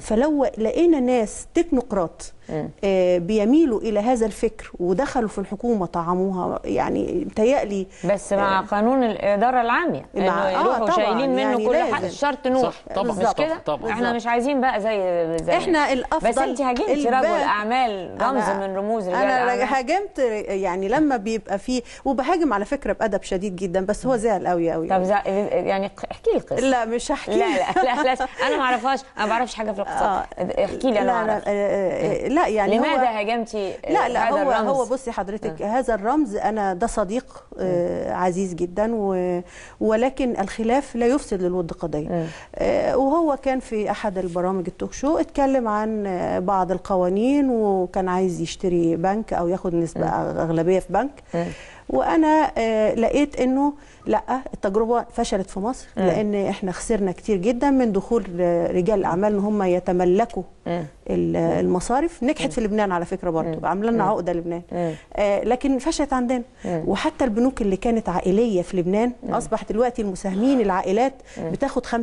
S8: فلو لقينا ناس تكنوقراط آه، بيميلوا الى هذا الفكر ودخلوا في الحكومه طعموها يعني متهيألي
S1: بس مع آه، قانون الاداره العاميه مع آه، يروحوا آه شايلين منه يعني كل حق شرط نوح صح طبعا مش كده طبعا احنا مش عايزين بقى زي زي احنا الافضل بس انت هاجمتي رجل اعمال رمز من رموز الاداره انا هاجمت
S8: يعني لما بيبقى فيه وبهاجم على فكره بادب شديد جدا بس هو زعل قوي قوي طب يعني احكي لي القصه لا مش هحكي لا لا لا, لا, لا
S1: انا ما اعرفهاش انا ما بعرفش حاجه في الاقتصاد احكي لي انا لا, لا لا يعني لماذا هاجمتي آه، لا لا هو الرمز؟ هو
S8: بصي حضرتك م. آه. هذا الرمز انا ده صديق م. آه، عزيز جدا و ولكن الخلاف لا يفسد للود قضيه م. وهو كان في احد البرامج التوك شو اتكلم عن بعض القوانين وكان عايز يشتري بنك او ياخد نسبه اغلبيه في بنك وانا لقيت انه لا التجربه فشلت في مصر م. لان احنا خسرنا كتير جدا من دخول رجال الاعمال ان هم يتملكوا م. المصارف نجحت في لبنان على فكره برضه عامله لنا عقده لبنان آه لكن فشلت عندنا وحتى البنوك اللي كانت عائليه في لبنان اصبحت دلوقتي المساهمين العائلات بتاخد 5% 10%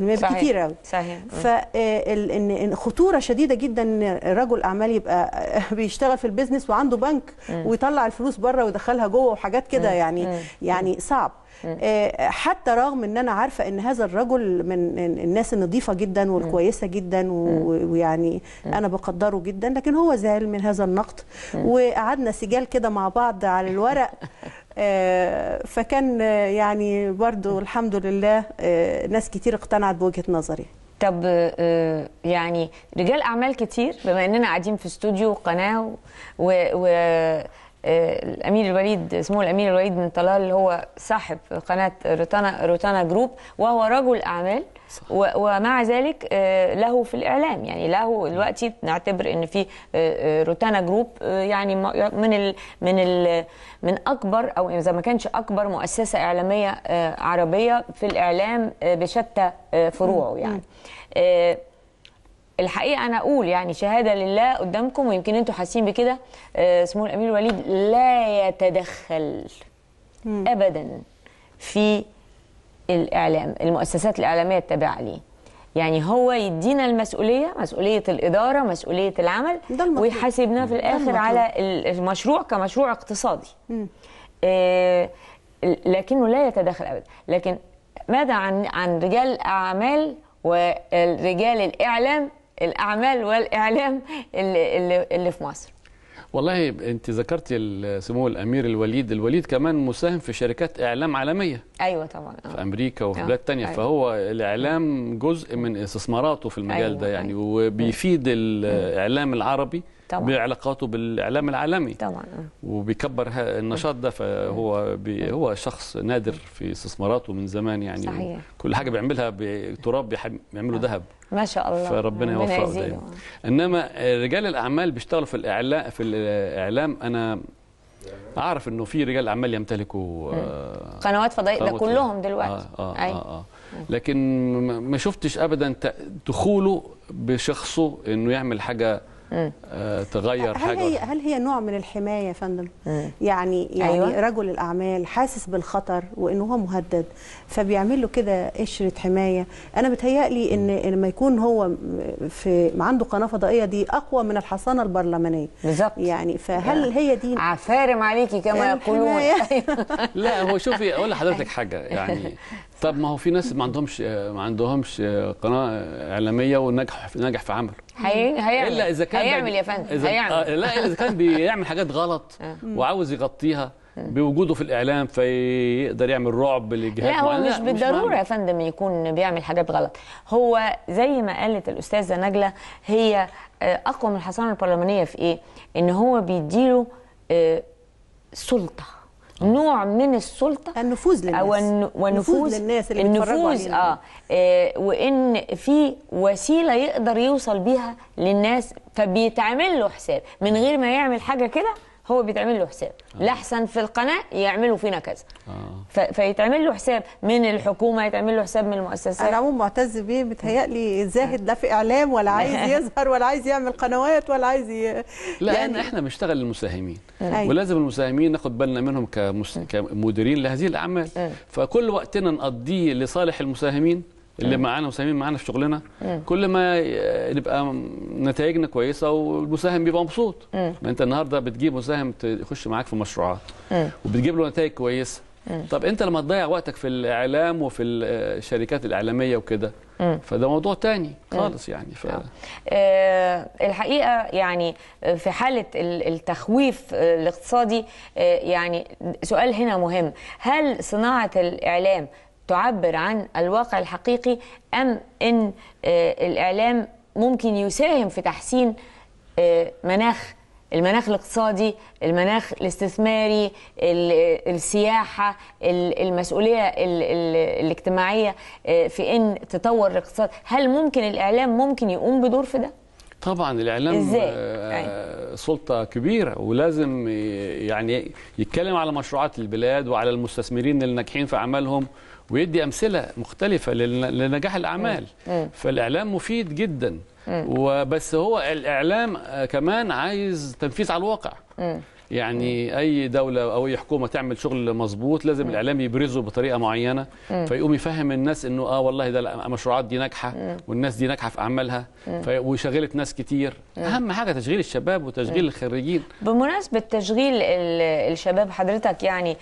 S8: بالكثير قوي صحيح فان آه، خطوره شديده جدا ان رجل اعمال يبقى بيشتغل في البيزنس وعنده بنك ويطلع الفلوس بره ويدخلها جوه وحاجات كده يعني يعني صعب آه، حتى رغم ان انا عارفه ان هذا الرجل من الناس النظيفه جدا والكويسه جدا ويعني انا بقدره جدا لكن هو زعل من هذا النقد وقعدنا سجال كده مع بعض على الورق آه، فكان يعني برضو الحمد لله آه، ناس كتير اقتنعت بوجهه نظري
S1: طب يعني رجال اعمال كتير بما اننا قاعدين في استوديو وقناه و, و... آه، الامير الوليد سمو الامير الوليد بن طلال هو صاحب قناه روتانا روتانا جروب وهو رجل اعمال ومع ذلك آه، له في الاعلام يعني له دلوقتي نعتبر ان في آه، روتانا جروب يعني من الـ من الـ من اكبر او اذا ما كانش اكبر مؤسسه اعلاميه عربيه في الاعلام بشتى فروعه يعني الحقيقه انا اقول يعني شهاده لله قدامكم ويمكن انتوا حاسين بكده آه، سمو الامير وليد لا يتدخل م. ابدا في الاعلام المؤسسات الاعلاميه التابعه ليه يعني هو يدينا المسؤوليه مسؤوليه الاداره مسؤوليه العمل ويحاسبنا في الاخر على المشروع كمشروع اقتصادي آه لكنه لا يتدخل ابدا لكن ماذا عن عن رجال اعمال ورجال الاعلام الاعمال والاعلام اللي, اللي في مصر
S6: والله انت ذكرتي سمو الامير الوليد الوليد كمان مساهم في شركات اعلام عالميه ايوه طبعا أوه. في امريكا وفي آه، بلاد ثانيه أيوة. فهو الاعلام جزء من استثماراته في المجال أيوة. ده يعني أيوة. وبيفيد الاعلام العربي طبعا. بعلاقاته بالاعلام العالمي طبعا آه. وبيكبر النشاط ده فهو هو شخص نادر في استثماراته من زمان يعني صحيح. كل حاجه بيعملها بتراب بيعمله آه. ذهب
S1: ما شاء الله فربنا يوفقه دايما
S6: انما رجال الاعمال بيشتغلوا في الاعلام في الاعلام انا اعرف انه في رجال اعمال يمتلكوا آه،
S1: قنوات فضائيه ده كلهم دلوقتي
S6: آه آه, آه, آه, آه. لكن ما شفتش ابدا دخوله بشخصه انه يعمل حاجه آه، تغير هل حاجه هي
S8: هل هي نوع من الحمايه يا فندم آه. يعني يعني أيوة. رجل الاعمال حاسس بالخطر وان هو مهدد فبيعمل له كده قشره حمايه انا بتهيألي ان لما يكون هو في عنده قناه فضائيه دي اقوى من الحصانه البرلمانيه بالظبط يعني فهل يعني هي دي
S1: عفارم عليكي كما يقولون
S3: أيوة.
S6: لا هو شوفي اقول لحضرتك أيوة. حاجه يعني طب ما هو في ناس ما عندهمش ما عندهمش قناه اعلاميه ونجح نجح في عمله
S1: هيعمل الا اذا كان هيعمل يا فندم هيعمل هيعمل آه، لا اذا
S6: كان بيعمل حاجات غلط آه. وعاوز يغطيها آه. بوجوده في الاعلام فيقدر يعمل رعب لجهات لا هو مش بالضروره يا
S1: فندم يكون بيعمل حاجات غلط هو زي ما قالت الاستاذه نجله هي اقوى من الحصانه البرلمانيه في ايه ان هو بيديله سلطه نوع من السلطه النفوذ للناس او النفوذ للناس اللي النفوذ آه, اه وان في وسيله يقدر يوصل بيها للناس فبيتعمل له حساب من غير ما يعمل حاجه كده هو بيتعمل له حساب آه. لحسن في القناه يعملوا فينا كذا آه. فيتعمل له حساب من الحكومه يتعمل له حساب من المؤسسات انا
S8: عموم معتز بيه متهيألي زاهد لا في اعلام ولا عايز يظهر ولا عايز يعمل قنوات ولا عايز ي... لا يعني... احنا
S6: بنشتغل للمساهمين ولازم المساهمين ناخد بالنا منهم كمس... كمديرين لهذه الاعمال فكل وقتنا نقضيه لصالح المساهمين اللي معانا مساهمين معانا في شغلنا كل ما نبقى نتائجنا كويسه والمساهم بيبقى مبسوط ما انت النهارده بتجيب مساهم يخش معاك في مشروعات وبتجيب له نتائج كويسه طب انت لما تضيع وقتك في الاعلام وفي الشركات الاعلاميه وكده فده موضوع تاني خالص يعني ف... آه.
S1: آه الحقيقه يعني في حاله التخويف آه، الاقتصادي آه، يعني سؤال هنا مهم هل صناعه الاعلام تعبر عن الواقع الحقيقي أم أن آه، الإعلام ممكن يساهم في تحسين آه، مناخ المناخ الاقتصادي المناخ الاستثماري آه، السياحة المسؤولية الاجتماعية في أن تطور الاقتصاد هل ممكن الإعلام ممكن يقوم بدور في ده؟
S6: طبعا الاعلام إزاي؟ سلطه كبيره ولازم يعني يتكلم على مشروعات البلاد وعلى المستثمرين الناجحين في اعمالهم ويدي امثله مختلفه لنجاح الاعمال فالاعلام مفيد جدا وبس هو الاعلام آه، كمان عايز تنفيذ على الواقع يعني آه. اي دوله او اي حكومه تعمل شغل مظبوط لازم الاعلام يبرزه بطريقه معينه فيقوم يفهم الناس انه اه والله ده المشروعات دي ناجحه والناس دي ناجحه في اعمالها وشغلت ناس كتير اهم حاجه تشغيل الشباب وتشغيل الخريجين
S1: بمناسبه تشغيل الشباب حضرتك يعني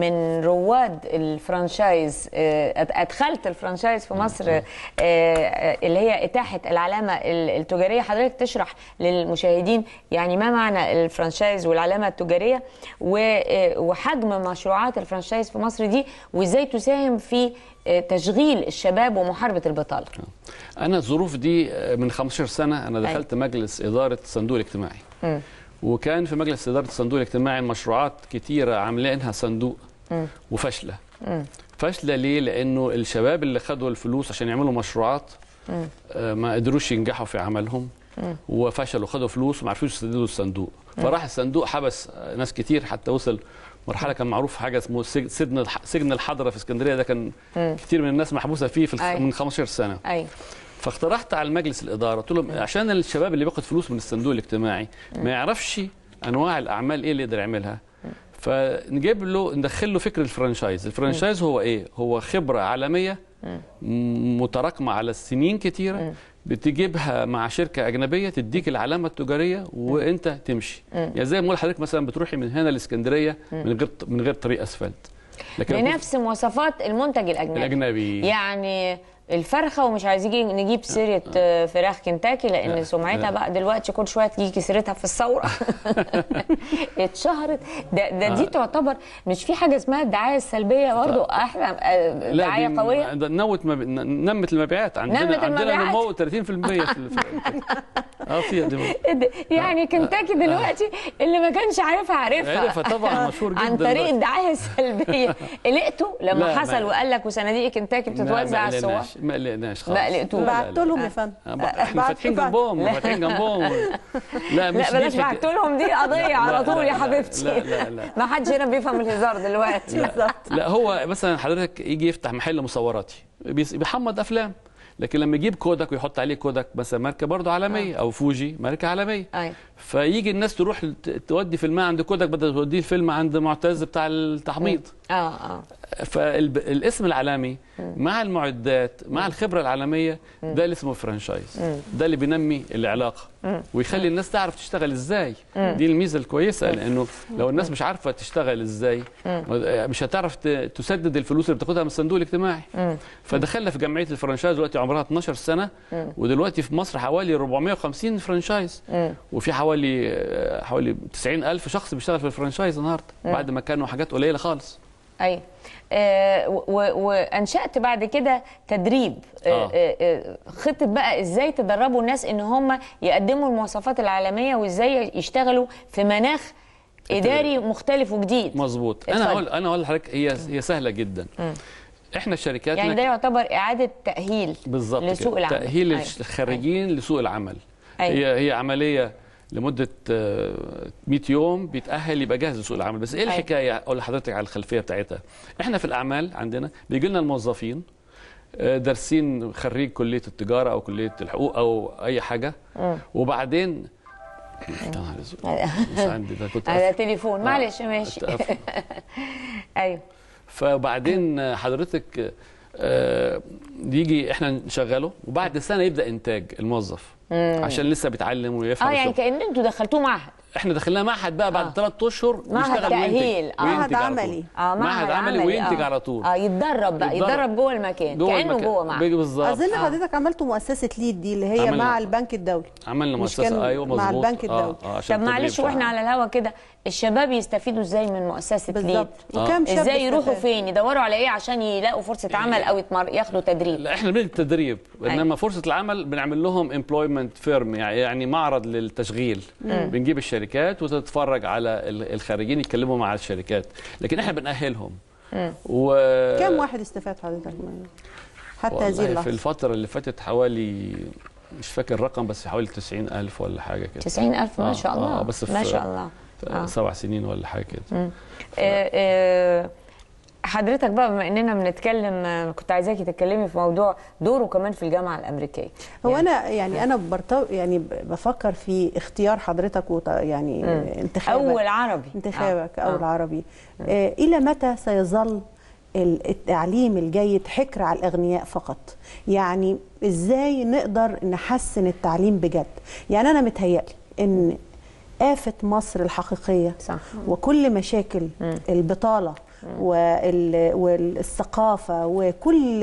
S1: من رواد الفرانشايز آه، ادخلت الفرانشايز في مصر آه، اللي هي اتاحه العلامه التجاريه حضرتك تشرح للمشاهدين يعني ما معنى الفرانشايز الفرانشايز والعلامه التجاريه آه، وحجم مشروعات الفرانشايز في مصر دي وازاي تساهم في آه، تشغيل الشباب ومحاربه البطاله.
S6: آه. انا الظروف دي من 15 سنه انا دخلت أي. مجلس اداره صندوق الاجتماعي. م. وكان في مجلس اداره الصندوق الاجتماعي مشروعات كتيره عاملينها صندوق وفاشله. فاشله ليه؟ لانه الشباب اللي خدوا الفلوس عشان يعملوا مشروعات ما قدروش ينجحوا في عملهم وفشلوا خدوا فلوس وما عرفوش يسددوا الصندوق نعم. فراح الصندوق حبس ناس كتير حتى وصل مرحله كان معروف حاجه اسمه سجن سجن الحضره في اسكندريه ده كان نعم. كتير من الناس محبوسه فيه في أيوة. من 15 سنه أيوة. فاقترحت على المجلس الاداره قلت لهم نعم. عشان الشباب اللي بياخد فلوس من الصندوق الاجتماعي ما يعرفش انواع الاعمال ايه اللي يقدر يعملها فنجيب له ندخل له فكر الفرنشايز الفرنشايز هو ايه هو خبره عالميه متراكمه على السنين كتيره بتجيبها مع شركه اجنبيه تديك العلامه التجاريه وانت تمشي يعني زي ما بقول مثلا بتروحي من هنا لاسكندريه من غير من غير طريق اسفلت لكن
S1: بنفس مواصفات المنتج الاجنبي
S6: الاجنبي
S1: يعني الفرخه ومش عايزين نجيب سيره آه. آه، فراخ كنتاكي لان آه. سمعتها آه. بقى دلوقتي كل شويه تيجي سيرتها في الثوره آه. اتشهرت ده, ده دي تعتبر مش في حاجه اسمها الدعايه السلبيه برضه احنا دعايه قويه
S6: لا نمت مب... نمت المبيعات عندنا نمت عندنا نمو 30% في اه في
S1: يعني كنتاكي دلوقتي اللي ما كانش عارفها عارفها عارفها طبعا مشهور جدا عن طريق الدعايه السلبيه قلقتوا لما حصل وقال لك وصناديق كنتاكي بتتوزع على السواق
S6: ما قلقناش خالص ما قلقتوش بعتوا لهم يا فندم احنا آه، آه، فاتحين جنبهم فاتحين جنبهم لا مش لا بلاش بعتوا
S1: لهم دي قضيه على طول يا حبيبتي لا لا لا ما حدش هنا بيفهم الهزار دلوقتي بالظبط
S6: لا هو مثلا حضرتك يجي يفتح محل مصوراتي بيحمض افلام لكن لما يجيب كودك ويحط عليه كودك مثلا ماركه برضه عالميه آه. او فوجي ماركه عالميه ايوه فيجي الناس تروح تودي فيلمها عند كودك بدل توديه الفيلم عند معتز بتاع التحميض اه اه فالاسم العالمي مع المعدات مع الخبره العالميه ده اللي اسمه فرانشايز ده اللي بينمي العلاقه ويخلي الناس تعرف تشتغل ازاي دي الميزه الكويسه لانه لو الناس مش عارفه تشتغل ازاي آه، مش هتعرف تسدد الفلوس اللي بتاخدها من الصندوق الاجتماعي فدخلنا في جمعيه الفرانشايز دلوقتي عمرها 12 سنه ودلوقتي في مصر حوالي 450 فرانشايز وفي حوالي آه، حوالي 90000 شخص بيشتغل في الفرانشايز النهارده بعد ما كانوا حاجات قليله خالص
S1: ايوه آه، وانشات بعد كده تدريب آه، آه. خطه بقى ازاي تدربوا الناس ان هم يقدموا المواصفات العالميه وازاي يشتغلوا في مناخ اداري مختلف وجديد
S6: مظبوط انا هقول انا هقول لحضرتك هي هي سهله جدا احنا الشركات يعني ده
S1: يعتبر اعاده تاهيل لسوق العمل تاهيل أيوه.
S6: الخريجين لسوق العمل أيوة. هي هي عمليه لمده 100 آه، يوم بيتاهل يبقى جاهز لسوق العمل بس ايه أيوة. الحكايه اقول لحضرتك على الخلفيه بتاعتها احنا في الاعمال عندنا بيجي لنا الموظفين آه، دارسين خريج كليه التجاره او كليه الحقوق او اي حاجه وبعدين أيوة. أيوة. مش عندي ده كنت على
S1: تليفون معلش آه، ماشي ايوه
S6: فبعدين حضرتك يجي احنا نشغله وبعد سنه يبدا انتاج الموظف مم. عشان لسه بيتعلم ويفهم اه يعني
S1: كان انتوا دخلتوه معهد
S6: احنا دخلناه معهد بقى بعد ثلاث آه. اشهر معهد تاهيل آه. معهد عملي اه معهد عملي وينتج آه. على طول اه
S1: يتدرب
S8: بقى يتدرب جوه المكان جوه كانه جوه معهد بالظبط اظن آه. حضرتك عملتوا مؤسسه ليد دي اللي هي مع
S1: البنك الدولي
S6: عملنا مؤسسه ايوه مظبوط مع البنك الدولي طب معلش واحنا
S1: على الهوا كده الشباب يستفيدوا ازاي من مؤسسه ليد آه. وكم شاب ازاي يروحوا فين يدوروا على ايه عشان يلاقوا فرصه يعني عمل او يتمر... ياخدوا تدريب لا احنا
S6: بنعمل تدريب أيوة. انما فرصه العمل بنعمل لهم امبلويمنت يعني- فيرم يعني معرض للتشغيل مم. بنجيب الشركات وتتفرج على الخريجين يتكلموا مع الشركات لكن احنا بنأهلهم و... كم واحد
S8: استفاد حضرتك حتى هذه اللحظه في
S6: الفتره اللي فاتت حوالي مش فاكر الرقم بس حوالي 90000 ولا حاجه كده 90000 ما آه. شاء الله آه بس ما شاء الله آه. سبع سنين ولا حاجه كده آه،
S1: آه، حضرتك بقى بما اننا بنتكلم آه، كنت عايزاكي تتكلمي في موضوع دوره كمان في الجامعه الامريكيه هو يعني انا
S6: يعني
S8: انا برتو يعني بفكر في اختيار حضرتك وط... يعني انتخابك اول عربي انتخابك آه. اول آه. عربي آه. الى متى سيظل التعليم الجيد حكر على الاغنياء فقط يعني ازاي نقدر نحسن التعليم بجد يعني انا متهيألي ان آفة مصر الحقيقية صح. وكل مشاكل م. البطالة والثقافة وكل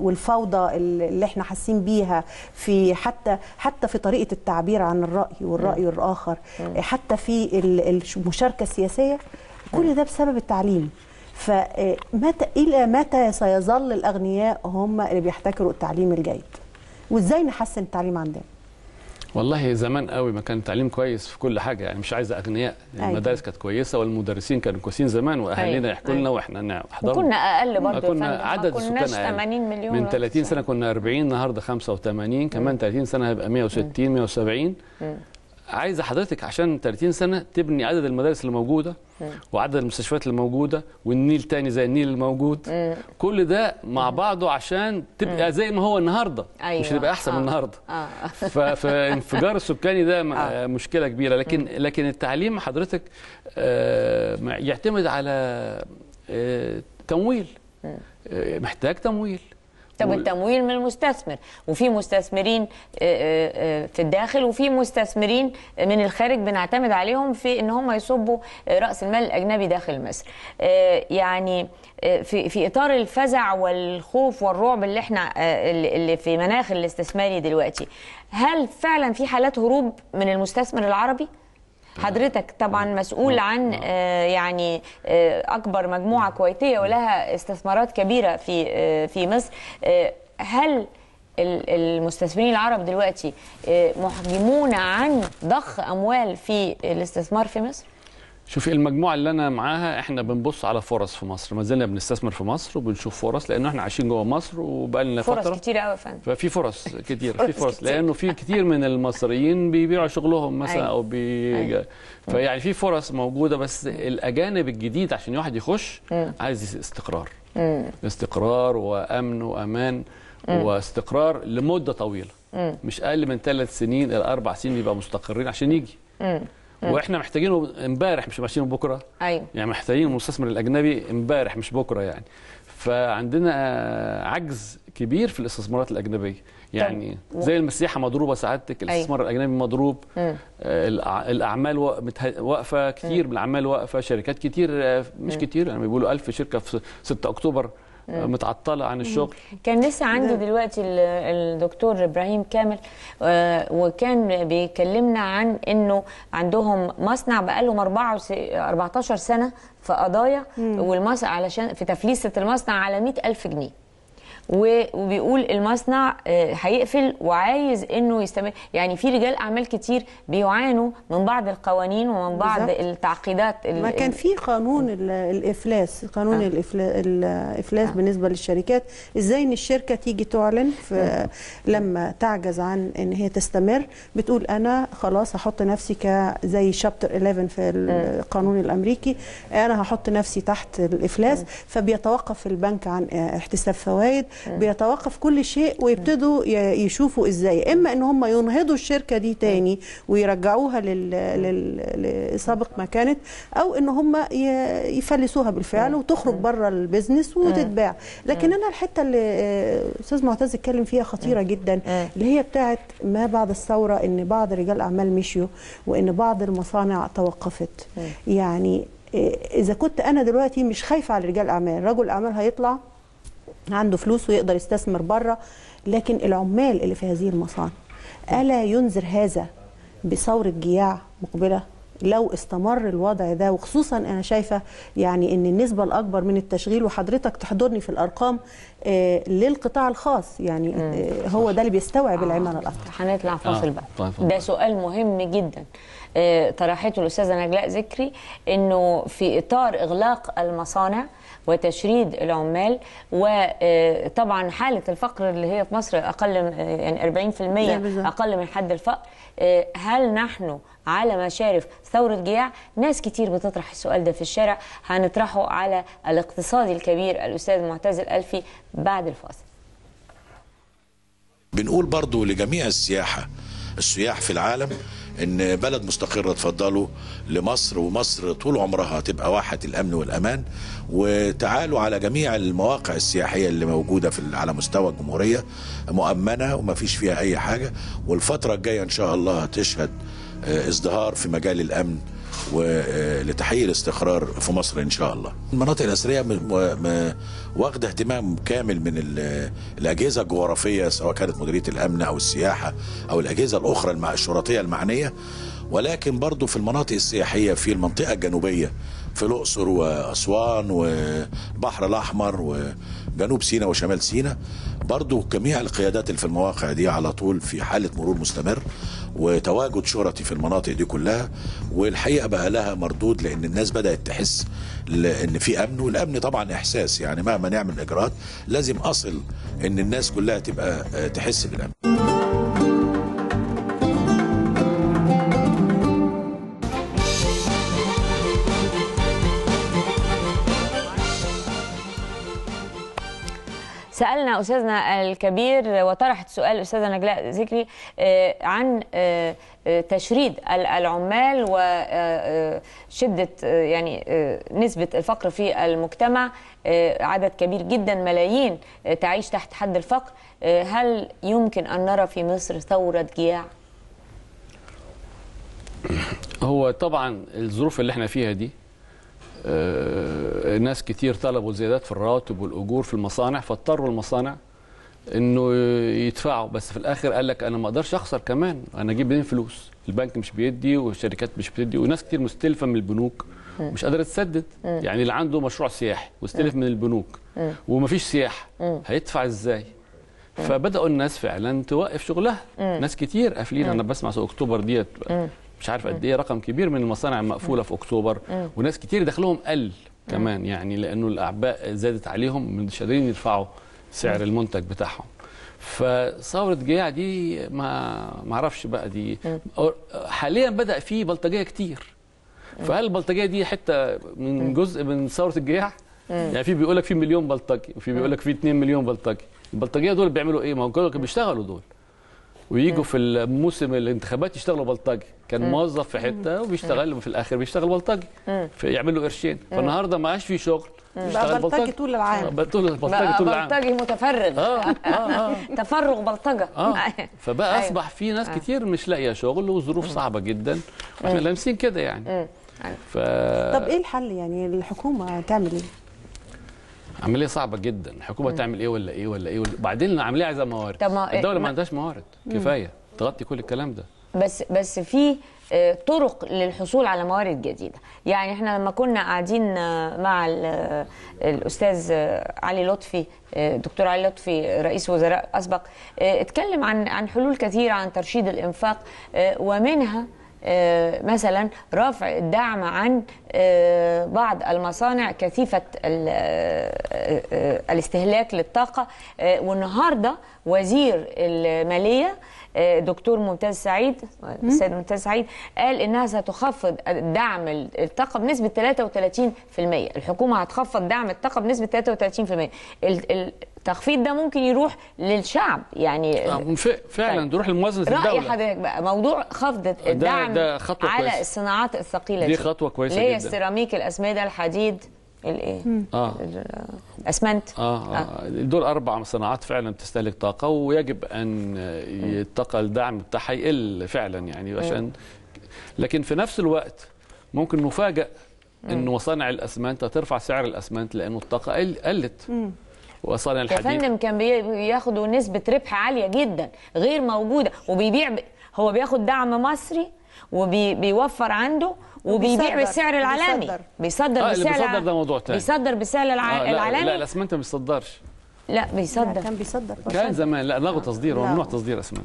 S8: والفوضى اللي احنا حاسين بيها في حتى حتى في طريقة التعبير عن الرأي والرأي الآخر حتى في المشاركة السياسية كل ده بسبب التعليم فمتى إلى متى سيظل الأغنياء هم اللي بيحتكروا التعليم الجيد وإزاي نحسن التعليم
S1: عندنا
S6: والله زمان قوي ما كان التعليم كويس في كل حاجه يعني مش عايز اغنياء أيوة. المدارس كانت كويسه والمدرسين كانوا كويسين زمان واهالينا أيوة. يحكوا لنا أيوة. واحنا نحضر كنا اقل
S1: برضه كنا عدد السكان 80 مليون من
S6: 30 سنه كنا 40 النهارده 85 كمان 30 سنه هيبقى 160 170 عايزه حضرتك عشان 30 سنه تبني عدد المدارس اللي موجوده وعدد المستشفيات اللي موجوده والنيل تاني زي النيل الموجود كل ده مع بعضه عشان تبقى زي ما هو النهارده أيوة. مش هتبقى احسن من آه. النهارده
S9: آه.
S3: فانفجار
S6: السكاني ده آه. مشكله كبيره لكن لكن التعليم حضرتك يعتمد على تمويل محتاج تمويل
S1: يكسبوا التمويل من المستثمر وفي مستثمرين آه، آه، آه، في الداخل وفي مستثمرين من الخارج بنعتمد عليهم في ان هم يصبوا راس المال الاجنبي داخل مصر يعني في في اطار الفزع والخوف والرعب اللي احنا اللي في مناخ الاستثماري دلوقتي هل فعلا في حالات هروب من المستثمر العربي حضرتك طبعا مسؤول عن آه، يعني آه، اكبر مجموعه كويتيه ولها استثمارات كبيره في آه، في مصر هل المستثمرين العرب دلوقتي محجمون عن ضخ اموال في الاستثمار في مصر
S6: شوفي إيه المجموعه اللي انا معاها احنا بنبص على فرص في مصر ما زلنا بنستثمر في مصر وبنشوف فرص لانه احنا عايشين جوه مصر وبقى لنا فرص فتره
S1: كتير قوي فندم
S6: ففي فرص كتير في فرص لانه في كتير من المصريين بيبيعوا شغلهم مثلا أيوة. او بي أيوة. فيعني في فرص موجوده بس الاجانب الجديد عشان الواحد يخش عايز استقرار استقرار وامن وامان واستقرار لمده طويله مش اقل من ثلاث سنين الى اربع سنين يبقى مستقرين عشان يجي آه. واحنا محتاجينه امبارح مش ماشيين بكره ايوه يعني محتاجين المستثمر الاجنبي امبارح مش بكره يعني فعندنا عجز كبير في الاستثمارات الاجنبيه طيب. يعني زي المسيحه مضروبه سعادتك الاستثمار أيوة. الاجنبي مضروب آه الاعمال واقفه كتير من الاعمال واقفه شركات كتير آه، مش كتير يعني بيقولوا 1000 شركه في 6 اكتوبر آه، متعطله عن الشغل
S1: كان لسه عندي نعم. دلوقتي الدكتور ابراهيم كامل آه، وكان بيكلمنا عن انه عندهم مصنع بقالهم 14 سنه في قضايا والمصنع علشان في تفليسه المصنع على 100000 جنيه وبيقول المصنع آه، هيقفل وعايز انه يستمر يعني في رجال اعمال كتير بيعانوا من بعض القوانين ومن بعض بالزبط. التعقيدات ما كان
S8: في قانون الافلاس قانون آه. الافلاس آه. بالنسبه للشركات ازاي ان الشركه تيجي تعلن في آه. لما تعجز عن ان هي تستمر بتقول انا خلاص هحط نفسي كزي شابتر 11 في آه. القانون الامريكي انا هحط نفسي تحت الافلاس فبيتوقف البنك عن احتساب فوائد بيتوقف كل شيء ويبتدوا يشوفوا ازاي اما ان هم ينهضوا الشركه دي تاني ويرجعوها لسابق ما كانت او ان هم يفلسوها بالفعل وتخرج بره البيزنس وتتباع لكن انا الحته اللي استاذ معتز اتكلم فيها خطيره جدا اللي هي بتاعه ما بعد الثوره ان بعض رجال اعمال مشيوا وان بعض المصانع توقفت يعني اذا كنت انا دلوقتي مش خايفه على رجال اعمال رجل اعمال هيطلع عنده فلوس ويقدر يستثمر بره لكن العمال اللي في هذه المصانع ألا ينذر هذا بثورة جياع مقبلة لو استمر الوضع ده وخصوصا انا شايفه يعني ان النسبه الاكبر من التشغيل وحضرتك تحضرني في الارقام آه للقطاع الخاص يعني آه هو ده اللي بيستوعب آه. العماله الاكثر هنطلع
S1: فاصل آه. بقى طيب، ده سؤال مهم جدا آه، طرحته الاستاذه نجلاء ذكري انه في اطار اغلاق المصانع وتشريد العمال وطبعا آه، حاله الفقر اللي هي في مصر اقل آه، يعني 40% اقل من حد الفقر هل نحن على مشارف ثورة جياع ناس كتير بتطرح السؤال ده في الشارع هنطرحه على الاقتصادي الكبير الأستاذ معتز الألفي بعد الفاصل
S7: بنقول برضو لجميع السياحة السياح في العالم ان بلد مستقرة تفضلوا لمصر ومصر طول عمرها تبقى واحة الامن والامان وتعالوا على جميع المواقع السياحية اللي موجودة في على مستوى الجمهورية مؤمنة وما فيش فيها اي حاجة والفترة الجاية ان شاء الله تشهد آه، ازدهار في مجال الامن ولتحقيق الاستقرار في مصر ان شاء الله. المناطق الاثريه واخده اهتمام كامل من الاجهزه الجغرافيه سواء كانت مديريه الامن او السياحه او الاجهزه الاخرى الشرطيه المعنيه ولكن برضه في المناطق السياحيه في المنطقه الجنوبيه في الاقصر واسوان والبحر الاحمر وجنوب سيناء وشمال سيناء برضو جميع القيادات اللي في المواقع دي على طول في حاله مرور مستمر وتواجد شرطي في المناطق دي كلها والحقيقه بقى لها مردود لان الناس بدات تحس ان في امن والامن طبعا احساس يعني مهما نعمل اجراءات لازم اصل ان الناس كلها تبقى تحس بالامن
S1: سالنا استاذنا الكبير وطرحت سؤال استاذه نجلاء ذكري آه، عن آه، آه، تشريد العمال وشده يعني نسبه الفقر في المجتمع عدد كبير جدا ملايين تعيش تحت حد الفقر هل يمكن ان نرى في مصر ثوره جياع؟
S6: هو طبعا الظروف اللي احنا فيها دي آه، ناس كتير طلبوا زيادات في الراتب والاجور في المصانع فاضطروا المصانع انه يدفعوا بس في الاخر قال لك انا ما اقدرش اخسر كمان انا اجيب منين فلوس البنك مش بيدي والشركات مش بتدي وناس كتير مستلفه من البنوك مش قادره تسدد يعني اللي عنده مشروع سياحي واستلف من البنوك ومفيش سياحه هيدفع ازاي فبداوا الناس فعلا توقف شغلها ناس كتير قافلين انا بسمع اكتوبر ديت مش عارف قد ايه رقم كبير من المصانع مقفوله في اكتوبر وناس كتير دخلهم قل كمان يعني لانه الاعباء زادت عليهم مش قادرين يرفعوا سعر المنتج بتاعهم فثوره جياع دي ما اعرفش بقى دي حاليا بدا في بلطجيه كتير فهل البلطجيه دي حته من جزء من ثوره الجياع يعني في بيقول لك في مليون بلطجي وفي بيقول لك في 2 مليون بلطجي البلطجيه دول بيعملوا ايه ما هو بيشتغلوا دول ويجوا إيه. في الموسم الانتخابات يشتغلوا بلطجي كان إيه. موظف في حته إيه. وبيشتغل في الاخر بيشتغل بلطجي فيعمل له قرشين فالنهارده ما عادش في شغل بقى بلطجي طول العام طول بلطجي طول العام بلطجي
S1: متفرغ اه اه, آه. تفرغ بلطجه اه أيوة.
S6: فبقى أيوه. اصبح في ناس آه. كتير مش لاقيه شغل وظروف صعبه جدا واحنا لامسين كده يعني ف... طب ايه
S8: الحل يعني الحكومه تعمل ايه؟
S6: عمليه صعبه جدا الحكومه تعمل ايه ولا ايه ولا ايه ولا العمليه عايزه موارد ما... الدوله ما عندهاش موارد كفايه تغطي كل الكلام ده
S1: بس بس في آه، طرق للحصول على موارد جديده يعني احنا لما كنا قاعدين آه، مع آه، الاستاذ علي لطفي الدكتور علي لطفي رئيس وزراء اسبق اتكلم عن عن حلول كثيره عن ترشيد الانفاق ومنها آه، مثلا رفع الدعم عن آه، بعض المصانع كثيفة آه، الاستهلاك للطاقة والنهاردة وزير المالية دكتور ممتاز سعيد السيد ممتاز سعيد قال انها ستخفض دعم الطاقه بنسبه 33% الحكومه هتخفض دعم الطاقه بنسبه 33% التخفيض ده ممكن يروح للشعب يعني
S6: آه، طيب. فعلا طيب. يروح لموازنه الدوله راي
S1: حضرتك بقى موضوع خفض آه، الدعم ده ده خطوة على كويسة. الصناعات الثقيله دي, خطوه كويسه جدا اللي هي السيراميك الاسمده الحديد الايه
S6: اه الاسمنت آه،, آه, اه دول اربع صناعات فعلا بتستهلك طاقه ويجب ان الطاقه الدعم بتاعها يقل فعلا يعني عشان لكن في نفس الوقت ممكن نفاجئ ان مصانع الاسمنت هترفع سعر الاسمنت لانه الطاقه قلت وصلنا الحديث يا فندم
S1: كان بياخدوا نسبه ربح عاليه جدا غير موجوده وبيبيع ب... هو بياخد دعم مصري وبيوفر عنده وبيبيع بالسعر العالمي بيصدر بيصدر, آه بيصدر بسعر ده موضوع تاني بيصدر بالسعر الع... آه لا العالمي لا
S6: لا ما انت ما بتصدرش
S1: لا بيصدر كان بيصدر كان
S6: زمان لا لغوا تصدير ممنوع تصدير اسمنت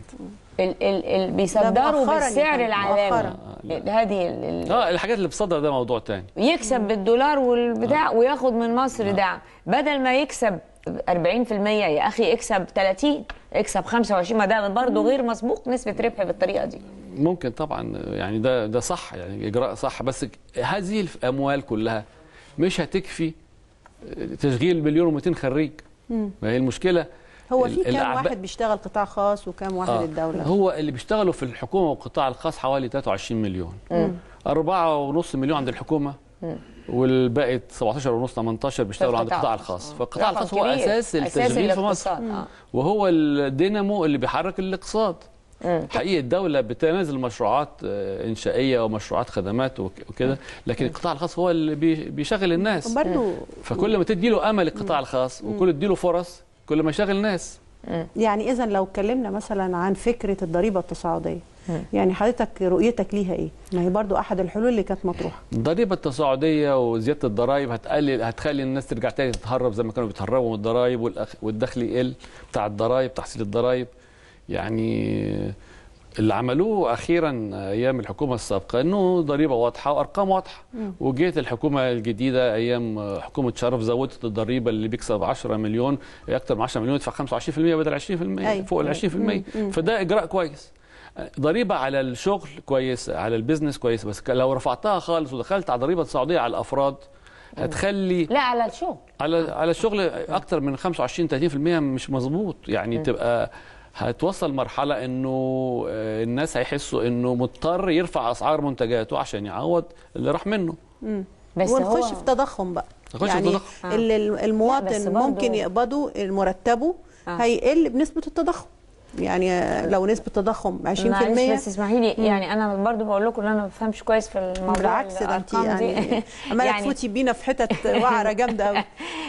S1: ال ال ال بيصدروا بالسعر يعني. العالمي هذه ال اه
S6: الحاجات اللي بتصدر ده موضوع تاني
S1: يكسب مم. بالدولار والبتاع آه. وياخد من مصر آه. دعم بدل ما يكسب 40% يا اخي اكسب 30 اكسب 25 ما ده برضه غير مسبوق نسبه ربح بالطريقه دي
S6: ممكن طبعا يعني ده ده صح يعني اجراء صح بس هذه الاموال كلها مش هتكفي تشغيل مليون و200 خريج ما هي المشكله هو في كام واحد
S8: بيشتغل قطاع خاص وكام واحد آه الدوله هو
S6: اللي بيشتغلوا في الحكومه والقطاع الخاص حوالي 23 مليون أربعة ونص مليون عند الحكومه والباقي 17 ونص 18 بيشتغلوا عند القطاع الخاص آه. فالقطاع الخاص هو اساس التشغيل في مصر آه. وهو الدينامو اللي بيحرك الاقتصاد حقيقي الدولة بتنزل مشروعات آه، إنشائية ومشروعات خدمات وكده لكن القطاع الخاص هو اللي بيشغل الناس برضو فكل ما تدي له أمل القطاع الخاص وكل تدي له فرص كل ما يشغل الناس
S8: يعني إذا لو اتكلمنا مثلا عن فكرة الضريبة التصاعدية يعني حضرتك رؤيتك ليها ايه؟ ما هي برضو احد الحلول اللي كانت مطروحه.
S6: الضريبه التصاعديه وزياده الضرائب هتقلل هتخلي الناس ترجع تاني تتهرب زي ما كانوا بيتهربوا من الضرائب والدخل يقل بتاع الضرائب تحصيل الضرائب يعني اللي عملوه اخيرا ايام الحكومه السابقه انه ضريبه واضحه وارقام واضحه وجيت الحكومه الجديده ايام حكومه شرف زودت الضريبه اللي بيكسب 10 مليون اكثر من 10 مليون يدفع 25% بدل 20% أي. فوق ال 20% فده اجراء كويس ضريبه على الشغل كويس على البيزنس كويس بس لو رفعتها خالص ودخلت على ضريبه السعوديه على الافراد هتخلي لا على الشغل على على الشغل اكتر من 25 30% مش مظبوط يعني تبقى هتوصل مرحله انه آه، الناس هيحسوا انه مضطر يرفع اسعار منتجاته عشان يعوض اللي راح منه
S3: مم.
S8: بس ونخش هو... في تضخم بقى نخش يعني في تضخم. آه. المواطن ممكن يقبضه مرتبه آه. هيقل بنسبه التضخم يعني لو نسبه تضخم 20% بس اسمحيلي يعني
S1: انا برضو بقول لكم ان انا ما بفهمش كويس في الموضوع بالعكس ده انت يعني عماله يعني تفوتي بينا في حتت وعره جامده قوي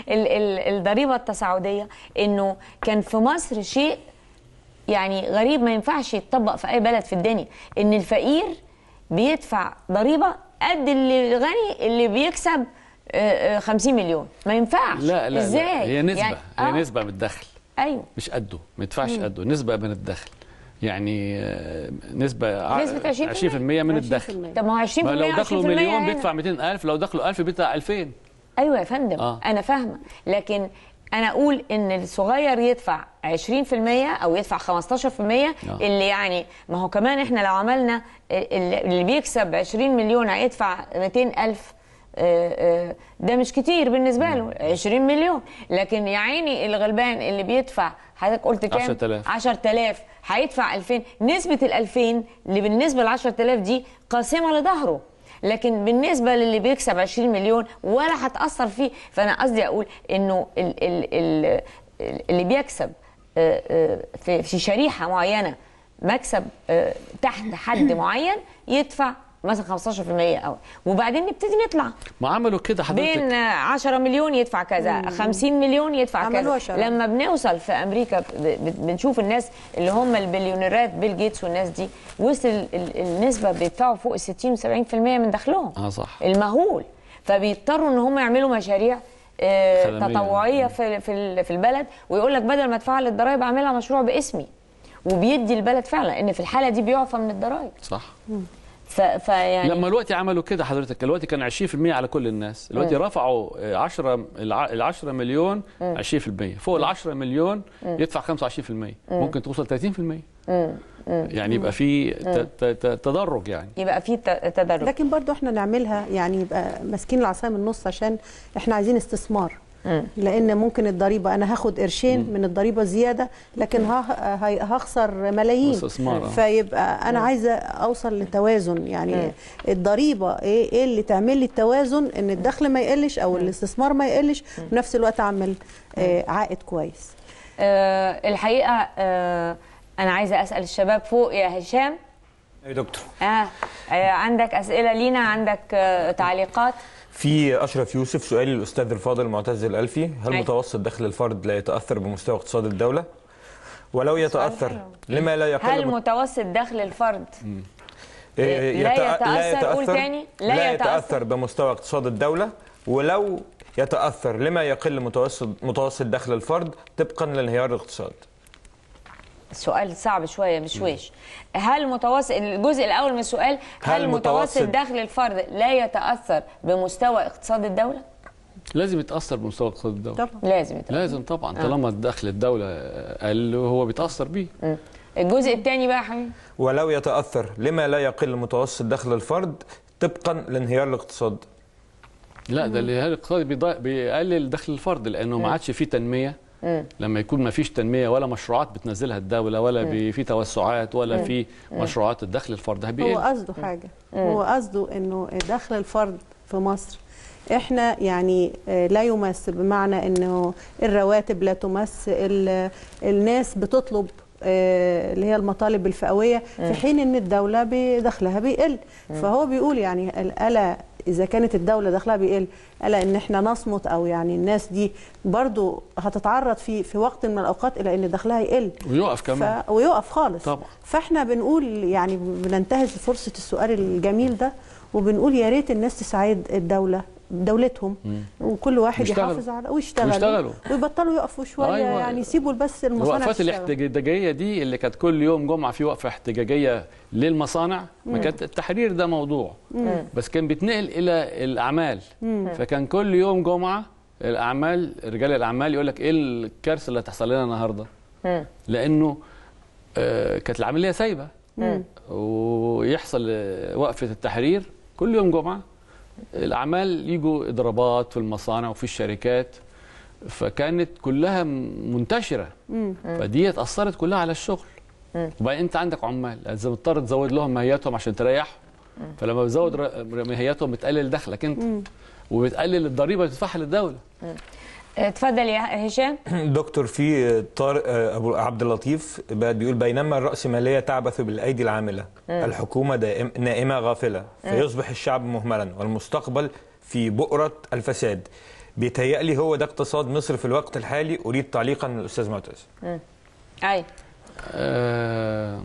S1: الضريبه التصاعديه انه كان في مصر شيء يعني غريب ما ينفعش يتطبق في اي بلد في الدنيا ان الفقير بيدفع ضريبه قد اللي الغني اللي بيكسب 50 آه، آه، مليون ما ينفعش لا لا ازاي لا. هي نسبه يعني... هي آه. نسبه من الدخل ايوه
S6: مش قده ما يدفعش قده نسبه من الدخل يعني آه، نسبة نسبة 20%, 20 من الدخل
S1: طب ما هو 20% لو دخله مليون بيدفع
S6: 200000 لو دخله 1000 بيدفع 2000
S1: ايوه يا فندم آه. انا فاهمه لكن انا اقول ان الصغير يدفع 20% او يدفع 15% آه. اللي يعني ما هو كمان احنا لو عملنا اللي بيكسب 20 مليون هيدفع 200000 آه، آه، ده مش كتير بالنسبة له 20 مليون لكن يا عيني الغلبان اللي بيدفع حضرتك قلت كام 10000 10000 هيدفع 2000 نسبة ال 2000 اللي بالنسبة ل 10000 دي قاسمة لظهره لكن بالنسبه للي بيكسب 20 مليون ولا هتاثر فيه فانا قصدي اقول انه اللي بيكسب آه، آه، في شريحه معينه مكسب آه، تحت حد معين يدفع مثلا 15% او وبعدين نبتدي نطلع
S6: ما عملوا كده حضرتك بين
S1: 10 مليون يدفع كذا 50 مليون يدفع كذا شرق. لما بنوصل في امريكا بنشوف الناس اللي هم البليونيرات بيل جيتس والناس دي وصل النسبه بيدفعوا فوق 60 70% من دخلهم اه صح المهول فبيضطروا ان هم يعملوا مشاريع آه، تطوعيه في في البلد ويقول لك بدل ما ادفعها للضرايب اعملها مشروع باسمي وبيدي البلد فعلا ان في الحاله دي بيعفى من الضرايب صح ف... فيعني لما
S6: الوقت عملوا كده حضرتك الوقت كان 20% على كل الناس الوقت رفعوا 10 ال 10 مليون 20% فوق ال 10 مليون يدفع 25% ممكن توصل
S8: 30% م. يعني يبقى
S6: في تدرج يعني يبقى في تدرج
S8: لكن برضو احنا نعملها يعني يبقى ماسكين العصايه من النص عشان احنا عايزين استثمار اه. لان ممكن الضريبه انا هاخد قرشين من الضريبه زياده لكن هخسر ملايين اه. فيبقى انا اه. عايزه اوصل لتوازن يعني الضريبه ايه ايه اللي تعمل لي التوازن ان الدخل ما يقلش او الاستثمار ما يقلش وفي نفس الوقت اعمل عائد كويس
S1: أه الحقيقه أه انا عايزه اسال الشباب فوق يا هشام يا دكتور اه عندك اسئله لينا عندك تعليقات
S10: في اشرف يوسف سؤالي للاستاذ الفاضل المعتز الالفي هل أي. متوسط دخل الفرد لا يتاثر بمستوى اقتصاد الدوله ولو يتاثر لما لا يقل هل
S1: متوسط دخل الفرد
S10: إيه، إيه، لا يتأثر, لا يتأثر قول تاني لا, يتأثر بمستوى اقتصاد الدولة ولو يتأثر لما يقل متوسط متوسط دخل الفرد طبقا لانهيار الاقتصاد
S1: السؤال صعب شويه مش ويش هل متوسط الجزء الاول من السؤال هل, متوسط دخل الفرد لا يتاثر بمستوى اقتصاد الدوله
S6: لازم يتاثر بمستوى اقتصاد الدوله طبعا لازم يتأثر. لازم طبعا آه. طالما
S10: دخل الدوله قل هو بيتاثر بيه
S1: الجزء الثاني بقى حبيبي
S10: ولو يتاثر لما لا يقل متوسط دخل الفرد طبقا لانهيار الاقتصاد لا ده الانهيار الاقتصادي بيقلل دخل الفرد لانه ما عادش فيه تنميه
S3: إيه.
S6: لما يكون ما فيش تنميه ولا مشروعات بتنزلها الدوله ولا إيه. في توسعات ولا إيه. في مشروعات الدخل الفرد هبيقل. هو قصده
S8: حاجه هو قصده انه دخل الفرد في مصر احنا يعني آه، لا يمس بمعنى انه الرواتب لا تمس الناس بتطلب آه، اللي هي المطالب الفئويه في حين ان الدوله بدخلها بيقل فهو بيقول يعني الا اذا كانت الدوله دخلها بيقل الا ان احنا نصمت او يعني الناس دي برضو هتتعرض في في وقت من الاوقات الى ان دخلها يقل ويقف كمان ف... ويقف خالص طبعا فاحنا بنقول يعني بننتهز فرصه السؤال الجميل ده وبنقول يا ريت الناس تساعد الدوله دولتهم وكل واحد يحافظ على ويشتغلوا ويشتغلوا ويبطلوا يقفوا شويه أيوة. يعني يسيبوا بس المصانع الوقفات
S6: الاحتجاجيه دي اللي كانت كل يوم جمعه في وقفه احتجاجيه للمصانع ما كانت التحرير ده موضوع مم. بس كان بيتنقل الى الاعمال مم. فكان كل يوم جمعه الاعمال رجال الاعمال يقول لك ايه الكارثه اللي هتحصل لنا النهارده لانه آه كانت العمليه سايبه ويحصل وقفه التحرير كل يوم جمعه الاعمال يجوا اضرابات في المصانع وفي الشركات فكانت كلها منتشره فدي اثرت كلها على الشغل وبعدين انت عندك عمال لازم تضطر تزود لهم مهياتهم عشان تريحهم فلما بتزود مهياتهم بتقلل دخلك انت
S10: وبتقلل الضريبه اللي بتدفعها للدوله
S1: اتفضل يا هشام
S10: دكتور في طارق آه، ابو عبد اللطيف بيقول بينما الراسماليه تعبث بالايدي العامله م. الحكومه دائم نائمه غافله فيصبح الشعب مهملا والمستقبل في بؤره الفساد بيتهيألي هو ده اقتصاد مصر في الوقت الحالي اريد تعليقا من الاستاذ معتز
S3: اي
S6: آه،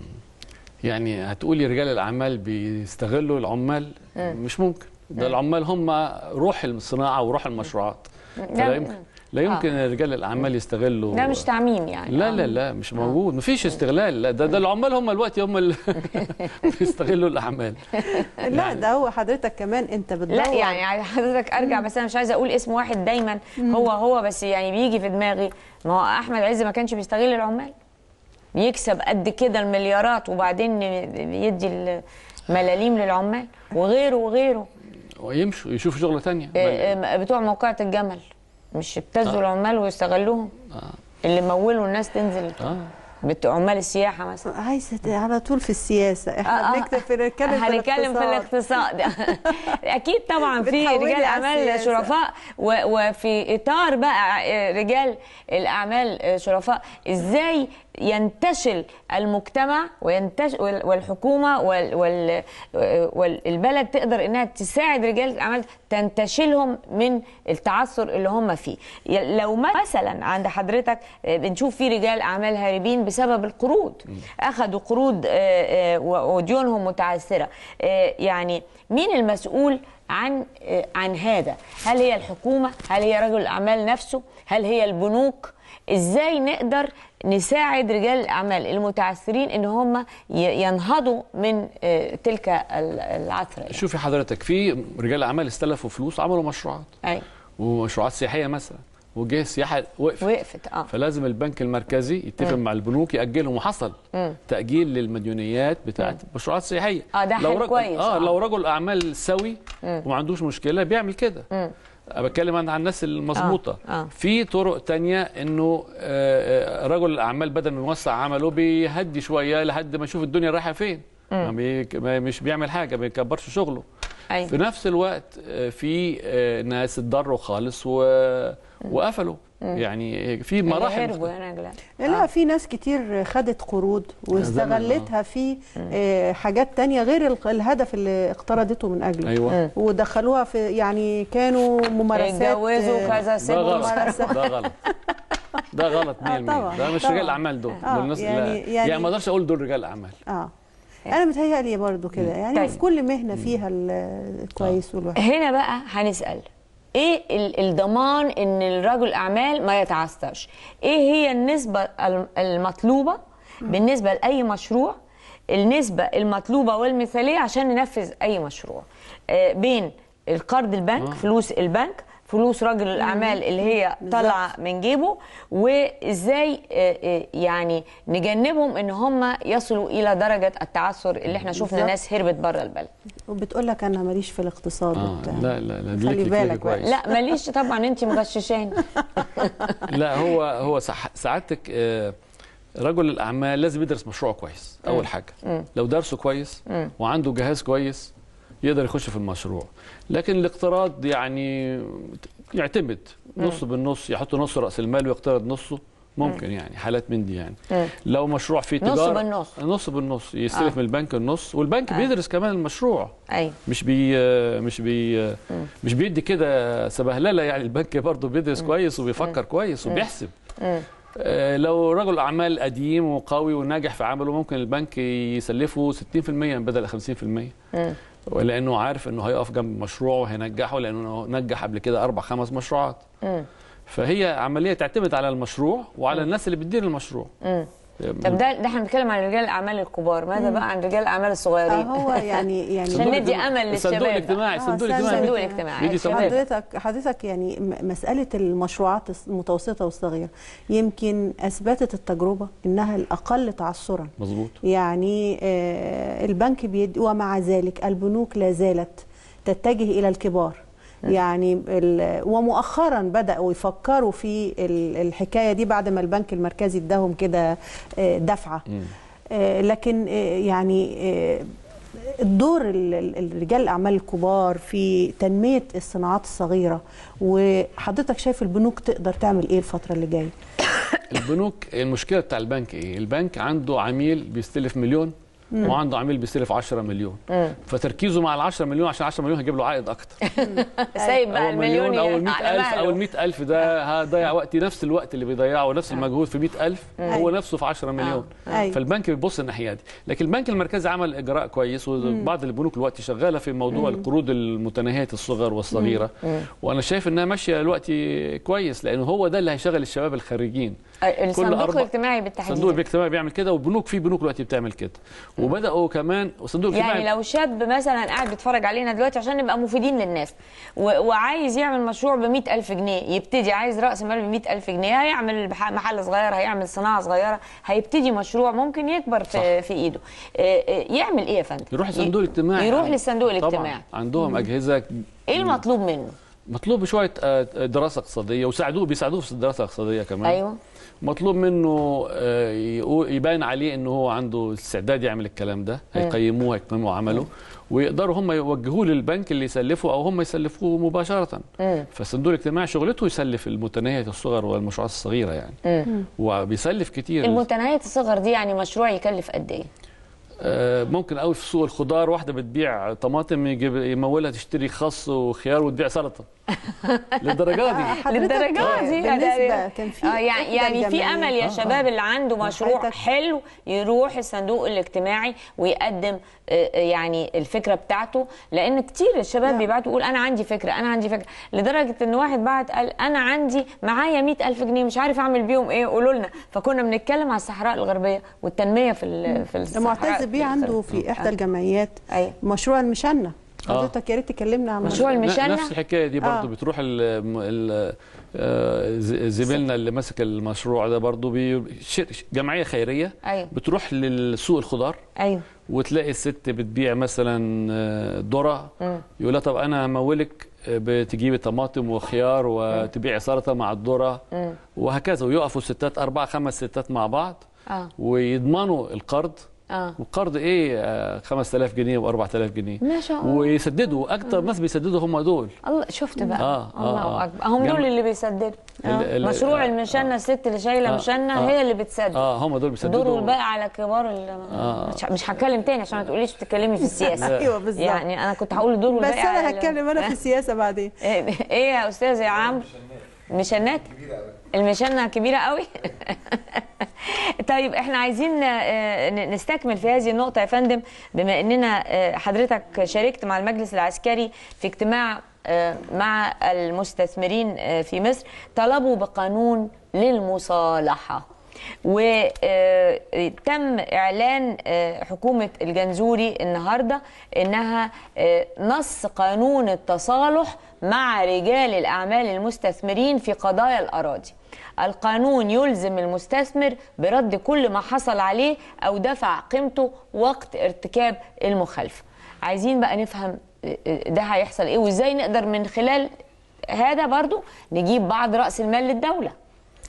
S6: يعني هتقولي رجال الاعمال بيستغلوا العمال مش ممكن ده العمال هم روح الصناعه وروح المشروعات
S1: فلا نعم. يمكن
S6: لا آه. يمكن آه. رجال الاعمال يستغلوا لا
S1: مش تعميم يعني
S6: لا لا آه. لا مش آه. موجود مفيش استغلال لا ده ده العمال هم الوقت هم اللي بيستغلوا الاعمال يعني لا ده
S8: هو حضرتك كمان انت بتدور لا
S1: يعني،, يعني حضرتك ارجع بس انا مش عايزه اقول اسم واحد دايما هو هو بس يعني بيجي في دماغي ما هو احمد عز ما كانش بيستغل العمال بيكسب قد كده المليارات وبعدين يدي الملاليم للعمال وغيره وغيره
S6: ويمشوا يشوفوا شغله ثانيه
S1: بتوع موقعة الجمل مش ابتزوا آه. طيب. العمال ويستغلوهم آه. اللي مولوا الناس تنزل آه. عمال السياحه مثلا آه، عايزه على طول في السياسه آه، احنا آه. بنكتب في الاقتصاد هنتكلم في الاقتصاد اكيد طبعا في رجال اعمال شرفاء وفي اطار بقى رجال الاعمال شرفاء ازاي ينتشل المجتمع وينتشل والحكومه وال والبلد تقدر انها تساعد رجال الاعمال تنتشلهم من التعثر اللي هم فيه لو مثلا عند حضرتك آه، بنشوف في رجال اعمال هاربين بسبب القروض اخذوا قروض آه، آه، وديونهم متعثره يعني مين المسؤول عن عن هذا هل هي الحكومه هل هي رجل الاعمال نفسه هل هي البنوك ازاي نقدر نساعد رجال الاعمال المتعثرين ان هم ينهضوا من آه، تلك العثره يعني.
S6: شوفي حضرتك في رجال اعمال استلفوا فلوس عملوا مشروعات أي. ومشروعات سياحيه مثلا وجه السياحه وقفت وقفت اه فلازم البنك المركزي يتفق مع البنوك ياجلهم وحصل م. تاجيل للمديونيات بتاعه مشروعات سياحيه اه ده لو رجل كويس اه, آه. لو رجل اعمال سوي وما عندوش مشكله بيعمل كده بتكلم عن الناس المظبوطه آه. آه. في طرق تانية انه آه، آه، رجل الاعمال بدل ما يوسع عمله بيهدي شويه لحد ما يشوف الدنيا رايحه فين ما ما مش بيعمل حاجه ما بيكبرش شغله أي. أيوة. في نفس الوقت آه، في ناس اتضروا خالص و... وقفلوا إيه. يعني في مراحل
S1: مختلفة.
S8: لا آه. في ناس كتير خدت قروض آه، واستغلتها آه. في حاجات تانية غير الهدف اللي اقترضته من اجله أيوة. ودخلوها في يعني كانوا ممارسات اتجوزوا كذا سيبوا ده غلط
S6: ده غلط 100% ده مش رجال الاعمال دول آه. الناس يعني, يعني, يعني ما اقدرش اقول دول رجال اعمال
S8: اه إيه. انا متهيألي برضو كده يعني طيب. في كل مهنه فيها الكويس والوحش هنا بقى هنسال
S1: ايه الضمان ان الرجل اعمال ما يتعثرش ايه هي النسبه المطلوبه بالنسبه لاي مشروع النسبه المطلوبه والمثاليه عشان ننفذ اي مشروع آه، بين القرض البنك فلوس البنك فلوس رجل الاعمال اللي هي طالعه من جيبه وازاي آه، آه، يعني نجنبهم ان هم يصلوا الى درجه التعثر اللي احنا شفنا ناس هربت بره البلد وبتقول لك انا ماليش في الاقتصاد آه
S6: بتاع. لا لا لا خلي بالك لا
S1: ماليش طبعا انت مغششاني
S6: لا هو هو سعادتك آه، رجل الاعمال لازم يدرس مشروعه كويس اول حاجه لو درسه كويس وعنده جهاز كويس يقدر يخش في المشروع لكن الاقتراض يعني يعتمد نص بالنص يحط نص راس المال ويقترض نصه ممكن مم. يعني حالات من دي يعني مم. لو مشروع فيه تجاره نص بالنص نص بالنص يستلف آه. من البنك النص والبنك آه. بيدرس كمان المشروع أي. مش بي مش بي مم. مش بيدي كده سبهلله يعني البنك برضه بيدرس مم. كويس وبيفكر مم. كويس وبيحسب مم. آه، لو رجل اعمال قديم وقوي وناجح في عمله ممكن البنك يسلفه 60% بدل 50% م. لانه عارف انه هيقف جنب مشروعه وهينجحه لانه نجح قبل كده اربع خمس مشروعات م. فهي عمليه تعتمد على المشروع وعلى م. الناس اللي بتدير المشروع م. طب
S1: ده ده احنا بنتكلم عن رجال الاعمال الكبار ماذا بقى عن رجال الاعمال الصغيرين هو يعني يعني عشان ندي امل
S8: للشباب
S6: الصندوق الاجتماعي الصندوق آه، الاجتماعي الصندوق
S8: الاجتماعي حضرتك حضرتك يعني مساله المشروعات المتوسطه والصغيره يمكن اثبتت التجربه انها الاقل تعثرا مظبوط يعني آه، البنك بيد ومع ذلك البنوك لا زالت تتجه الى الكبار نعم. يعني ومؤخرا بداوا يفكروا في الحكايه دي بعد ما البنك المركزي اداهم كده آه، دفعه آه، لكن آه، يعني الدور الرجال الاعمال الكبار في تنميه الصناعات الصغيره وحضرتك شايف البنوك تقدر تعمل ايه الفتره اللي جايه
S6: البنوك المشكله بتاع البنك ايه البنك عنده عميل بيستلف مليون وعنده عميل بيستلف 10 مليون مم. فتركيزه مع ال 10 مليون عشان 10 مليون هيجيب له عائد اكتر
S1: سايب
S6: بقى المليون او ال 100000 او ال 100000 ده هضيع آه. وقتي نفس الوقت اللي بيضيعه ونفس آه. المجهود في 100000 آه. هو نفسه في 10 مليون فالبنك بيبص الناحيه دي لكن البنك المركزي عمل اجراء كويس وبعض البنوك دلوقتي شغاله في موضوع القروض المتناهيه الصغر والصغيره وانا شايف انها ماشيه دلوقتي كويس لان هو ده اللي هيشغل الشباب الخريجين
S1: الصندوق آه، الاجتماعي بالتحديد الصندوق
S6: الاجتماعي بيعمل كده وبنوك في بنوك دلوقتي بتعمل كده وبداوا كمان الصندوق الاجتماعي يعني لو
S1: شاب مثلا قاعد بيتفرج علينا دلوقتي عشان نبقى مفيدين للناس وعايز يعمل مشروع ب 100000 جنيه يبتدي عايز راس مال ب 100000 جنيه هيعمل محل صغير هيعمل صناعه صغيره هيبتدي مشروع ممكن يكبر في, صح. في ايده آه، آه، يعمل ايه يا فندم يروح الصندوق الاجتماعي يروح للصندوق الاجتماعي
S6: طبعا عندهم اجهزه
S1: ايه المطلوب منه
S6: مطلوب شويه دراسه اقتصاديه وساعدوه بيساعدوه في الدراسه الاقتصاديه كمان ايوه مطلوب منه آه، يبان عليه انه هو عنده استعداد يعمل الكلام ده إيه. هيقيموه هيقيموا عمله ويقدروا هم يوجهوه للبنك اللي يسلفه او هم يسلفوه مباشره إيه. فالصندوق الاجتماعي شغلته يسلف المتناهيه الصغر والمشروعات الصغيره يعني إيه. وبيسلف كتير
S1: المتناهيه الصغر دي يعني مشروع يكلف قد ايه
S6: آه، ممكن قوي في سوق الخضار واحده بتبيع طماطم يجيب يمولها تشتري خس وخيار وتبيع سلطه
S3: للدرجه دي آه، للدرجه دي آه، يعني بالنسبه كان في آه، يعني يعني في
S1: امل يا شباب اللي عنده مشروع حلو يروح الصندوق الاجتماعي ويقدم يعني الفكره بتاعته لان كتير الشباب نعم. بيبعتوا يقول انا عندي فكره انا عندي فكره لدرجه ان واحد بعت قال انا عندي معايا 100000 جنيه مش عارف اعمل بيهم ايه قولوا لنا فكنا بنتكلم على الصحراء الغربيه والتنميه في في الصحراء معتز بيه عنده
S8: في احدى الجمعيات أيوة. مشروع المشنه آه.
S1: حضرتك يا ريت تكلمنا عن
S8: مشروع المشنع نفس
S6: الحكايه دي برضه آه. بتروح آه، زميلنا اللي ماسك المشروع ده برضه جمعيه خيريه أيوه. بتروح لسوق الخضار ايوه وتلاقي الست بتبيع مثلا آه، ذره يقول لها طب انا همولك بتجيبي طماطم وخيار وتبيعي سلطه مع الذره وهكذا ويقفوا ستات اربع خمس ستات مع بعض آه. ويضمنوا القرض آه. وقرض ايه آه 5000 جنيه و4000 جنيه ما شاء الله ويسددوا اكتر ناس بيسددوا هم دول
S1: الله شفت بقى آه. آه. الله آه. اكبر هم دول اللي بيسددوا آه. مشروع آه. المشنه آه. الست اللي شايله آه. مشنه آه. هي اللي بتسدد اه هم دول بيسددوا دول بقى على كبار
S6: آه.
S1: مش هتكلم تاني عشان ما تقوليش بتتكلمي في السياسه ايوه بالظبط يعني انا كنت هقول دول بس انا هتكلم انا في السياسه بعدين ايه يا استاذ يا عمرو مشنات كبيره قوي المشنة كبيرة قوي طيب احنا عايزين آه، نستكمل في هذه النقطة يا فندم بما اننا آه، حضرتك شاركت مع المجلس العسكري في اجتماع آه، مع المستثمرين في مصر طلبوا بقانون للمصالحة وتم اعلان حكومه الجنزوري النهارده انها نص قانون التصالح مع رجال الاعمال المستثمرين في قضايا الاراضي القانون يلزم المستثمر برد كل ما حصل عليه أو دفع قيمته وقت ارتكاب المخالفة عايزين بقى نفهم ده هيحصل ايه وازاي نقدر من خلال هذا برضو نجيب بعض راس المال للدوله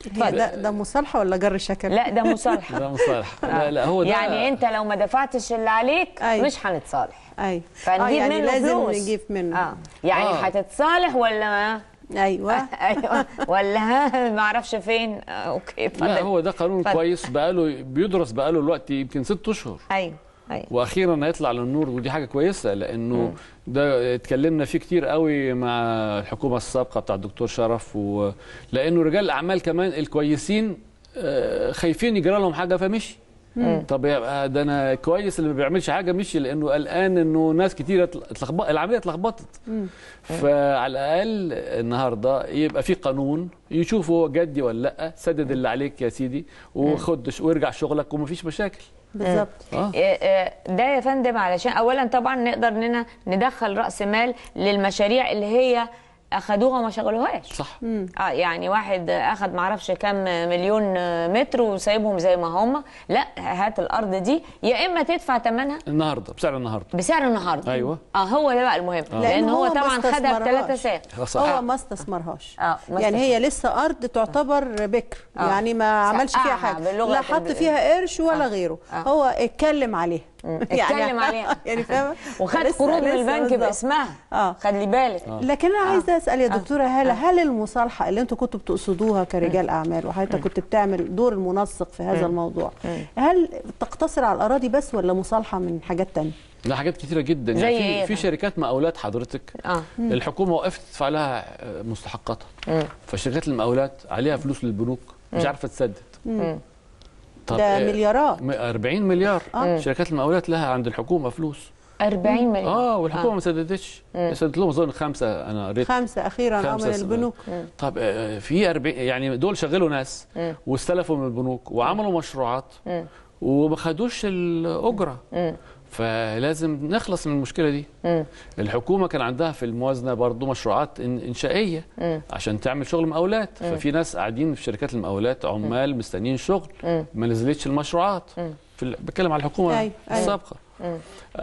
S1: إيه ده ده مصالحه ولا جر شكل لا ده مصالحه
S8: ده مصالحه آه. لا لا هو ده يعني
S1: انت لو ما دفعتش اللي عليك أي. مش هنتصالح ايوه فنجيب آه يعني منه لازم فلوس نجيب منه آه. يعني آه. هتتصالح ولا ما ايوه ايوه ولا ما اعرفش فين آه، اوكي فضل. لا هو
S6: ده قانون فضل. كويس بقاله بيدرس بقاله الوقت يمكن ست اشهر ايوه أيوة. واخيرا هيطلع للنور ودي حاجه كويسه لانه م. ده اتكلمنا فيه كتير قوي مع الحكومه السابقه بتاع الدكتور شرف لانه رجال الاعمال كمان الكويسين آه، خايفين يجرى لهم حاجه فمشي آه. طب يبقى آه، ده انا كويس اللي ما بيعملش حاجه مشي لانه قلقان انه ناس كتيره اتلخبط العمليه اتلخبطت آه. فعلى الاقل النهارده يبقى في قانون يشوفوا جدي ولا لا سدد اللي عليك يا سيدي وخد وارجع شغلك ومفيش مشاكل بالظبط آه.
S1: ده يا فندم علشان اولا طبعا نقدر اننا ندخل راس مال للمشاريع اللي هي اخدوها وما شغلوهاش صح اه يعني واحد اخد معرفش كام مليون متر وسايبهم زي ما هم لا هات الارض دي يا اما تدفع ثمنها النهارده بسعر النهارده بسعر النهارده ايوه اه هو ده بقى المهم آه. لان, هو, هو طبعا خدها ب 3 هو
S8: ما استثمرهاش آه. آه. يعني هي لسه ارض تعتبر بكر آه. يعني ما عملش فيها آه، حاجه لا حط فيها قرش ولا آه. غيره آه. هو اتكلم عليها يعني اتكلم عليها
S1: يعني فاهمه وخد قروض من البنك باسمها اه خلي بالك آه. لكن انا عايزه آه. اسال يا آه. دكتوره
S8: آه. هاله هل المصالحه اللي انتم كنتوا بتقصدوها كرجال آه. اعمال وحضرتك كنت بتعمل دور المنسق في هذا الموضوع هل تقتصر على الاراضي بس ولا مصالحه من حاجات ثانيه؟
S6: لا حاجات كتيره جدا يعني في إيه في شركات مقاولات حضرتك آه. الحكومه وقفت تدفع لها مستحقاتها فشركات المقاولات عليها فلوس للبنوك مش عارفه تسدد طب ده آه، مليارات 40 مليار آه. شركات المقاولات لها عند الحكومه فلوس
S8: 40 مليار اه والحكومه آه. ما
S6: سددتش سددت لهم اظن خمسه انا قريت خمسه
S8: اخيرا خمسة من البنوك مم.
S6: طب آه، في 40 يعني دول شغلوا ناس واستلفوا من البنوك وعملوا مشروعات مم. وما خدوش الاجره فلازم نخلص من المشكله دي م. الحكومه كان عندها في الموازنه برضه مشروعات انشائيه م. عشان تعمل شغل مقاولات م. ففي ناس قاعدين في شركات المقاولات عمال م. مستنيين شغل م. ما نزلتش المشروعات في بتكلم على الحكومه أي. أيوة، أيوة. السابقه أي.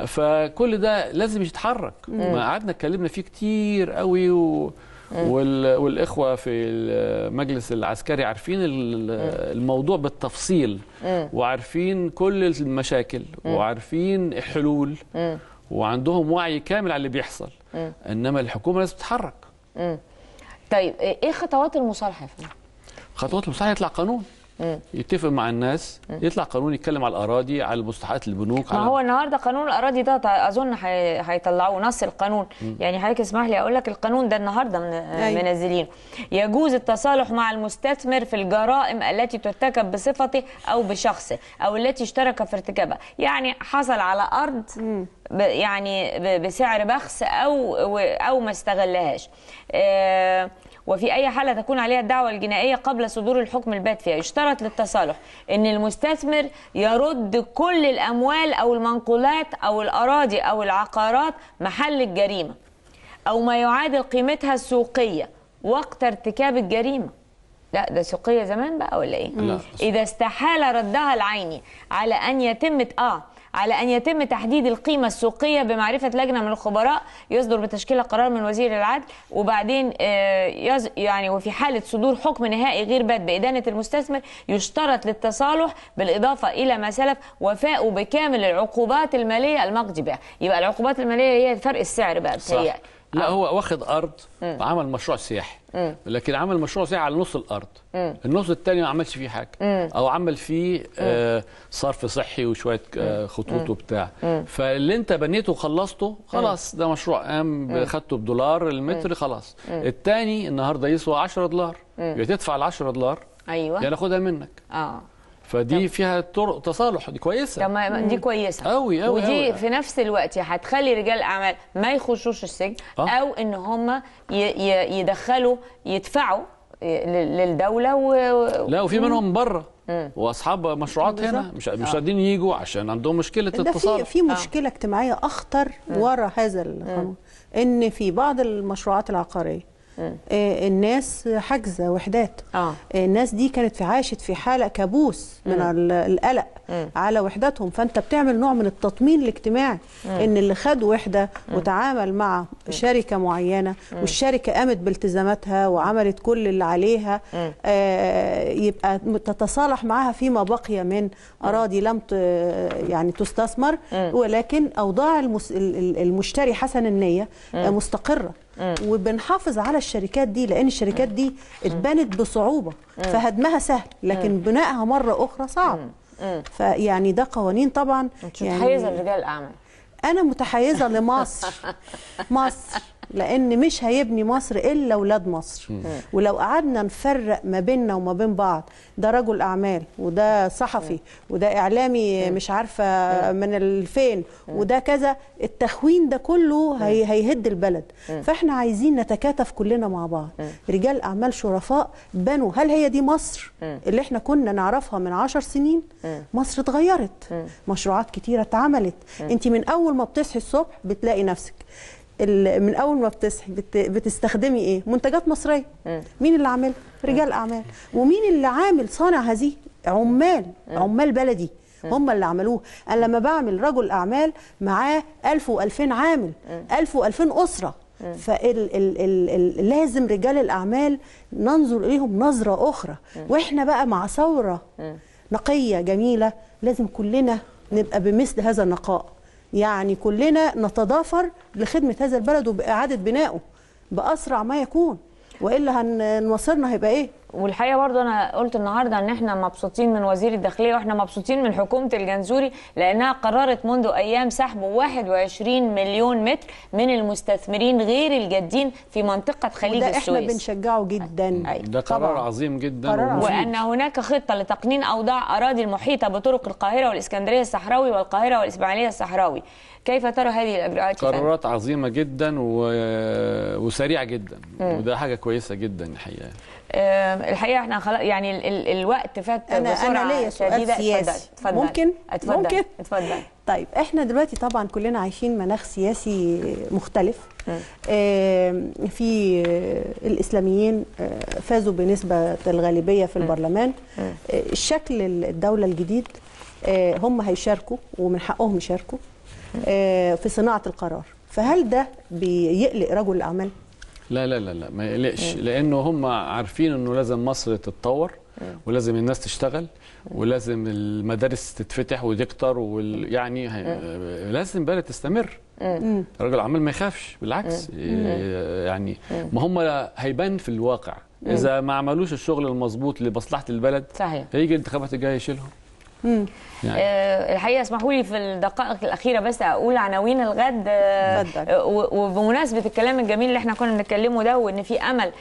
S6: فكل ده لازم يتحرك ما قعدنا اتكلمنا فيه كتير قوي و... والاخوه في المجلس العسكري عارفين الموضوع بالتفصيل وعارفين كل المشاكل وعارفين الحلول وعندهم وعي كامل على اللي بيحصل انما الحكومه لازم تتحرك
S1: طيب ايه خطوات المصالحه يا فندم
S6: خطوات المصالحه يطلع قانون يتفق مع الناس يطلع قانون يتكلم على الاراضي على مستحقات البنوك ما على... هو
S1: النهارده قانون الاراضي ده اظن هيطلعوه نص القانون م. يعني حضرتك اسمح لي اقول لك القانون ده النهارده من... أيوة. منزلينه يجوز التصالح مع المستثمر في الجرائم التي ترتكب بصفته او بشخصه او التي اشترك في ارتكابها يعني حصل على ارض يعني بسعر بخس او او ما استغلهاش آه وفي أي حالة تكون عليها الدعوة الجنائية قبل صدور الحكم البات فيها يشترط للتصالح أن المستثمر يرد كل الأموال أو المنقولات أو الأراضي أو العقارات محل الجريمة أو ما يعادل قيمتها السوقية وقت ارتكاب الجريمة لا ده سوقية زمان بقى ولا إيه؟ لا. إذا استحال ردها العيني على أن يتم اه على أن يتم تحديد القيمة السوقية بمعرفة لجنة من الخبراء يصدر بتشكيل قرار من وزير العدل وبعدين آه، يعني وفي حالة صدور حكم نهائي غير باد بإدانة المستثمر يشترط للتصالح بالإضافة إلى ما سلف وفاء بكامل العقوبات المالية المقضي بها يبقى العقوبات المالية هي فرق السعر بقى بتهيألي
S6: لا هو واخد ارض مم. وعمل مشروع سياحي مم. لكن عمل مشروع سياحي على نص الارض مم. النص الثاني ما عملش فيه حاجه مم. او عمل فيه آه صرف صحي وشويه آه خطوط وبتاع فاللي انت بنيته وخلصته خلاص ده مشروع قام خدته بدولار المتر خلاص الثاني النهارده يسوى 10 دولار يبقى تدفع ال 10 دولار ايوه يا ناخدها منك اه فدي فيها طرق تصالح دي كويسه تمام دي كويسه قوي قوي ودي أوي. في
S1: نفس الوقت هتخلي رجال الاعمال ما يخشوش السجن أه؟ او ان هم يدخلوا يدفعوا للدوله و...
S6: لا وفي منهم بره واصحاب مشروعات هنا مش مش آه. قادرين آه. يجوا عشان عندهم مشكله التصالح في
S1: في مشكله آه.
S8: اجتماعيه اخطر ورا هذا القانون ان في بعض المشروعات العقاريه آه، الناس حجزة وحدات آه. آه. الناس دي كانت في عاشت في حاله كابوس من م. القلق م. على وحداتهم فانت بتعمل نوع من التطمين الاجتماعي م. ان اللي خد وحده وتعامل مع شركه معينه والشركه قامت بالتزاماتها وعملت كل اللي عليها آه يبقى تتصالح معاها فيما بقي من اراضي لم يعني تستثمر ولكن اوضاع المشتري حسن النيه آه، مستقره وبنحافظ على الشركات دي لان الشركات دي اتبنت بصعوبه فهدمها سهل لكن بنائها مره اخرى صعب فيعني ده قوانين طبعا يعني متحيزه لرجال الاعمال انا متحيزه لمصر مصر لان مش هيبني مصر الا اولاد مصر ولو قعدنا نفرق ما بيننا وما بين بعض ده رجل اعمال وده صحفي وده اعلامي مش عارفه من الفين وده كذا التخوين ده كله هي هيهد البلد فاحنا عايزين نتكاتف كلنا مع بعض رجال اعمال شرفاء بنوا هل هي دي مصر اللي احنا كنا نعرفها من عشر سنين مصر اتغيرت مشروعات كتيره اتعملت انت من اول ما بتصحي الصبح بتلاقي نفسك من اول ما بتصحي بتستخدمي ايه منتجات مصريه مين اللي عاملها رجال اعمال ومين اللي عامل صانع هذه عمال عمال بلدي هم اللي عملوه انا لما بعمل رجل اعمال معاه 1000 و2000 عامل 1000 و2000 اسره فلازم رجال الاعمال ننظر اليهم نظره اخرى واحنا بقى مع ثوره نقيه جميله لازم كلنا نبقى بمثل هذا النقاء يعني كلنا نتضافر لخدمه هذا البلد وباعاده بنائه باسرع ما يكون
S1: والا هنوصرنا هيبقى ايه والحقيقه برضه انا قلت النهارده ان احنا مبسوطين من وزير الداخليه واحنا مبسوطين من حكومه الجنزوري لانها قررت منذ ايام سحب 21 مليون متر من المستثمرين غير الجادين في منطقه خليج السويس ده احنا
S8: بنشجعه جدا
S6: أيوة. ده قرار طبعا. عظيم جدا قرار وان
S1: هناك خطه لتقنين اوضاع اراضي المحيطه بطرق القاهره والاسكندريه الصحراوي والقاهره والاسماعيليه الصحراوي كيف ترى هذه الاجراءات قرارات
S6: عظيمه جدا و... وسريعه جدا م. وده حاجه كويسه جدا الحقيقه
S1: الحقيقه احنا خلاص يعني ال ال الوقت فات أنا بسرعه انا ليا سؤال سياسي اتفضل ممكن اتفضل ممكن
S8: اتفضل طيب احنا دلوقتي طبعا كلنا عايشين مناخ سياسي مختلف في آه، الاسلاميين آه، فازوا بنسبه الغالبيه في البرلمان الشكل آه، شكل الدوله الجديد هم هيشاركوا ومن حقهم يشاركوا في صناعه القرار فهل ده بيقلق رجل الاعمال
S6: لا لا لا لا ما يقلقش إيه. لانه هم عارفين انه لازم مصر تتطور إيه. ولازم الناس تشتغل ولازم المدارس تتفتح وتكتر وال... إيه. يعني لازم بلد تستمر رجل عمال ما يخافش بالعكس يعني ما هم هيبان في الواقع اذا ما عملوش الشغل المظبوط لمصلحه البلد صحيح هيجي الانتخابات الجايه يشيلهم يعني.
S1: آه، الحقيقه اسمحوا لي في الدقائق الاخيره بس اقول عناوين الغد آه، آه، وبمناسبه الكلام الجميل اللي احنا كنا بنتكلمه ده وان في امل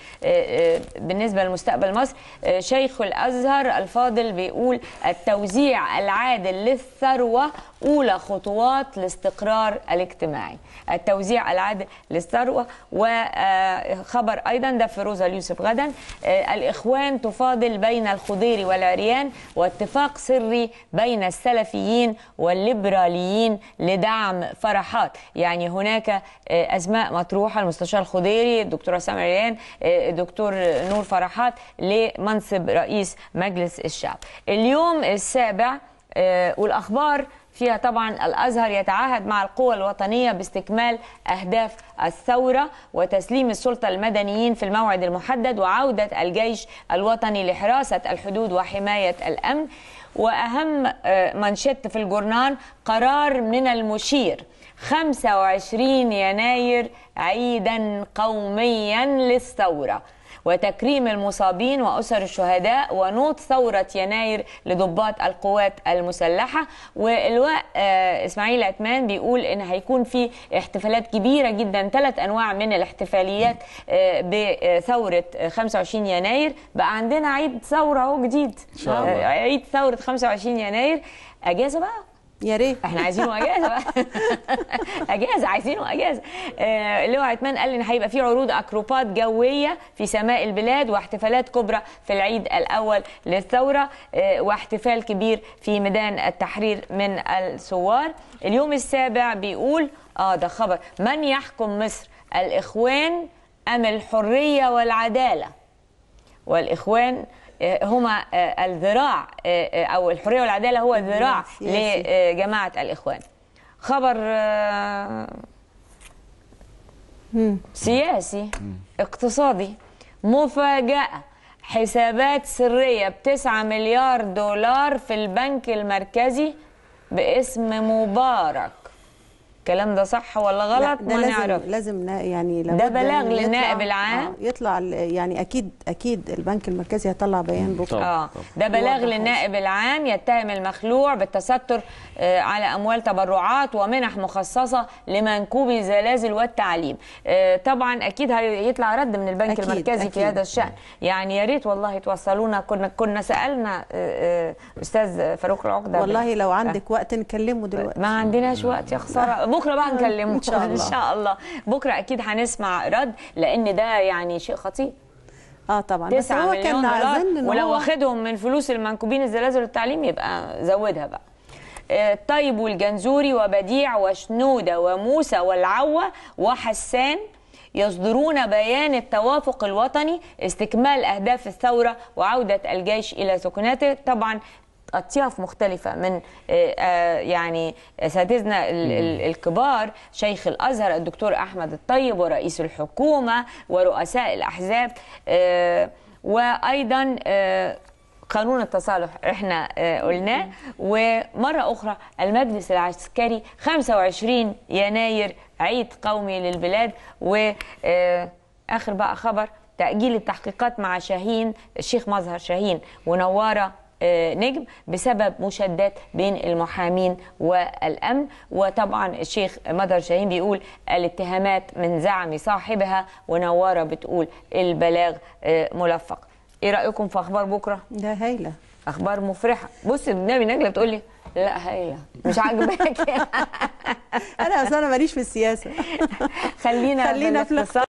S1: بالنسبه لمستقبل مصر شيخ الازهر الفاضل بيقول التوزيع العادل للثروه اولى خطوات الاستقرار الاجتماعي التوزيع العادل للثروه وخبر ايضا ده في روزا اليوسف غدا الاخوان تفاضل بين الخضيري والعريان واتفاق سري بين السلفيين والليبراليين لدعم فرحات يعني هناك آه، أسماء مطروحة المستشار الخضيري الدكتورة عسام ريان آه، الدكتور نور فرحات لمنصب رئيس مجلس الشعب اليوم السابع آه، والأخبار فيها طبعا الازهر يتعهد مع القوى الوطنيه باستكمال اهداف الثوره وتسليم السلطه المدنيين في الموعد المحدد وعوده الجيش الوطني لحراسه الحدود وحمايه الامن واهم آه، منشط في الجورنان قرار من المشير 25 يناير عيدا قوميا للثوره وتكريم المصابين وأسر الشهداء ونوط ثورة يناير لضباط القوات المسلحة واللواء آه، إسماعيل عثمان بيقول إن هيكون في احتفالات كبيرة جدا ثلاث أنواع من الاحتفاليات آه، بثورة 25 آه، يناير بقى عندنا عيد ثورة أهو جديد عيد ثورة 25 يناير أجازة بقى يا ريت احنا عايزينه اجازه بقى اجازه عايزينه اجازه آه، اللي لو عثمان قال ان هيبقى في عروض اكروبات جويه في سماء البلاد واحتفالات كبرى في العيد الاول للثوره آه، واحتفال كبير في ميدان التحرير من الثوار اليوم السابع بيقول اه ده خبر من يحكم مصر الاخوان ام الحريه والعداله والاخوان آه، هما آه، الذراع آه، او الحريه والعداله هو الذراع لجماعه الاخوان خبر سياسي اقتصادي مفاجاه حسابات سريه بتسعة مليار دولار في البنك المركزي باسم مبارك الكلام ده صح ولا غلط ما لازم نعرف لازم يعني
S8: ده بلاغ للنائب العام آه، يطلع يعني اكيد اكيد البنك المركزي هيطلع بيان بكره اه ده بلاغ للنائب
S1: العام يتهم المخلوع بالتستر آه على اموال تبرعات ومنح مخصصه لمنكوبي الزلازل والتعليم آه طبعا اكيد هيطلع رد من البنك أكيد المركزي أكيد في هذا الشان يعني يا ريت والله توصلونا كنا كنا سالنا آه, آه، استاذ فاروق العقده والله لو عندك وقت نكلمه آه، دلوقتي ما عندناش وقت يا خساره بكره بقى هنكلمه ان شاء الله ان شاء الله بكره اكيد هنسمع رد لان ده يعني شيء خطير اه طبعا بس هو كان عايزين ولو واخدهم من فلوس المنكوبين الزلازل والتعليم يبقى زودها بقى آه، طيب والجنزوري وبديع وشنودة وموسى والعوة وحسان يصدرون بيان التوافق الوطني استكمال أهداف الثورة وعودة الجيش إلى سكناته طبعا أطياف مختلفة من آه، آه، يعني أساتذنا الكبار شيخ الأزهر الدكتور أحمد الطيب ورئيس الحكومة ورؤساء الأحزاب آه، وأيضا قانون التصالح احنا قلناه ومرة أخرى المجلس العسكري 25 يناير عيد قومي للبلاد وآخر بقى خبر تأجيل التحقيقات مع شاهين الشيخ مظهر شاهين ونوارة آه، نجم بسبب مشادات بين المحامين والامن وطبعا الشيخ مدر شاهين بيقول الاتهامات من زعم صاحبها ونواره بتقول البلاغ آه، ملفق ايه رايكم في اخبار بكره ده هايله اخبار مفرحه بص النبي نجله بتقول لي لا هايله مش عاجباك انا اصل انا ماليش في السياسه خلينا خلينا في